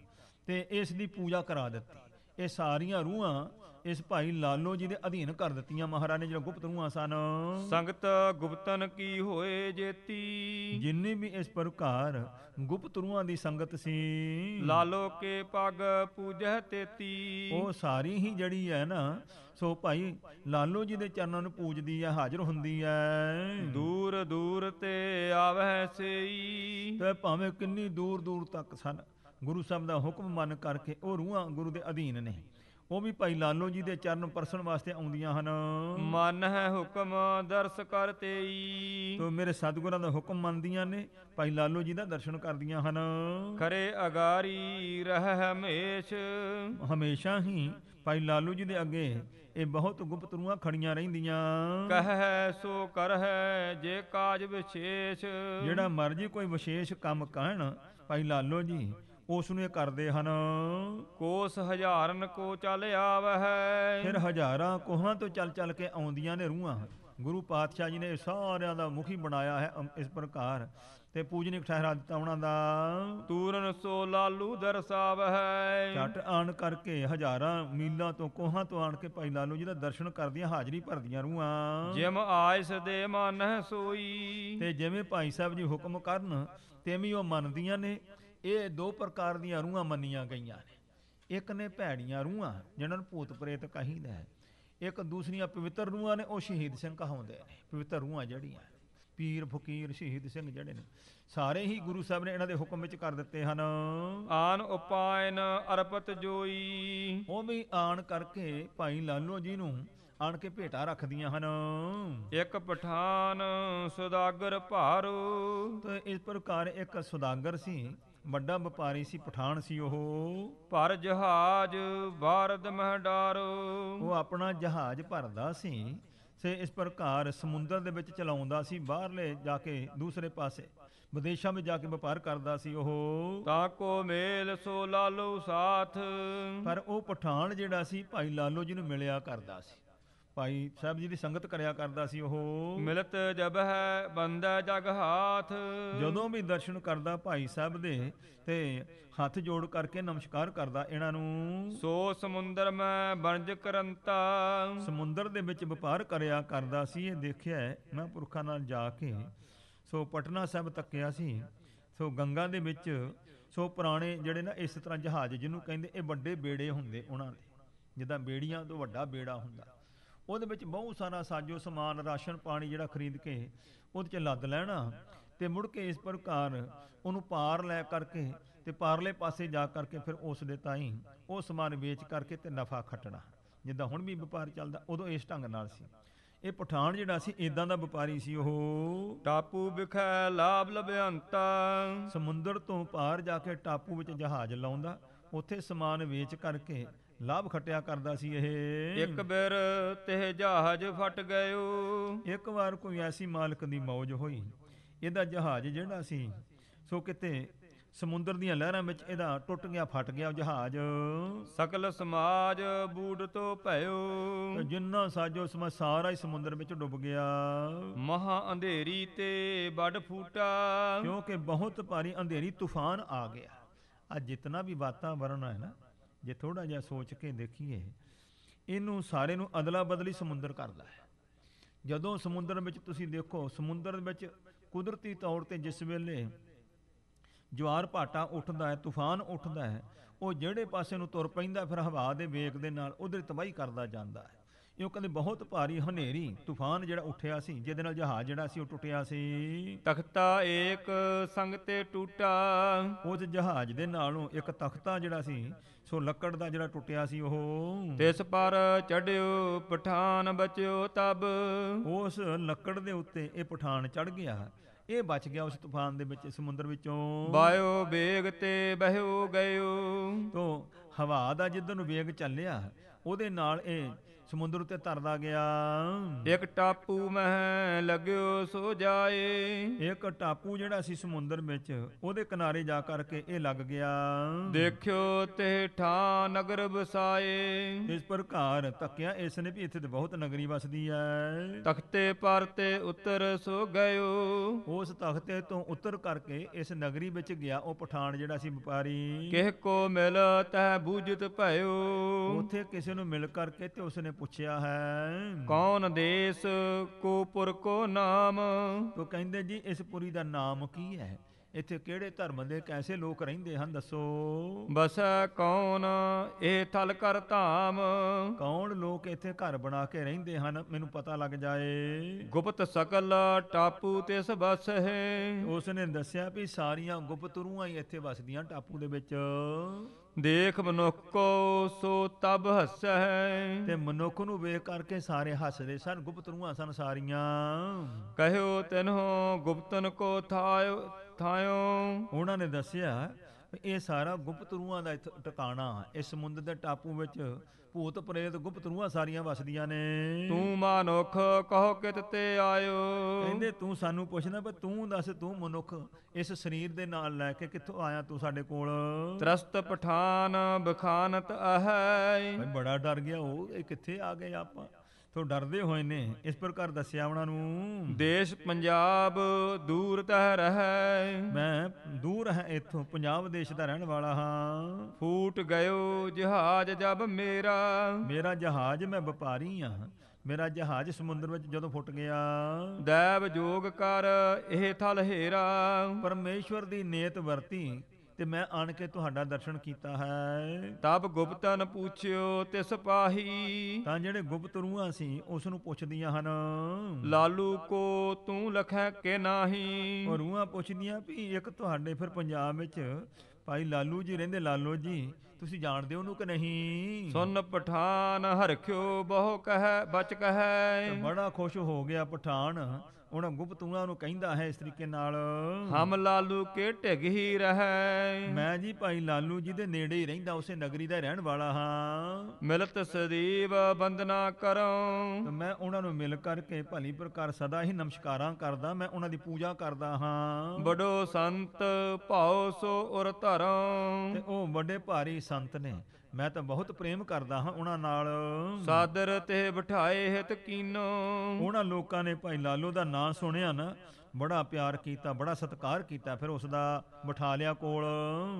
ਤੇ ਇਸ ਦੀ ਪੂਜਾ ਕਰਾ ਦਿੱਤੀ ਇਹ ਸਾਰੀਆਂ ਰੂਹਾਂ ਇਸ ਭਾਈ ਲਾਲੋ ਜੀ ਦੇ ਅਧੀਨ ਕਰ ਦਿੱਤੀਆਂ ਮਹਾਰਾਜ ਨੇ ਜਿਹੜਾ ਗੁਪਤ ਰੂਹਾਂ ਸਨ ਸੰਗਤ ਗੁਪਤਨ ਕੀ ਹੋਏ ਜੇਤੀ ਜਿੰਨੇ ਵੀ ਇਸ ਪ੍ਰਕਾਰ ਗੁਪਤ ਰੂਹਾਂ ਦੀ ਸੰਗਤ ਸੀ ਲਾਲੋ ਕੇ ਪਗ ਪੂਜਹਿ ਤੇਤੀ ਉਹ ਸਾਰੀ ਹੀ ਜੜੀ ਹੈ ਨਾ ਸੋ ਭਾਈ ਲਾਲੋ ਜੀ ਦੇ ਚਰਨਾਂ ਨੂੰ ਪੂਜਦੀ ਹੈ ਹਾਜ਼ਰ ਹੁੰਦੀ ਹੈ ਦੂਰ ਦੂਰ ਤੇ ਆਵਹਿ ਸਈ ਤੇ ਭਾਵੇਂ ਕਿੰਨੀ ਦੂਰ ਦੂਰ ਤੱਕ ਸਨ ਗੁਰੂ ਸਾਹਿਬ ਦਾ ਹੁਕਮ ਮੰਨ ਕਰਕੇ ਉਹ ਰੂਹਾਂ ਗੁਰੂ ਦੇ ਅਧੀਨ ਨੇ ਉਹ ਵੀ ਭਾਈ ਲਾਲੋ ਜੀ ਦੇ ਚਰਨ ਪਰਸਣ ਵਾਸਤੇ ਆਉਂਦੀਆਂ ਹਨ ਮਨ ਹੈ ਹੁਕਮ ਦਰਸ ਕਰ ਤੇਈ ਤੋ ਮੇਰੇ ਸਤਿਗੁਰਾਂ ਦਾ ਹੁਕਮ ਮੰਨਦੀਆਂ ਨੇ ਭਾਈ ਲਾਲੋ ਜੀ ਦਾ ਦਰਸ਼ਨ ਕਰਦੀਆਂ ਹਨ ਖਰੇ ਅਗਾਰੀ ਰਹਿ ਹਮੇਸ਼ ਹਮੇਸ਼ਾ ਹੀ ਭਾਈ ਲਾਲੂ ਜੀ ਦੇ ਅੱਗੇ ਇਹ ਬਹੁਤ ਗੁਪਤ ਰੂਹਾਂ ਖੜੀਆਂ ਰਹਿੰਦੀਆਂ ਕਹੈ ਸੋ ਕਰਹਿ ਜੇ ਕਾਜ ਵਿਸ਼ੇਸ਼ ਜਿਹੜਾ ਮਰਜੀ ਕੋਈ ਵਿਸ਼ੇਸ਼ ਕੰਮ ਕਹਿਣ ਭਾਈ ਲਾਲੋ ਜੀ ਉਸ ਨੂੰ ਇਹ ਕਰਦੇ ਹਨ ਕੋਸ ਹਜ਼ਾਰਨ ਕੋ ਚਲ ਆਵਹਿ ਫਿਰ ਹਜ਼ਾਰਾਂ ਕੋਹਾਂ ਤੋਂ ਚਲ ਚਲ ਕੇ ਆਉਂਦੀਆਂ ਨੇ ਰੂਹਾਂ ਗੁਰੂ ਪਾਤਸ਼ਾਹ ਜੀ ਨੇ ਸਾਰਿਆਂ ਦਾ ਮੁਖੀ ਬਣਾਇਆ ਹੈ ਇਸ ਪ੍ਰਕਾਰ ਤੇ ਪੂਜਨਿਕ ਠਹਿਰਾ ਦਿੱਤਾ ਉਹਨਾਂ ਦਾ ਤੂਰਨ ਸੋ ਲਾਲੂ ਦਰਸਾਵ ਹੈ ਛਟ ਆਣ ਕਰਕੇ ਹਜ਼ਾਰਾਂ ਮੀਲਾਂ ਤੋਂ ਕੋਹਾਂ ਤੋਂ ਆਣ ਕੇ ਭਾਈ ਲਾਲੂ ਜੀ ਦਾ ਦਰਸ਼ਨ ਕਰਦੀਆਂ ਹਾਜ਼ਰੀ ਭਰਦੀਆਂ ਰੂਹਾਂ ਜਿਮ ਆਇਸ ਦੇ ਮਨ ਸੋਈ ਤੇ ਜਿਵੇਂ ਭਾਈ ਸਾਹਿਬ ਜੀ ਹੁਕਮ ਕਰਨ ਤੇਵੇਂ ਉਹ ਮੰਨਦੀਆਂ ਨੇ ਇਹ ਦੋ ਪ੍ਰਕਾਰ ਦੀਆਂ ਰੂਹਾਂ ਮੰਨੀਆਂ ਗਈਆਂ ਨੇ ਇੱਕ ਨੇ ਭੈੜੀਆਂ ਰੂਹਾਂ ਜਿਹਨਾਂ ਨੂੰ ਭੂਤ ਪ੍ਰੇਤ ਕਹਿੰਦੇ ਹੈ ਇੱਕ ਦੂਸਰੀਆਂ ਪਵਿੱਤਰ ਰੂਹਾਂ ਨੇ ਉਹ ਸ਼ਹੀਦ ਸਿੰਘ ਕਹਾਉਂਦੇ ਨੇ ਪਵਿੱਤਰ ਰੂਹਾਂ ਜਿਹੜੀਆਂ ਪੀਰ ਫਕੀਰ ਸ਼ਹੀਦ ਸਿੰਘ ਜਿਹੜੇ ਨੇ ਸਾਰੇ ਹੀ ਗੁਰੂ ਸਾਹਿਬ ਨੇ ਇਹਨਾਂ ਦੇ ਹੁਕਮ ਵਿੱਚ ਕਰ ਦਿੱਤੇ ਹਨ ਆਨ ਉਪਾਇਨ ਅਰਪਤ ਜੋਈ ਉਹ ਵੀ ਆਣ ਕਰਕੇ ਭਾਈ ਲਾਲੋ ਜੀ ਨੂੰ ਆਣ ਕੇ ਭੇਟਾ ਰੱਖਦੀਆਂ ਹਨ ਇੱਕ ਪਠਾਨ ਸੁਦਾਗਰ ਭਾਰੂ ਤੇ ਇਸ ਪ੍ਰਕਾਰ ਇੱਕ ਸੁਦਾਗਰ ਸੀ ਵੱਡਾ ਵਪਾਰੀ ਸੀ ਪਠਾਨ ਸੀ ਉਹ ਭਰ ਜਹਾਜ ਬਾਰਦ ਮਹਡਾਰ ਉਹ ਆਪਣਾ ਜਹਾਜ਼ ਭਰਦਾ ਸੀ ਸੇ ਇਸ ਪ੍ਰਕਾਰ ਸਮੁੰਦਰ ਦੇ ਵਿੱਚ ਚਲਾਉਂਦਾ ਸੀ ਬਾਹਰਲੇ ਜਾ ਕੇ ਦੂਸਰੇ ਪਾਸੇ ਵਿਦੇਸ਼ਾਂ ਵਿੱਚ ਜਾ ਕੇ ਵਪਾਰ ਕਰਦਾ ਸੀ ਉਹ ਤਾਕੋ ਮੇਲ ਸੋ ਲਾਲੋ ਸਾਥ ਪਰ ਉਹ ਪਠਾਨ ਜਿਹੜਾ ਸੀ ਭਾਈ ਲਾਲੋ ਜੀ ਨੂੰ ਮਿਲਿਆ ਕਰਦਾ ਸੀ ਭਾਈ ਸਾਹਿਬ ਜੀ ਦੀ ਸੰਗਤ ਕਰਿਆ ਕਰਦਾ ਸੀ ਉਹ ਮਿਲਤ ਜਬ ਹੈ ਬੰਦਾ ਜਗ ਹਾਥ ਜਦੋਂ ਵੀ ਦਰਸ਼ਨ ਕਰਦਾ ਭਾਈ ਸਾਹਿਬ ਦੇ ਤੇ ਹੱਥ ਜੋੜ ਕਰਕੇ ਨਮਸਕਾਰ ਕਰਦਾ ਇਹਨਾਂ ਨੂੰ ਸੋ ਸਮੁੰਦਰ ਮੈਂ ਬਣਜ ਕਰੰਤਾ ਸਮੁੰਦਰ ਦੇ ਵਿੱਚ ਵਪਾਰ ਕਰਿਆ ਕਰਦਾ ਸੀ ਇਹ ਦੇਖਿਆ ਮੈਂ ਪੁਰਖਾਂ ਨਾਲ ਜਾ ਕੇ ਸੋ ਪਟਨਾ ਸਾਹਿਬ ਤੱਕਿਆ ਸੀ ਸੋ ਗੰਗਾ ਦੇ ਵਿੱਚ ਸੋ ਪੁਰਾਣੇ ਜਿਹੜੇ ਨਾ ਇਸ ਤਰ੍ਹਾਂ ਜਹਾਜ਼ ਜਿਹਨੂੰ ਕਹਿੰਦੇ ਇਹ ਵੱਡੇ ਬੇੜੇ ਹੁੰਦੇ ਉਹਨਾਂ ਦੇ ਜਿੱਦਾਂ ਬੇੜੀਆਂ ਤੋਂ ਵੱਡਾ ਬੇੜਾ ਹੁੰਦਾ ਉਹਦੇ ਵਿੱਚ ਬਹੁਤ ਸਾਰਾ ਸਾਜੋ ਸਮਾਨ ਰਾਸ਼ਨ ਪਾਣੀ ਜਿਹੜਾ ਖਰੀਦ ਕੇ ਉਹਦੇ 'ਚ ਲੱਦ ਲੈਣਾ ਤੇ ਮੁੜ ਕੇ ਇਸ ਪ੍ਰਕਾਰ ਉਹਨੂੰ ਪਾਰ ਲੈ ਕਰਕੇ ਤੇ ਪਾਰਲੇ ਪਾਸੇ ਜਾ ਕਰਕੇ ਫਿਰ ਉਸ ਦੇ ਤਾਈਂ ਉਹ ਸਮਾਨ ਵੇਚ ਕਰਕੇ ਤੇ ਨਫਾ ਖੱਟਣਾ ਜਿੱਦਾਂ ਹੁਣ ਵੀ ਵਪਾਰ ਚੱਲਦਾ ਉਦੋਂ ਇਸ ਢੰਗ ਨਾਲ ਸੀ ਇਹ ਪਠਾਨ ਜਿਹੜਾ ਸੀ ਇਦਾਂ ਦਾ ਵਪਾਰੀ ਸੀ ਉਹ ਟਾਪੂ ਵਿਖੇ ਲਾਭ ਲਭਿਆੰਤਾ ਸਮੁੰਦਰ ਤੋਂ ਪਾਰ ਜਾ ਕੇ ਟਾਪੂ ਵਿੱਚ ਜਹਾਜ਼ ਲਾਉਂਦਾ ਉੱਥੇ ਸਮਾਨ ਵੇਚ ਕਰਕੇ ਲਾਭ ਖਟਿਆ ਕਰਦਾ ਸੀ ਇਹ ਇੱਕ ਬਿਰ ਤੇ ਜਹਾਜ਼ ਫਟ ਗਇਓ ਇੱਕ ਵਾਰ ਕੋਈ ਐਸੀ ਮਾਲਕ ਦੀ ਮੌਜ ਹੋਈ ਇਹਦਾ ਜਹਾਜ਼ ਜਿਹੜਾ ਸੀ ਸੋ ਕਿਤੇ ਸਮੁੰਦਰ ਦੀਆਂ ਲਹਿਰਾਂ ਵਿੱਚ ਇਹਦਾ ਟੁੱਟ ਗਿਆ ਫਟ ਗਿਆ ਜਹਾਜ਼ ਸਕਲ ਸਮਾਜ ਬੂੜ ਤੋਂ ਭਇਓ ਜਿੰਨਾ ਸਾਜੋ ਸਮਾ ਸਾਰਾ ਹੀ ਸਮੁੰਦਰ ਵਿੱਚ ਡੁੱਬ ਗਿਆ ਮਹਾ ਅੰਧੇਰੀ ਤੇ ਵੱਡ ਫੂਟਾ ਕਿਉਂਕਿ ਬਹੁਤ ਭਾਰੀ ਅੰਧੇਰੀ ਤੂਫਾਨ ਆ ਗਿਆ ਆ ਜਿਤਨਾ ਵੀ ਵਾਤਾਵਰਣ ਹੈ ਨਾ ਜੇ ਥੋੜਾ ਜਿਹਾ ਸੋਚ ਕੇ ਦੇਖੀਏ ਇਹਨੂੰ ਸਾਰੇ ਨੂੰ ਅਦਲਾ ਬਦਲੀ ਸਮੁੰਦਰ ਕਰਦਾ ਹੈ ਜਦੋਂ ਸਮੁੰਦਰ ਵਿੱਚ ਤੁਸੀਂ ਦੇਖੋ ਸਮੁੰਦਰ ਵਿੱਚ ਕੁਦਰਤੀ ਤੌਰ ਤੇ ਜਿਸ ਵੇਲੇ ਜਵਾਰ ਭਾਟਾ ਉੱਠਦਾ ਹੈ ਤੂਫਾਨ ਉੱਠਦਾ ਹੈ ਉਹ ਜਿਹੜੇ ਪਾਸੇ ਨੂੰ ਤੁਰ ਪੈਂਦਾ ਫਿਰ ਹਵਾ ਦੇ ਵੇਗ ਦੇ ਨਾਲ ਉਧਰ ਤਬਾਹੀ ਕਰਦਾ ਜਾਂਦਾ ਹੈ ਇਹ ਕਹਿੰਦੇ ਬਹੁਤ ਭਾਰੀ ਹਨੇਰੀ ਤੂਫਾਨ ਜਿਹੜਾ ਉੱਠਿਆ ਸੀ ਜਿਹਦੇ ਨਾਲ ਜਹਾਜ਼ ਜਿਹੜਾ ਸੀ ਉਹ ਟੁੱਟਿਆ ਸੀ ਤਖਤਾ ਏਕ ਸੰਗਤੇ ਟੁੱਟਾ ਉਸ ਜਹਾਜ਼ ਦੇ ਨਾਲੋਂ ਇੱਕ ਤਖਤਾ ਜਿਹੜਾ ਸੀ ਸੋ ਲੱਕੜ ਦਾ ਜਿਹੜਾ ਟੁੱਟਿਆ ਸੀ ਉਹ ਤਿਸ ਪਰ ਚੜਿਓ ਪਠਾਨ ਬਚਿਓ ਤਬ ਉਸ ਲੱਕੜ ਦੇ ਉੱਤੇ ਇਹ ਪਠਾਨ ਚੜ ਗਿਆ ਇਹ ਬਚ ਗਿਆ ਉਸ ਤੂਫਾਨ ਦੇ ਵਿੱਚ ਸਮੁੰਦਰ ਵਿੱਚੋਂ ਬਾਇਓ ਵੇਗ ਤੇ ਬਹਿਓ ਗਇਓ ਤੋਂ ਹਵਾ ਦਾ ਜਿੱਦਨ ਵੇਗ ਚੱਲਿਆ ਉਹਦੇ ਨਾਲ ਇਹ ਸਮੁੰਦਰ ਉਤੇ ਤਰਦਾ ਗਿਆ ਇੱਕ ਟਾਪੂ ਮਹਿ ਲਗਿਓ ਸੋ ਜਾਏ ਇੱਕ ਟਾਪੂ ਜਿਹੜਾ ਸੀ ਸਮੁੰਦਰ ਵਿੱਚ ਉਹਦੇ ਕਿਨਾਰੇ ਜਾ ਕਰਕੇ ਇਹ ਲੱਗ ਗਿਆ ਦੇਖਿਓ ਤੇ ਠਾ ਨਗਰ ਵਸਾਏ ਇਸ ਪ੍ਰਕਾਰ ਤੱਕਿਆ ਇਸ ਨੇ ਵੀ ਇੱਥੇ ਤੇ ਬਹੁਤ ਨਗਰੀ ਵਸਦੀ ਐ ਤਖਤੇ ਪਰ ਤੇ ਉਤਰ ਸੋ ਗਇਓ ਉਸ ਤਖਤੇ ਤੋਂ ਉਤਰ ਕਰਕੇ ਇਸ ਨਗਰੀ ਵਿੱਚ ਗਿਆ ਉਹ ਪਠਾਨ ਜਿਹੜਾ ਸੀ ਵਪਾਰੀ ਕਿਹ ਕੋ ਮਿਲ ਤਹ ਬੂਜਤ ਭਇਓ ਉਥੇ ਕਿਸੇ ਨੂੰ ਮਿਲ ਕਰਕੇ ਤੇ ਉਸਨੇ ਪੁੱਛਿਆ ਹੈ ਕੌਣ ਦੇਸ ਕੋ ਪੁਰ ਕੋ ਨਾਮ ਤੋ ਕਹਿੰਦੇ ਜੀ ਇਸ ਪੁਰੀ ਦਾ ਨਾਮ ਕੀ ਹੈ ਇੱਥੇ ਕਿਹੜੇ ਧਰਮ ਦੇ ਕੈਸੇ ਲੋਕ ਰਹਿੰਦੇ ਹਨ ਦੱਸੋ ਬਸ ਕੌਣ ਇਹ ਥਲ ਕਰ ਧਾਮ ਕੌਣ ਲੋਕ ਇੱਥੇ ਘਰ ਬਣਾ ਕੇ ਰਹਿੰਦੇ ਹਨ ਮੈਨੂੰ ਪਤਾ ਲੱਗ ਜਾਏ ਗੁਪਤ ਸਕਲ ਟਾਪੂ ਤਿਸ ਬਸ ਹੈ ਉਸ ਨੇ ਦੱਸਿਆ ਵੀ ਸਾਰੀਆਂ ਗੁਪਤ ਰੂਹਾਂ ਹੀ ਇੱਥੇ ਵਸਦੀਆਂ ਟਾਪੂ ਦੇ ਵਿੱਚ ਦੇਖ ਮਨੁੱਖ ਕੋ ਸੋ ਤਬ ਹੱਸੈ ਤੇ ਮਨੁੱਖ ਨੂੰ ਵੇਖ ਕਰਕੇ ਸਾਰੇ ਹੱਸਦੇ ਸਨ ਗੁਪਤ ਰੂਹਾਂ ਸਨ ਸਾਰੀਆਂ ਕਹਿਓ ਤਿਨਹੋ ਗੁਪਤਨ ਕੋ ਥਾਇਓ ਥਾਇਓ ਉਹਨਾਂ ਨੇ ਦੱਸਿਆ ਇਹ ਸਾਰਾ ਗੁਪਤ ਰੂਹਾਂ ਦਾ ਟਿਕਾਣਾ ਇਸ ਸਮੁੰਦਰ ਦੇ ਟਾਪੂ ਵਿੱਚ ਭੂਤ ਪ੍ਰੇਤ ਗੁਪਤ ਰੂਹਾਂ ਸਾਰੀਆਂ ਵਸਦੀਆਂ ਨੇ ਤੂੰ ਮਨੁੱਖ ਕਹੋ ਕਿਤ ਤੇ ਆਇਓ ਕਹਿੰਦੇ ਤੂੰ ਸਾਨੂੰ ਪੁੱਛਣਾ ਪਰ ਤੂੰ ਦੱਸ ਤੂੰ ਮਨੁੱਖ ਇਸ ਸਰੀਰ ਦੇ ਨਾਲ ਲੈ ਕੇ ਕਿੱਥੋਂ ਆਇਆ ਤੂੰ ਸਾਡੇ ਕੋਲ ਤਰਸਤ ਪਠਾਨ ਬਖਾਨਤ ਅਹੈ ਬੜਾ ਡਰ ਗਿਆ ਉਹ ਇਹ ਕਿੱਥੇ ਆ ਗਏ ਆਪਾਂ ਤੋਂ ਡਰਦੇ ਹੋਏ ਨੇ ਇਸ ਪ੍ਰਕਾਰ ਦੱਸਿਆ ਉਹਨਾਂ ਨੂੰ ਦੇਸ਼ ਪੰਜਾਬ ਦੂਰ ਤਹ ਰਹੈ ਮੈਂ ਦੂਰ ਹੈ ਇਥੋਂ ਪੰਜਾਬ ਦੇਸ਼ ਦਾ ਰਹਿਣ ਵਾਲਾ ਹਾਂ ਫੂਟ ਗਇਓ ਜਹਾਜ਼ ਜਬ ਮੇਰਾ ਮੇਰਾ ਜਹਾਜ਼ ਮੈਂ ਵਪਾਰੀ ਆ ਮੇਰਾ ਜਹਾਜ਼ ਸਮੁੰਦਰ ਵਿੱਚ ਜਦੋਂ ਫੁੱਟ ਗਿਆ ਦੇਵ ਜੋਗ ਕਰ ਇਹ ਥਲ ਹੇਰਾ ਪਰਮੇਸ਼ਵਰ ਦੀ ਨੇਤ ਵਰਤੀ ਤੇ ਮੈਂ ਆਣ ਕੇ ਤੁਹਾਡਾ ਦਰਸ਼ਨ ਕੀਤਾ ਹੈ ਤਬ ਗੁਪਤਨ ਪੁੱਛਿਓ ਤੇ ਸਪਾਹੀ ਤਾਂ ਜਿਹੜੇ ਗੁਪਤ ਰੂਹਾਂ ਸੀ ਉਸ ਨੂੰ ਪੁੱਛਦੀਆਂ ਹਨ ਲਾਲੂ ਕੋ ਤੂੰ ਲਖੈ ਕੇ ਨਾਹੀ ਉਹ ਰੂਹਾਂ ਪੁੱਛਦੀਆਂ ਵੀ ਇੱਕ ਤੁਹਾਡੇ ਫਿਰ ਪੰਜਾਬ ਵਿੱਚ ਭਾਈ ਲਾਲੂ ਜੀ ਰਹਿੰਦੇ ਲਾਲੋ ਜੀ ਤੁਸੀਂ ਜਾਣਦੇ ਹੋ ਉਹਨੂੰ ਕਿ ਨਹੀਂ ਸੁਨ ਪਠਾਨ ਹਰਖਿਓ ਬਹੁ ਕਹੈ ਬਚ ਕਹੈ ਬੜਾ ਖੁਸ਼ ਹੋ ਗਿਆ ਪਠਾਨ ਉਹਨਾਂ ਗੁਪਤੂਆਂ ਨੂੰ ਕਹਿੰਦਾ ਹੈ ਇਸ ਤਰੀਕੇ ਨਾਲ ਹਮ ਲਾਲੂ ਕੇ ਢਿਗ ਹੀ ਰਹੇ ਮੈਂ ਜੀ ਭਾਈ ਲਾਲੂ ਜੀ ਦੇ ਨੇੜੇ ਹੀ ਰਹਿੰਦਾ ਉਸੇ ਨਗਰੀ ਦਾ ਰਹਿਣ ਵਾਲਾ ਹਾਂ ਮਿਲਤ ਸਦੀਵ ਬੰਦਨਾ ਕਰਾਂ ਤੇ ਮੈਂ ਉਹਨਾਂ ਨੂੰ ਮਿਲ ਕਰਕੇ ਭਲੀ ਪ੍ਰਕਾਰ ਸਦਾ ਹੀ ਨਮਸਕਾਰਾਂ ਕਰਦਾ ਮੈਂ ਉਹਨਾਂ ਦੀ ਪੂਜਾ ਕਰਦਾ ਹਾਂ ਬੜੋ ਸੰਤ ਭਾਉ ਸੋ ਉਰ ਧਰਾਂ ਤੇ ਉਹ ਵੱਡੇ ਭਾਰੀ ਸੰਤ ਨੇ ਮੈਂ ਤਾਂ ਬਹੁਤ ਪ੍ਰੇਮ ਕਰਦਾ ਹਾਂ ਉਹਨਾਂ ਨਾਲ ਸਾਦਰ ਤੇ ਬਿਠਾਏ ਹਿਤ ਕੀਨੋ ਉਹਨਾਂ ਲੋਕਾਂ ਨੇ ਭਾਈ ਲਾਲੋ ਦਾ ਨਾਂ ਸੁਣਿਆ ਨਾ ਬੜਾ ਪਿਆਰ ਕੀਤਾ ਬੜਾ ਸਤਿਕਾਰ ਕੀਤਾ ਫਿਰ ਉਸ ਦਾ ਬਿਠਾ ਲਿਆ ਕੋਲ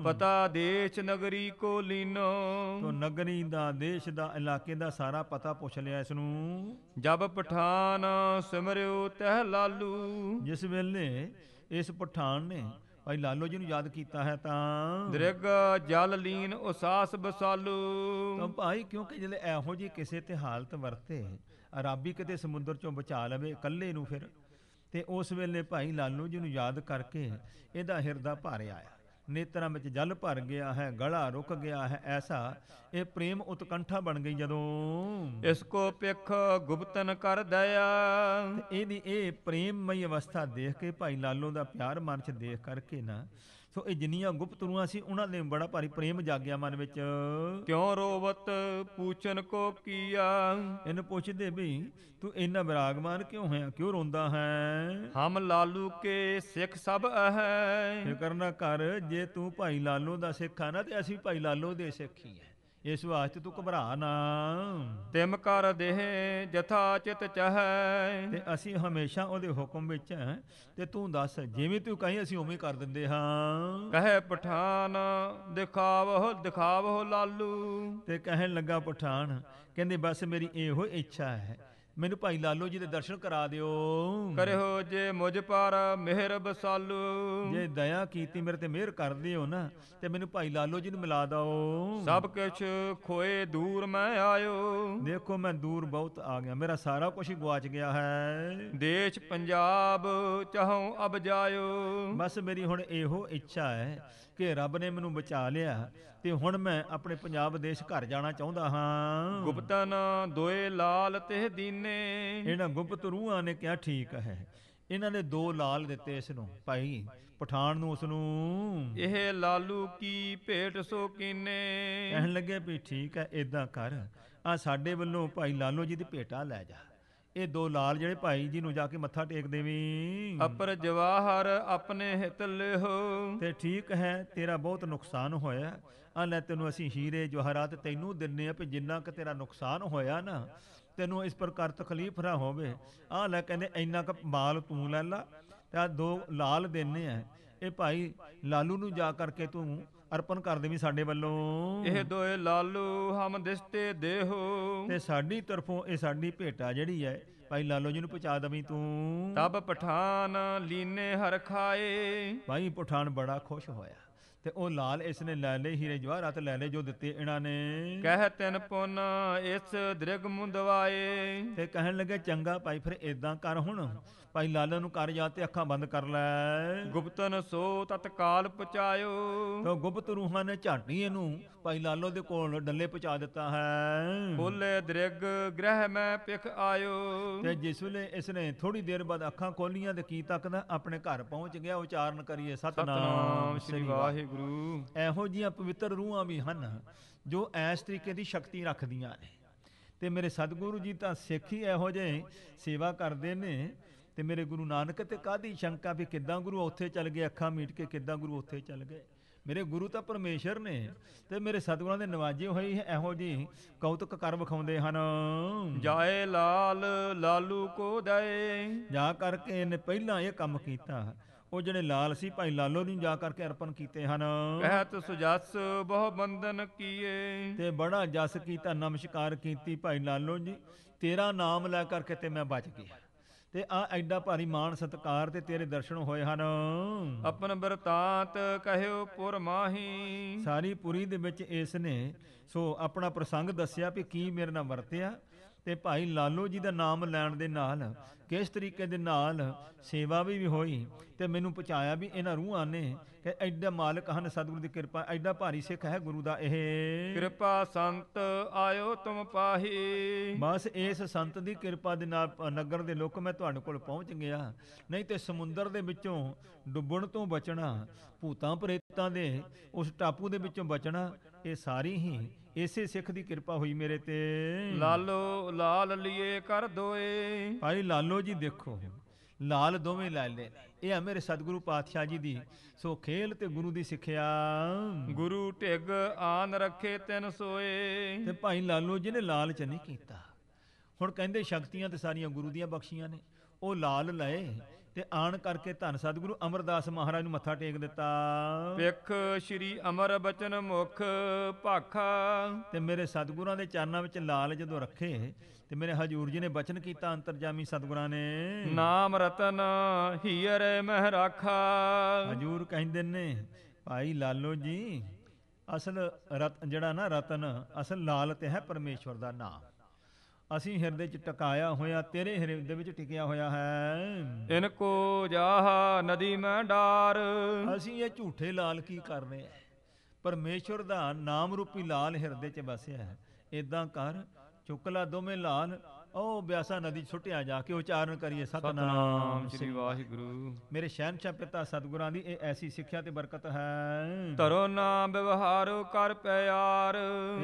ਪਤਾ ਦੇਸ਼ ਨਗਰੀ ਕੋ ਲੀਨੋ ਤੋ ਨਗਰੀ ਦਾ ਦੇਸ਼ ਦਾ ਇਲਾਕੇ ਦਾ ਸਾਰਾ ਪਤਾ ਪੁੱਛ ਲਿਆ ਇਸ ਨੂੰ ਜਬ ਪਠਾਨ ਸਿਮਰਿਓ ਤਹਿ ਲਾਲੂ ਜਿਸ ਵੇਲੇ ਇਸ ਪਠਾਨ ਨੇ ਭਾਈ ਲਾਲੋ ਜੀ ਨੂੰ ਯਾਦ ਕੀਤਾ ਹੈ ਤਾਂ ਦ੍ਰਿਗ ਜਲ ਲੀਨ ਉਸਾਸ ਬਸਾਲੂ ਤਾਂ ਭਾਈ ਕਿਉਂਕਿ ਜਿਹੜੇ ਇਹੋ ਜੀ ਕਿਸੇ ਤੇ ਹਾਲਤ ਵਰਤੇ ਅਰਾਬੀ ਕਿਤੇ ਸਮੁੰਦਰ ਚੋਂ ਬਚਾ ਲਵੇ ਇਕੱਲੇ ਨੂੰ ਫਿਰ ਤੇ ਉਸ ਵੇਲੇ ਭਾਈ ਲਾਲੋ ਜੀ ਨੂੰ ਯਾਦ ਕਰਕੇ ਇਹਦਾ ਹਿਰਦਾ ਭਾਰਿਆ ਆਇਆ ਨੇਤਰਾਂ ਵਿੱਚ ਜਲ ਭਰ ਗਿਆ ਹੈ ਗਲਾ ਰੁਕ ਗਿਆ ਹੈ ਐਸਾ ਇਹ ਪ੍ਰੇਮ ਉਤਕੰਠਾ ਬਣ ਗਈ ਜਦੋਂ ਇਸ ਕੋ ਪਿਖ ਗੁਪਤਨ ਕਰ ਦਇਆ ਇਹਦੀ ਇਹ ਪ੍ਰੇਮਮਈ ਅਵਸਥਾ ਦੇਖ ਕੇ ਭਾਈ ਲਾਲੋ ਦਾ ਪਿਆਰ ਮਨ 'ਚ ਦੇਖ ਕਰਕੇ ਨਾ ਸੋ ਇਹ ਜਿੰਨੀਆਂ ਗੁਪਤ ਰੂਹਾਂ ਸੀ ਉਹਨਾਂ ਦੇ ਬੜਾ ਭਾਰੀ ਪ੍ਰੇਮ ਜਾਗਿਆ ਮਨ ਵਿੱਚ ਕਿਉਂ ਰੋਵਤ ਪੂਛਨ ਕੋ ਕੀਆ ਇਹਨੂੰ ਪੁੱਛਦੇ ਵੀ ਤੂੰ ਇੰਨਾ ਵਿਰਾਗਮਾਨ ਕਿਉਂ ਹੋਇਆ ਕਿਉਂ ਰੋਂਦਾ ਹੈ ਹਮ ਲਾਲੂ ਕੇ ਸਿੱਖ ਸਭ ਹੈ ਫਿਕਰ ਨਾ ਕਰ ਜੇ ਤੂੰ ਭਾਈ ਲਾਲੋ ਦਾ ਸਿੱਖ ਨਾ ਤੇ ਅਸੀਂ ਭਾਈ ਲਾਲੋ ਦੇ ਸਿੱਖੀ ਹਾਂ ਇਸ ਵਾਸਤੇ ਤੂੰ ਘਬਰਾ ਨਾ ਤਿਮ ਕਰ ਦੇਹ ਜਥਾ ਚਿਤ ਚਹੈ ਤੇ ਅਸੀਂ ਹਮੇਸ਼ਾ ਉਹਦੇ ਹੁਕਮ ਵਿੱਚ ਹੈ ਤੇ ਤੂੰ ਦੱਸ ਜਿਵੇਂ ਤੂੰ ਕਹੀਂ ਅਸੀਂ ਉਵੇਂ ਕਰ ਦਿੰਦੇ ਹਾਂ ਕਹੇ ਪਠਾਨ ਦਿਖਾਵੋ ਦਿਖਾਵੋ ਲਾਲੂ ਤੇ ਕਹਿਣ ਲੱਗਾ ਪਠਾਨ ਕਹਿੰਦੇ ਬਸ ਮੇਰੀ ਇਹੋ ਇੱਛਾ ਹੈ ਮੈਨੂੰ ਭਾਈ ਲਾਲੋ ਜੀ ਦੇ ਦਰਸ਼ਨ ਕਰਾ ਦਿਓ ਕਰਿਓ ਜੇ ਮੁਝ ਪਰ ਮਿਹਰ ਬਸਾਲੂ ਜੇ ਦਇਆ ਕੀਤੀ ਮੇਰੇ ਤੇ ਮਿਹਰ ਕਰਦੇ ਹੋ ਨਾ ਤੇ ਮੈਨੂੰ ਭਾਈ ਲਾਲੋ ਜੀ ਨੂੰ ਮਿਲਾ ਦਿਓ ਸਭ ਕੁਛ ਖੋਏ ਦੂਰ ਮੈਂ ਆਇਓ ਦੇਖੋ ਮੈਂ ਦੂਰ ਬਹੁਤ ਆ ਗਿਆ ਮੇਰਾ ਸਾਰਾ ਕੁਝ ਗਵਾਚ ਗਿਆ ਹੈ ਦੇਸ਼ ਪੰਜਾਬ ਚਾਹਉ ਅਬ ਜਾਇਓ ਬਸ ਮੇਰੀ ਹੁਣ ਇਹੋ ਇੱਛਾ ਹੈ ਕਿ ਰੱਬ ਨੇ ਮੈਨੂੰ ਬਚਾ ਲਿਆ ਤੇ ਹੁਣ ਮੈਂ ਆਪਣੇ ਪੰਜਾਬ ਦੇਸ਼ ਘਰ ਜਾਣਾ ਚਾਹੁੰਦਾ ਹਾਂ ਗੁਪਤਨ ਦੋਏ ਲਾਲ ਤੇ ਦੀਨੇ ਇਹਨਾਂ ਗੁਪਤ ਰੂਹਾਂ ਨੇ ਕਿਹਾ ਠੀਕ ਹੈ ਇਹਨਾਂ ਨੇ ਦੋ ਲਾਲ ਦਿੱਤੇ ਇਸ ਨੂੰ ਭਾਈ ਪਠਾਨ ਨੂੰ ਉਸ ਨੂੰ ਇਹ ਲਾਲੂ ਕੀ ਭੇਟ ਸੋ ਕੀਨੇ ਕਹਿਣ ਲੱਗੇ ਵੀ ਠੀਕ ਹੈ ਇਦਾਂ ਕਰ ਆ ਸਾਡੇ ਵੱਲੋਂ ਭਾਈ ਲਾਲੋ ਜੀ ਦੀ ਭੇਟਾ ਲੈ ਜਾ ਇਹ ਦੋ ਲਾਲ ਜਿਹੜੇ ਭਾਈ ਜੀ ਨੂੰ ਜਾ ਕੇ ਮੱਥਾ ਟੇਕ ਦੇਵੀਂ ਅਪਰ ਜਵਾਹਰ ਆਪਣੇ ਹਿੱਤ ਲਿਹੋ ਤੇ ਠੀਕ ਹੈ ਤੇਰਾ ਬਹੁਤ ਨੁਕਸਾਨ ਹੋਇਆ ਆ ਲੈ ਤੈਨੂੰ ਅਸੀਂ ਹੀਰੇ ਜਵਾਹਰਾਤ ਤੈਨੂੰ ਦਿੰਨੇ ਆ ਵੀ ਜਿੰਨਾ ਕਿ ਤੇਰਾ ਨੁਕਸਾਨ ਹੋਇਆ ਨਾ ਤੈਨੂੰ ਇਸ ਪ੍ਰਕਾਰ ਤਕਲੀਫ ਨਾ ਹੋਵੇ ਆ ਲੈ ਕਹਿੰਦੇ ਇੰਨਾ ਕ ਮਾਲ ਤੂੰ ਲੈ ਲਾ ਤੇ ਆ ਦੋ ਲਾਲ ਦਿੰਨੇ ਆ ਇਹ ਭਾਈ ਲਾਲੂ ਨੂੰ ਜਾ ਕਰਕੇ ਤੂੰ ਅਰਪਣ ਕਰਦੇ ਵੀ ਸਾਡੇ ਵੱਲੋਂ ਇਹ ਦੋਏ ਲਾਲੂ ਹਮ ਦਿਸਤੇ ਦੇਹੋ ਤੇ ਸਾਡੀ ਤਰਫੋਂ ਇਹ ਸਾਡੀ ਭੇਟਾ ਜਿਹੜੀ ਹੈ ਭਾਈ ਲਾਲੋ ਜੀ ਨੂੰ ਪਹੁੰਚਾ ਦਵੀਂ ਤੂੰ ਤਬ ਪਠਾਨ ਲੀਨੇ ਹਰ ਖਾਏ ਭਾਈ ਪਠਾਨ ਬੜਾ ਖੁਸ਼ ਹੋਇਆ ਤੇ ਉਹ ਲਾਲ ਇਸ ਨੇ ਲੈ ਲਏ ਹੀਰੇ ਜਵਾਹਰਾਤ ਲੈ ਲਏ ਜੋ ਦਿੱਤੇ ਇਹਨਾਂ ਨੇ ਕਹਿ ਤਿੰਨ ਪੁੰਨ ਇਸ ਦ੍ਰਿਗ ਮੁੰਦਵਾਏ ਤੇ ਕਹਿਣ ਲੱਗੇ ਚੰਗਾ ਭਾਈ ਫਿਰ ਇਦਾਂ ਕਰ ਹੁਣ ਭਾਈ ਲਾਲਾ ਨੂੰ ਕਰ ਜਾ ਤੇ ਅੱਖਾਂ ਬੰਦ ਕਰ ਲੈ ਗੁਪਤਨ ਸੋ ਤਤਕਾਲ ਪਚਾਇਓ ਤੇ ਗੁਪਤ ਰੂਹਾਂ ਨੇ ਝਾਟੀ ਇਹਨੂੰ ਭਾਈ ਲਾਲੋ ਦੇ ਕੋਲ ਡੱਲੇ ਪਹੁੰਚਾ ਦਿੱਤਾ ਹੈ ਖੋਲੇ ਦ੍ਰਿਗ ਗ੍ਰਹਿ ਮੈਂ ਪਿਖ ਆਇਓ ਤੇ ਜਿਸ ਵੇਲੇ ਇਸ ਨੇ ਥੋੜੀ ਦੇਰ ਬਾਅਦ ਅੱਖਾਂ ਖੋਲੀਆਂ ਤੇ ਕੀ ਤੱਕਦਾ ਆਪਣੇ ਘਰ ਪਹੁੰਚ ਗਿਆ ਉਚਾਰਨ ਕਰੀਏ ਸਤਨਾਮ ਸ੍ਰੀ ਵਾਹਿਗੁਰੂ ਇਹੋ ਜੀਆਂ ਪਵਿੱਤਰ ਰੂਹਾਂ ਵੀ ਹਨ ਜੋ ਐਸ ਤਰੀਕੇ ਦੀ ਸ਼ਕਤੀ ਰੱਖਦੀਆਂ ਨੇ ਤੇ ਮੇਰੇ ਸਤਿਗੁਰੂ ਜੀ ਤਾਂ ਸਿੱਖ ਹੀ ਇਹੋ ਜਿਹੇ ਸੇਵਾ ਕਰਦੇ ਨੇ ਤੇ ਮੇਰੇ ਗੁਰੂ ਨਾਨਕ ਤੇ ਕਾਦੀ ਸ਼ੰਕਾ ਵੀ ਕਿੱਦਾਂ ਗੁਰੂ ਉੱਥੇ ਚੱਲ ਗਏ ਅੱਖਾਂ ਮੀਟ ਕੇ ਕਿੱਦਾਂ ਗੁਰੂ ਉੱਥੇ ਚੱਲ ਗਏ ਮੇਰੇ ਗੁਰੂ ਤਾਂ ਪਰਮੇਸ਼ਰ ਨੇ ਤੇ ਮੇਰੇ ਸਤਿਗੁਰਾਂ ਦੇ ਨਵਾਜੇ ਹੋਈ ਹੈ ਇਹੋ ਜੀ ਕੌਤਕ ਕਰ ਵਿਖਾਉਂਦੇ ਹਨ ਜਾਏ ਲਾਲ ਲਾਲੂ ਕੋ ਦਏ ਜਾ ਕਰਕੇ ਇਹਨੇ ਪਹਿਲਾਂ ਇਹ ਕੰਮ ਕੀਤਾ ਉਹ ਜਿਹੜੇ ਲਾਲ ਸੀ ਭਾਈ ਲਾਲੋ ਨੂੰ ਜਾ ਕਰਕੇ ਅਰਪਣ ਕੀਤੇ ਹਨ ਕਹਿਤ ਸੁਜਸ ਬਹੁ ਬੰਦਨ ਕੀਏ ਤੇ ਬੜਾ ਜਸ ਕੀਤਾ ਨਮਸਕਾਰ ਕੀਤੀ ਭਾਈ ਲਾਲੋ ਜੀ ਤੇਰਾ ਨਾਮ ਲੈ ਕਰਕੇ ਤੇ ਮੈਂ ਬਚ ਗਿਆ ਤੇ ਆ ਐਡਾ ਭਾਰੀ ਮਾਣ ਸਤਕਾਰ ਤੇ ਤੇਰੇ ਦਰਸ਼ਨ ਹੋਏ ਹਨ ਆਪਨ ਬਰਤਾਤ ਕਹਿਓ ਪੁਰ ਮਾਹੀ ਸਾਰੀ ਪੁਰੀ ਦੇ ਵਿੱਚ ਇਸ ਨੇ ਸੋ ਆਪਣਾ ਪ੍ਰਸੰਗ ਦੱਸਿਆ ਕਿ ਕੀ ਮੇਰੇ ਨਾਲ ਵਰਤਿਆ ਤੇ ਭਾਈ ਲਾਲੋ ਜੀ ਦਾ ਨਾਮ ਲੈਣ ਦੇ ਨਾਲ ਕਿਸ ਤਰੀਕੇ ਦੇ ਨਾਲ ਸੇਵਾ ਵੀ ਹੋਈ ਤੇ ਮੈਨੂੰ ਪਹੁੰਚਾਇਆ ਵੀ ਇਹਨਾਂ ਰੂਹਾਂ ਨੇ ਕਿ ਐਡਾ ਮਾਲਕ ਹਨ ਸਤਿਗੁਰੂ ਦੀ ਕਿਰਪਾ ਐਡਾ ਭਾਰੀ ਸਿੱਖ ਹੈ ਗੁਰੂ ਦਾ ਇਹ ਕਿਰਪਾ ਸੰਤ ਆਇਓ ਤੁਮ ਪਾਹੀ ਬਸ ਇਸ ਸੰਤ ਦੀ ਕਿਰਪਾ ਦੇ ਨਾਲ ਨਗਰ ਦੇ ਲੋਕ ਮੈਂ ਤੁਹਾਡੇ ਕੋਲ ਪਹੁੰਚ ਗਿਆ ਨਹੀਂ ਤੇ ਸਮੁੰਦਰ ਦੇ ਵਿੱਚੋਂ ਡੁੱਬਣ ਤੋਂ ਬਚਣਾ ਭੂਤਾਂ ਪ੍ਰੇਤਾਂ ਦੇ ਉਸ ਟਾਪੂ ਦੇ ਵਿੱਚੋਂ ਬਚਣਾ ਇਹ ਸਾਰੀ ਹੀ ਇਸੇ ਸਿੱਖ ਦੀ ਕਿਰਪਾ ਹੋਈ ਮੇਰੇ ਤੇ ਲਾਲੋ ਲਾਲ ਲਈਏ ਕਰ ਦੋਏ ਭਾਈ ਲਾਲੋ ਜੀ ਦੇਖੋ ਲਾਲ ਦੋਵੇਂ ਲਾਲੇ ਇਹ ਆ ਮੇਰੇ ਸਤਿਗੁਰੂ ਪਾਤਸ਼ਾਹ ਜੀ ਦੀ ਸੋ ਖੇਲ ਤੇ ਗੁਰੂ ਦੀ ਸਿੱਖਿਆ ਗੁਰੂ ਢਿਗ ਆਨ ਰੱਖੇ ਤਿੰਨ ਸੋਏ ਤੇ ਭਾਈ ਲਾਲੋ ਜੀ ਨੇ ਚ ਨਹੀਂ ਕੀਤਾ ਹੁਣ ਕਹਿੰਦੇ ਸ਼ਕਤੀਆਂ ਤੇ ਸਾਰੀਆਂ ਗੁਰੂ ਦੀਆਂ ਬਖਸ਼ੀਆਂ ਨੇ ਉਹ ਲਾਲ ਲਏ ਤੇ ਆਣ ਕਰਕੇ ਧੰਨ ਸਤਿਗੁਰੂ ਅਮਰਦਾਸ ਮਹਾਰਾਜ ਨੂੰ ਮੱਥਾ ਟੇਕ ਦਿੱਤਾ ਵਿਖ ਸ੍ਰੀ ਅਮਰ ਬਚਨ ਮੁਖ ਭਾਖਾ ਤੇ ਮੇਰੇ ਸਤਿਗੁਰਾਂ ਦੇ ਚਰਨਾਂ ਵਿੱਚ ਲਾਲ ਜਦੋਂ ਰੱਖੇ ਤੇ ਮੇਰੇ ਹਜੂਰ ਜੀ ਨੇ ਬਚਨ ਕੀਤਾ ਅੰਤਰਜਾਮੀ ਸਤਿਗੁਰਾਂ ਨੇ ਨਾਮ ਰਤਨ ਹੀਰ ਮਹਿ ਰਾਖਾ ਹਜੂਰ ਕਹਿੰਦੇ ਨੇ ਭਾਈ ਲਾਲੋ ਜੀ ਅਸਲ ਰਤ ਜਿਹੜਾ ਨਾ ਰਤਨ ਅਸਲ ਲਾਲ ਤੇ ਹੈ ਪਰਮੇਸ਼ਵਰ ਦਾ ਨਾਮ ਅਸੀਂ ਹਿਰਦੇ 'ਚ ਟਿਕਾਇਆ ਹੋਇਆ ਤੇਰੇ ਹਿਰਦੇ ਵਿੱਚ ਟਿਕਿਆ ਹੋਇਆ ਹੈ ਇਨ ਕੋ ਜਾਹ ਨਦੀ ਮੈਂ ਡਾਰ ਅਸੀਂ ਇਹ ਝੂਠੇ ਲਾਲ ਕੀ ਕਰਨੇ ਆ ਪਰਮੇਸ਼ਰ ਦਾ ਨਾਮ ਰੂਪੀ ਲਾਲ ਹਿਰਦੇ 'ਚ ਵਸਿਆ ਹੈ ਇਦਾਂ ਕਰ ਚੁੱਕ ਲਾ ਦੋਵੇਂ ਲਾਲ ਉਹ ਬਿਆਸਾ ਨਦੀ ਛੁੱਟਿਆ ਜਾ ਕੇ ਉਚਾਰਨ ਕਰੀਏ ਸਤਨਾਮ ਸ੍ਰੀ ਵਾਹਿਗੁਰੂ ਮੇਰੇ ਸ਼ਹਿਨशाह ਪਿਤਾ ਸਤਿਗੁਰਾਂ ਦੀ ਇਹ ਐਸੀ ਸਿੱਖਿਆ ਤੇ ਬਰਕਤ ਹੈ ਧਰੋ ਨਾਮ ਵਿਵਹਾਰ ਕਰ ਪਿਆਰ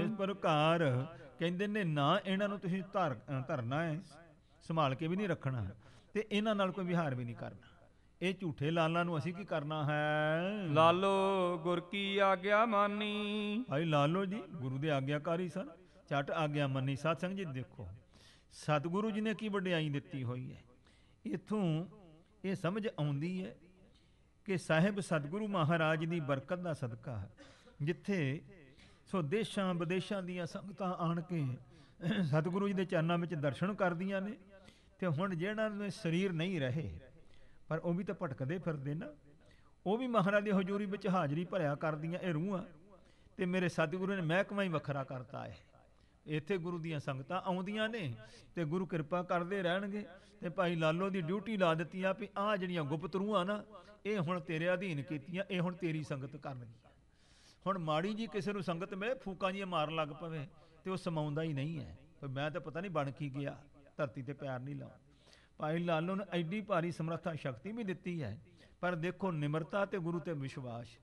ਇਸ ਪ੍ਰਕਾਰ ਕਹਿੰਦੇ ਨੇ ਨਾ ਇਹਨਾਂ ਨੂੰ ਤੁਸੀਂ ਧਰ ਧਰਨਾ ਹੈ ਸੰਭਾਲ ਕੇ ਵੀ ਨਹੀਂ ਰੱਖਣਾ ਤੇ ਇਹਨਾਂ ਨਾਲ ਕੋਈ ਵਿਹਾਰ ਵੀ ਨਹੀਂ ਕਰਨਾ ਇਹ ਝੂਠੇ ਲਾਲਾਂ ਨੂੰ ਅਸੀਂ ਕੀ ਕਰਨਾ ਹੈ ਲਾਲੋ ਗੁਰ ਕੀ ਆਗਿਆ ਮਾਨੀ ਭਾਈ ਲਾਲੋ ਜੀ ਗੁਰੂ ਦੇ ਆਗਿਆਕਾਰੀ ਸਨ ਛੱਟ ਆਗਿਆ ਮੰਨੀ ਸਾਧ ਸੰਗ ਜੀ ਦੇਖੋ ਸਤਿਗੁਰੂ ਜੀ ਨੇ ਕੀ ਵਡਿਆਈ ਦਿੱਤੀ ਹੋਈ ਹੈ ਇਥੋਂ ਇਹ ਸਮਝ ਆਉਂਦੀ ਹੈ ਕਿ ਸਾਹਿਬ ਸਤਿਗੁਰੂ ਮਹਾਰਾਜ ਦੀ ਬਰਕਤ ਦਾ ਸਦਕਾ ਹੈ ਜਿੱਥੇ ਸੋ ਦੇਸ਼ਾਂ ਵਿਦੇਸ਼ਾਂ ਦੀਆਂ ਸੰਗਤਾਂ ਆਣ ਕੇ ਸਤਿਗੁਰੂ ਜੀ ਦੇ ਚਰਨਾਂ ਵਿੱਚ ਦਰਸ਼ਨ ਕਰਦੀਆਂ ਨੇ ਤੇ ਹੁਣ ਜਿਹੜਾ ਨੇ ਸਰੀਰ ਨਹੀਂ ਰਹੇ ਪਰ ਉਹ ਵੀ ਤਾਂ ਭਟਕਦੇ ਫਿਰਦੇ ਨਾ ਉਹ ਵੀ ਮਹਾਰਾਜ ਦੀ ਹਜ਼ੂਰੀ ਵਿੱਚ ਹਾਜ਼ਰੀ ਭਰਿਆ ਕਰਦੀਆਂ ਇਹ ਰੂਹਾਂ ਤੇ ਮੇਰੇ ਸਤਿਗੁਰੂ ਨੇ ਮਹਿਕਮਾ ਹੀ ਵੱਖਰਾ ਕਰਤਾ ਹੈ ਇੱਥੇ ਗੁਰੂ ਦੀਆਂ ਸੰਗਤਾਂ ਆਉਂਦੀਆਂ ਨੇ ਤੇ ਗੁਰੂ ਕਿਰਪਾ ਕਰਦੇ ਰਹਿਣਗੇ ਤੇ ਭਾਈ ਲਾਲੋ ਦੀ ਡਿਊਟੀ ਲਾ ਦਿੱਤੀ ਆ ਵੀ ਆ ਜਿਹੜੀਆਂ ਗੁਪਤ ਰੂਹਾਂ ਨਾ ਇਹ ਹੁਣ ਤੇਰੇ ਅਧੀਨ ਕੀਤੀਆਂ ਇਹ ਹੁਣ ਤੇਰੀ ਸੰਗਤ ਕਰਨਗੀਆਂ ਹੁਣ ਮਾੜੀ ਜੀ ਕਿਸੇ ਨੂੰ ਸੰਗਤ ਮਿਲੇ ਫੂਕਾਂ ਜੀ ਮਾਰਨ ਲੱਗ ਪਵੇ ਤੇ ਉਹ ਸਮਾਉਂਦਾ ਹੀ ਨਹੀਂ ਹੈ ਪਰ ਮੈਂ ਤਾਂ ਪਤਾ ਨਹੀਂ ਬਣ ਕੀ ਗਿਆ ਧਰਤੀ ਤੇ ਪਿਆਰ ਨਹੀਂ ਲਾਉਂ ਭਾਈ ਲਾਲੋ ਨੇ ਐਡੀ ਭਾਰੀ ਸਮਰੱਥਾ ਸ਼ਕਤੀ ਵੀ ਦਿੱਤੀ ਹੈ ਪਰ ਦੇਖੋ ਨਿਮਰਤਾ ਤੇ ਗੁਰੂ ਤੇ ਵਿਸ਼ਵਾਸ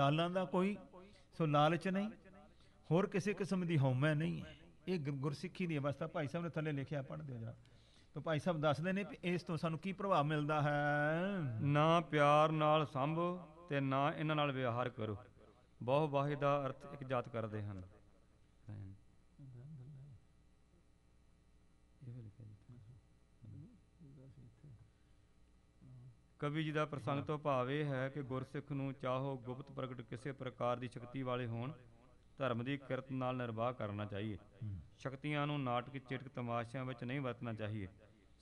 ਲਾਲਾਂ ਦਾ ਕੋਈ ਸੋ ਲਾਲਚ ਨਹੀਂ ਹੋਰ ਕਿਸੇ ਕਿਸਮ ਦੀ ਹਉਮੈ ਨਹੀਂ ਹੈ ਇਹ ਗੁਰਸਿੱਖੀ ਦੀ ਅਵਸਥਾ ਭਾਈ ਸਾਹਿਬ ਨੇ ਥੱਲੇ ਲਿਖਿਆ ਪੜ੍ਹ ਦਿਓ ਜਰਾ ਤਾਂ ਭਾਈ ਸਾਹਿਬ ਦੱਸਦੇ ਨੇ ਕਿ ਇਸ ਤੋਂ ਸਾਨੂੰ ਕੀ ਪ੍ਰਭਾਵ ਮਿਲਦਾ ਹੈ ਨਾ ਪਿਆਰ ਨਾਲ ਸੰਭ ਤੇ ਨਾ ਇਹਨਾਂ ਨਾਲ ਵਿਵਹਾਰ ਕਰੋ ਬਹੁ ਵਾਹਿਦ ਦਾ ਅਰਥ ਇੱਕ ਜਾਤ ਕਰਦੇ ਹਨ ਕਵੀ ਜੀ ਦਾ ਪ੍ਰਸੰਗ ਤੋਂ ਭਾਵ ਇਹ ਹੈ ਕਿ ਗੁਰਸਿੱਖ ਨੂੰ ਚਾਹੋ ਗੁਪਤ ਪ੍ਰਗਟ ਕਿਸੇ ਪ੍ਰਕਾਰ ਦੀ ਸ਼ਕਤੀ ਵਾਲੇ ਹੋਣ ਧਰਮ ਦੀ ਕਿਰਤ ਨਾਲ ਨਿਰਵਾਹ ਕਰਨਾ ਚਾਹੀਏ ਸ਼ਕਤੀਆਂ ਨੂੰ ਨਾਟਕ ਚਿਟਕ ਤਮਾਸ਼ਿਆਂ ਵਿੱਚ ਨਹੀਂ ਵਰਤਣਾ ਚਾਹੀਏ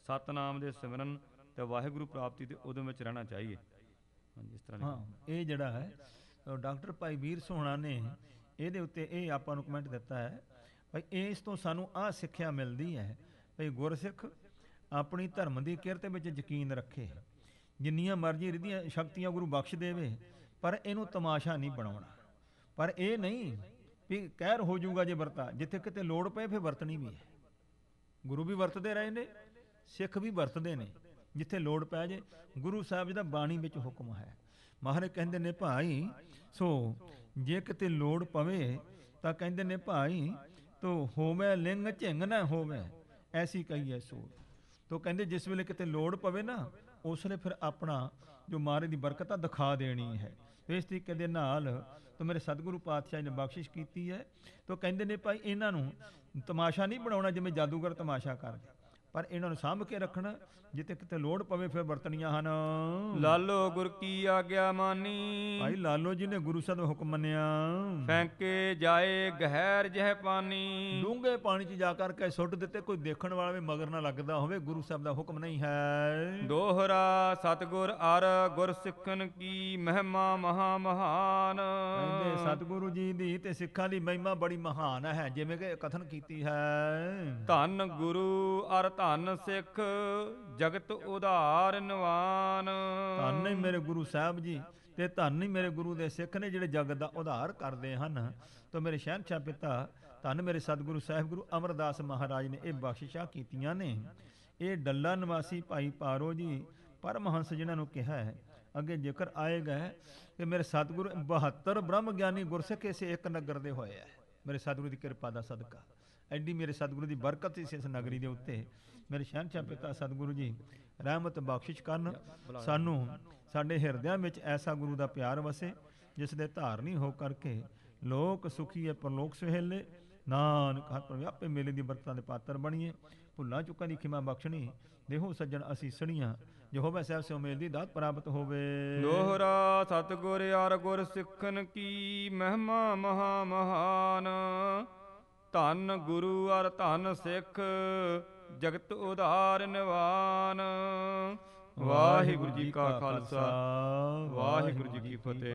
ਸਤਨਾਮ ਦੇ ਸਿਮਰਨ ਤੇ ਵਾਹਿਗੁਰੂ ਪ੍ਰਾਪਤੀ ਦੇ ਉਦਮ ਵਿੱਚ ਰਹਿਣਾ ਚਾਹੀਏ ਹਾਂਜੀ ਇਸ ਤਰ੍ਹਾਂ ਹਾਂ ਇਹ ਜਿਹੜਾ ਹੈ ਡਾਕਟਰ ਭਾਈ ਵੀਰ ਸੋਹਣਾ ਨੇ ਇਹਦੇ ਉੱਤੇ ਇਹ ਆਪਾਂ ਨੂੰ ਕਮੈਂਟ ਦਿੱਤਾ ਹੈ ਭਾਈ ਇਸ ਤੋਂ ਸਾਨੂੰ ਆ ਸਿੱਖਿਆ ਮਿਲਦੀ ਹੈ ਭਈ ਗੁਰਸਿੱਖ ਆਪਣੀ ਧਰਮ ਦੀ ਕਿਰਤ ਵਿੱਚ ਯਕੀਨ ਰੱਖੇ ਜਿੰਨੀਆਂ ਮਰਜ਼ੀ ਰਿਧੀਆਂ ਸ਼ਕਤੀਆਂ ਗੁਰੂ ਬਖਸ਼ ਦੇਵੇ ਪਰ ਇਹਨੂੰ ਤਮਾਸ਼ਾ ਨਹੀਂ ਬਣਾਉਣਾ ਪਰ ਇਹ ਨਹੀਂ ਵੀ ਕਹਿਰ ਹੋ ਜਾਊਗਾ ਜੇ ਵਰਤਾ ਜਿੱਥੇ ਕਿਤੇ ਲੋੜ ਪਏ ਫੇ ਵਰਤਣੀ ਵੀ ਹੈ ਗੁਰੂ ਵੀ ਵਰਤਦੇ ਰਹੇ ਨੇ ਸਿੱਖ ਵੀ ਵਰਤਦੇ ਨੇ ਜਿੱਥੇ ਲੋੜ ਪੈ ਜੇ ਗੁਰੂ ਸਾਹਿਬ ਜੀ ਦਾ ਬਾਣੀ ਵਿੱਚ ਹੁਕਮ ਹੈ ਮਹਾਰਾਜ ਕਹਿੰਦੇ ਨੇ ਭਾਈ ਸੋ ਜੇ ਕਿਤੇ ਲੋੜ ਪਵੇ ਤਾਂ ਕਹਿੰਦੇ ਨੇ ਭਾਈ ਤੋ ਹੋਵੇ ਲਿੰਗ ਝਿੰਗ ਨਾ ਹੋਵੇ ਐਸੀ ਕਹੀਏ ਸੋ ਤੋ ਕਹਿੰਦੇ ਜਿਸ ਵੇਲੇ ਕਿਤੇ ਲੋੜ ਪਵੇ ਨਾ ਉਸ ਨੇ ਫਿਰ ਆਪਣਾ ਜੋ ਮਾਰੇ ਦੀ ਬਰਕਤ ਆ ਦਿਖਾ ਦੇਣੀ ਹੈ ਤੇ ਇਸ ਤਰੀਕੇ ਦੇ ਨਾਲ ਤੋ ਮੇਰੇ ਸਤਿਗੁਰੂ ਪਾਤਸ਼ਾਹ ਨੇ ਬਖਸ਼ਿਸ਼ ਕੀਤੀ ਹੈ ਤੋ ਕਹਿੰਦੇ ਨੇ ਭਾਈ ਇਹਨਾਂ ਨੂੰ ਤਮਾਸ਼ਾ ਨਹੀਂ ਬਣਾਉਣਾ ਜਿਵੇਂ ਜਾਦੂਗਰ ਤਮਾਸ਼ਾ ਕਰਦੇ ਪਰ ਇਹਨਾਂ ਨੂੰ ਸਾਂਭ ਕੇ ਰੱਖਣਾ ਜਿੱਤੇ ਕਿਤੇ ਲੋੜ ਪਵੇ ਫਿਰ ਵਰਤਣੀਆਂ ਹਨ ਲਾਲੋ ਗੁਰ ਕੀ ਆਗਿਆ ਮਾਨੀ ਭਾਈ ਲਾਲੋ ਜੀ ਨੇ ਗੁਰੂ ਸਾਹਿਬ ਦਾ ਹੁਕਮ ਮੰਨਿਆ ਫੈਂਕੇ ਜਾਏ ਗਹਿਰ ਜਹ ਪਾਣੀ ਡੂੰਘੇ ਪਾਣੀ 'ਚ ਜਾ ਕਰਕੇ ਸੁੱਟ ਦਿੱਤੇ ਕੋਈ ਦੇਖਣ ਵਾਲਾ ਵੀ ਮਗਰ ਨਾ ਲੱਗਦਾ ਹੋਵੇ ਗੁਰੂ ਸਾਹਿਬ ਦਾ ਹੁਕਮ ਨਹੀਂ ਹੈ ਦੋਹਰਾ ਸਤਗੁਰ ਅਰ ਗੁਰ ਸਿੱਖਨ ਕੀ ਮਹਿਮਾ ਮਹਾ ਮਹਾਨ ਕਹਿੰਦੇ ਸਤਗੁਰੂ ਜੀ ਦੀ ਤੇ ਸਿੱਖਾਂ ਦੀ ਮਹਿਮਾ ਬੜੀ ਮਹਾਨ ਹੈ ਜਿਵੇਂ ਕਿ ਕਥਨ ਕੀਤੀ ਹੈ ਧੰਨ ਗੁਰੂ ਅਰ ਧਨ ਸਿੱਖ ਜਗਤ ਉਧਾਰ ਨਿਵਾਨ ਧੰਨ ਹੀ ਮੇਰੇ ਗੁਰੂ ਸਾਹਿਬ ਜੀ ਤੇ ਧੰਨ ਹੀ ਮੇਰੇ ਗੁਰੂ ਦੇ ਸਿੱਖ ਨੇ ਜਿਹੜੇ ਜਗਤ ਦਾ ਉਧਾਰ ਕਰਦੇ ਹਨ ਤੋ ਮੇਰੇ ਸ਼ਹਿਨशाह ਪਿਤਾ ਧੰਨ ਮੇਰੇ ਸਤਿਗੁਰੂ ਸਾਹਿਬ ਗੁਰੂ ਅਮਰਦਾਸ ਮਹਾਰਾਜ ਨੇ ਇਹ ਬਖਸ਼ਿਸ਼ਾਂ ਕੀਤੀਆਂ ਨੇ ਇਹ ਡੱਲਾ ਨਿਵਾਸੀ ਭਾਈ ਪਾਰੋ ਜੀ ਪਰਮਹੰਸ ਜਿਨ੍ਹਾਂ ਨੂੰ ਕਿਹਾ ਹੈ ਅੱਗੇ ਜ਼ਿਕਰ ਆਏਗਾ ਕਿ ਮੇਰੇ ਸਤਿਗੁਰੂ 72 ਬ੍ਰਹਮ ਗਿਆਨੀ ਗੁਰਸਿੱਖ ਇਸੇ ਇੱਕ ਨਗਰ ਦੇ ਹੋਏ ਆ ਮੇਰੇ ਸਤਿਗੁਰੂ ਦੀ ਕਿਰਪਾ ਦਾ ਸਦਕਾ ਐਡੀ ਮੇਰੇ ਸਤਿਗੁਰੂ ਦੀ ਬਰਕਤ ਇਸ ਨਗਰੀ ਦੇ ਉੱਤੇ ਮੇਰੇ ਸ਼ਹਿਨशाह ਪਿਤਾ ਸਤਿਗੁਰੂ ਜੀ ਰਹਿਮਤ ਬਖਸ਼ਿਸ਼ ਕਰਨ ਸਾਨੂੰ ਸਾਡੇ ਹਿਰਦਿਆਂ ਵਿੱਚ ਐਸਾ ਗੁਰੂ ਦਾ ਪਿਆਰ ਵਸੇ ਜਿਸ ਦੇ ਧਾਰਨੀ ਹੋ ਕਰਕੇ ਲੋਕ ਸੁਖੀ ਹੈ ਪਰਲੋਕ ਸੁਹੇਲੇ ਨਾਨਕ ਹਰ ਪ੍ਰਵਿਆਪੇ ਮੇਲੇ ਦੀ ਵਰਤਾਂ ਦੇ ਪਾਤਰ ਬਣੀਏ ਭੁੱਲਾ ਚੁੱਕਾਂ ਦੀ ਖਿਮਾ ਬਖਸ਼ਣੀ ਦੇਹੋ ਸੱਜਣ ਅਸੀਸਣੀਆਂ ਹੋਵੇ ਸਾਹਿਬ ਸਿਉ ਮੇਲ ਦੀ ਦਾਤ ਪ੍ਰਾਪਤ ਹੋਵੇ ਲੋਹਰਾ ਸਤਗੁਰ ਅਰ ਗੁਰ ਸਿੱਖਨ ਕੀ ਮਹਿਮਾ ਮਹਾ ਮਹਾਨ ਧੰਨ ਗੁਰੂ ਅਰ ਧੰਨ ਸਿੱਖ ਜਗਤ ਉਧਾਰ ਨਿਵਾਨ ਵਾਹਿਗੁਰੂ ਜੀ ਕਾ ਖਾਲਸਾ ਵਾਹਿਗੁਰੂ ਜੀ ਕੀ ਫਤਿਹ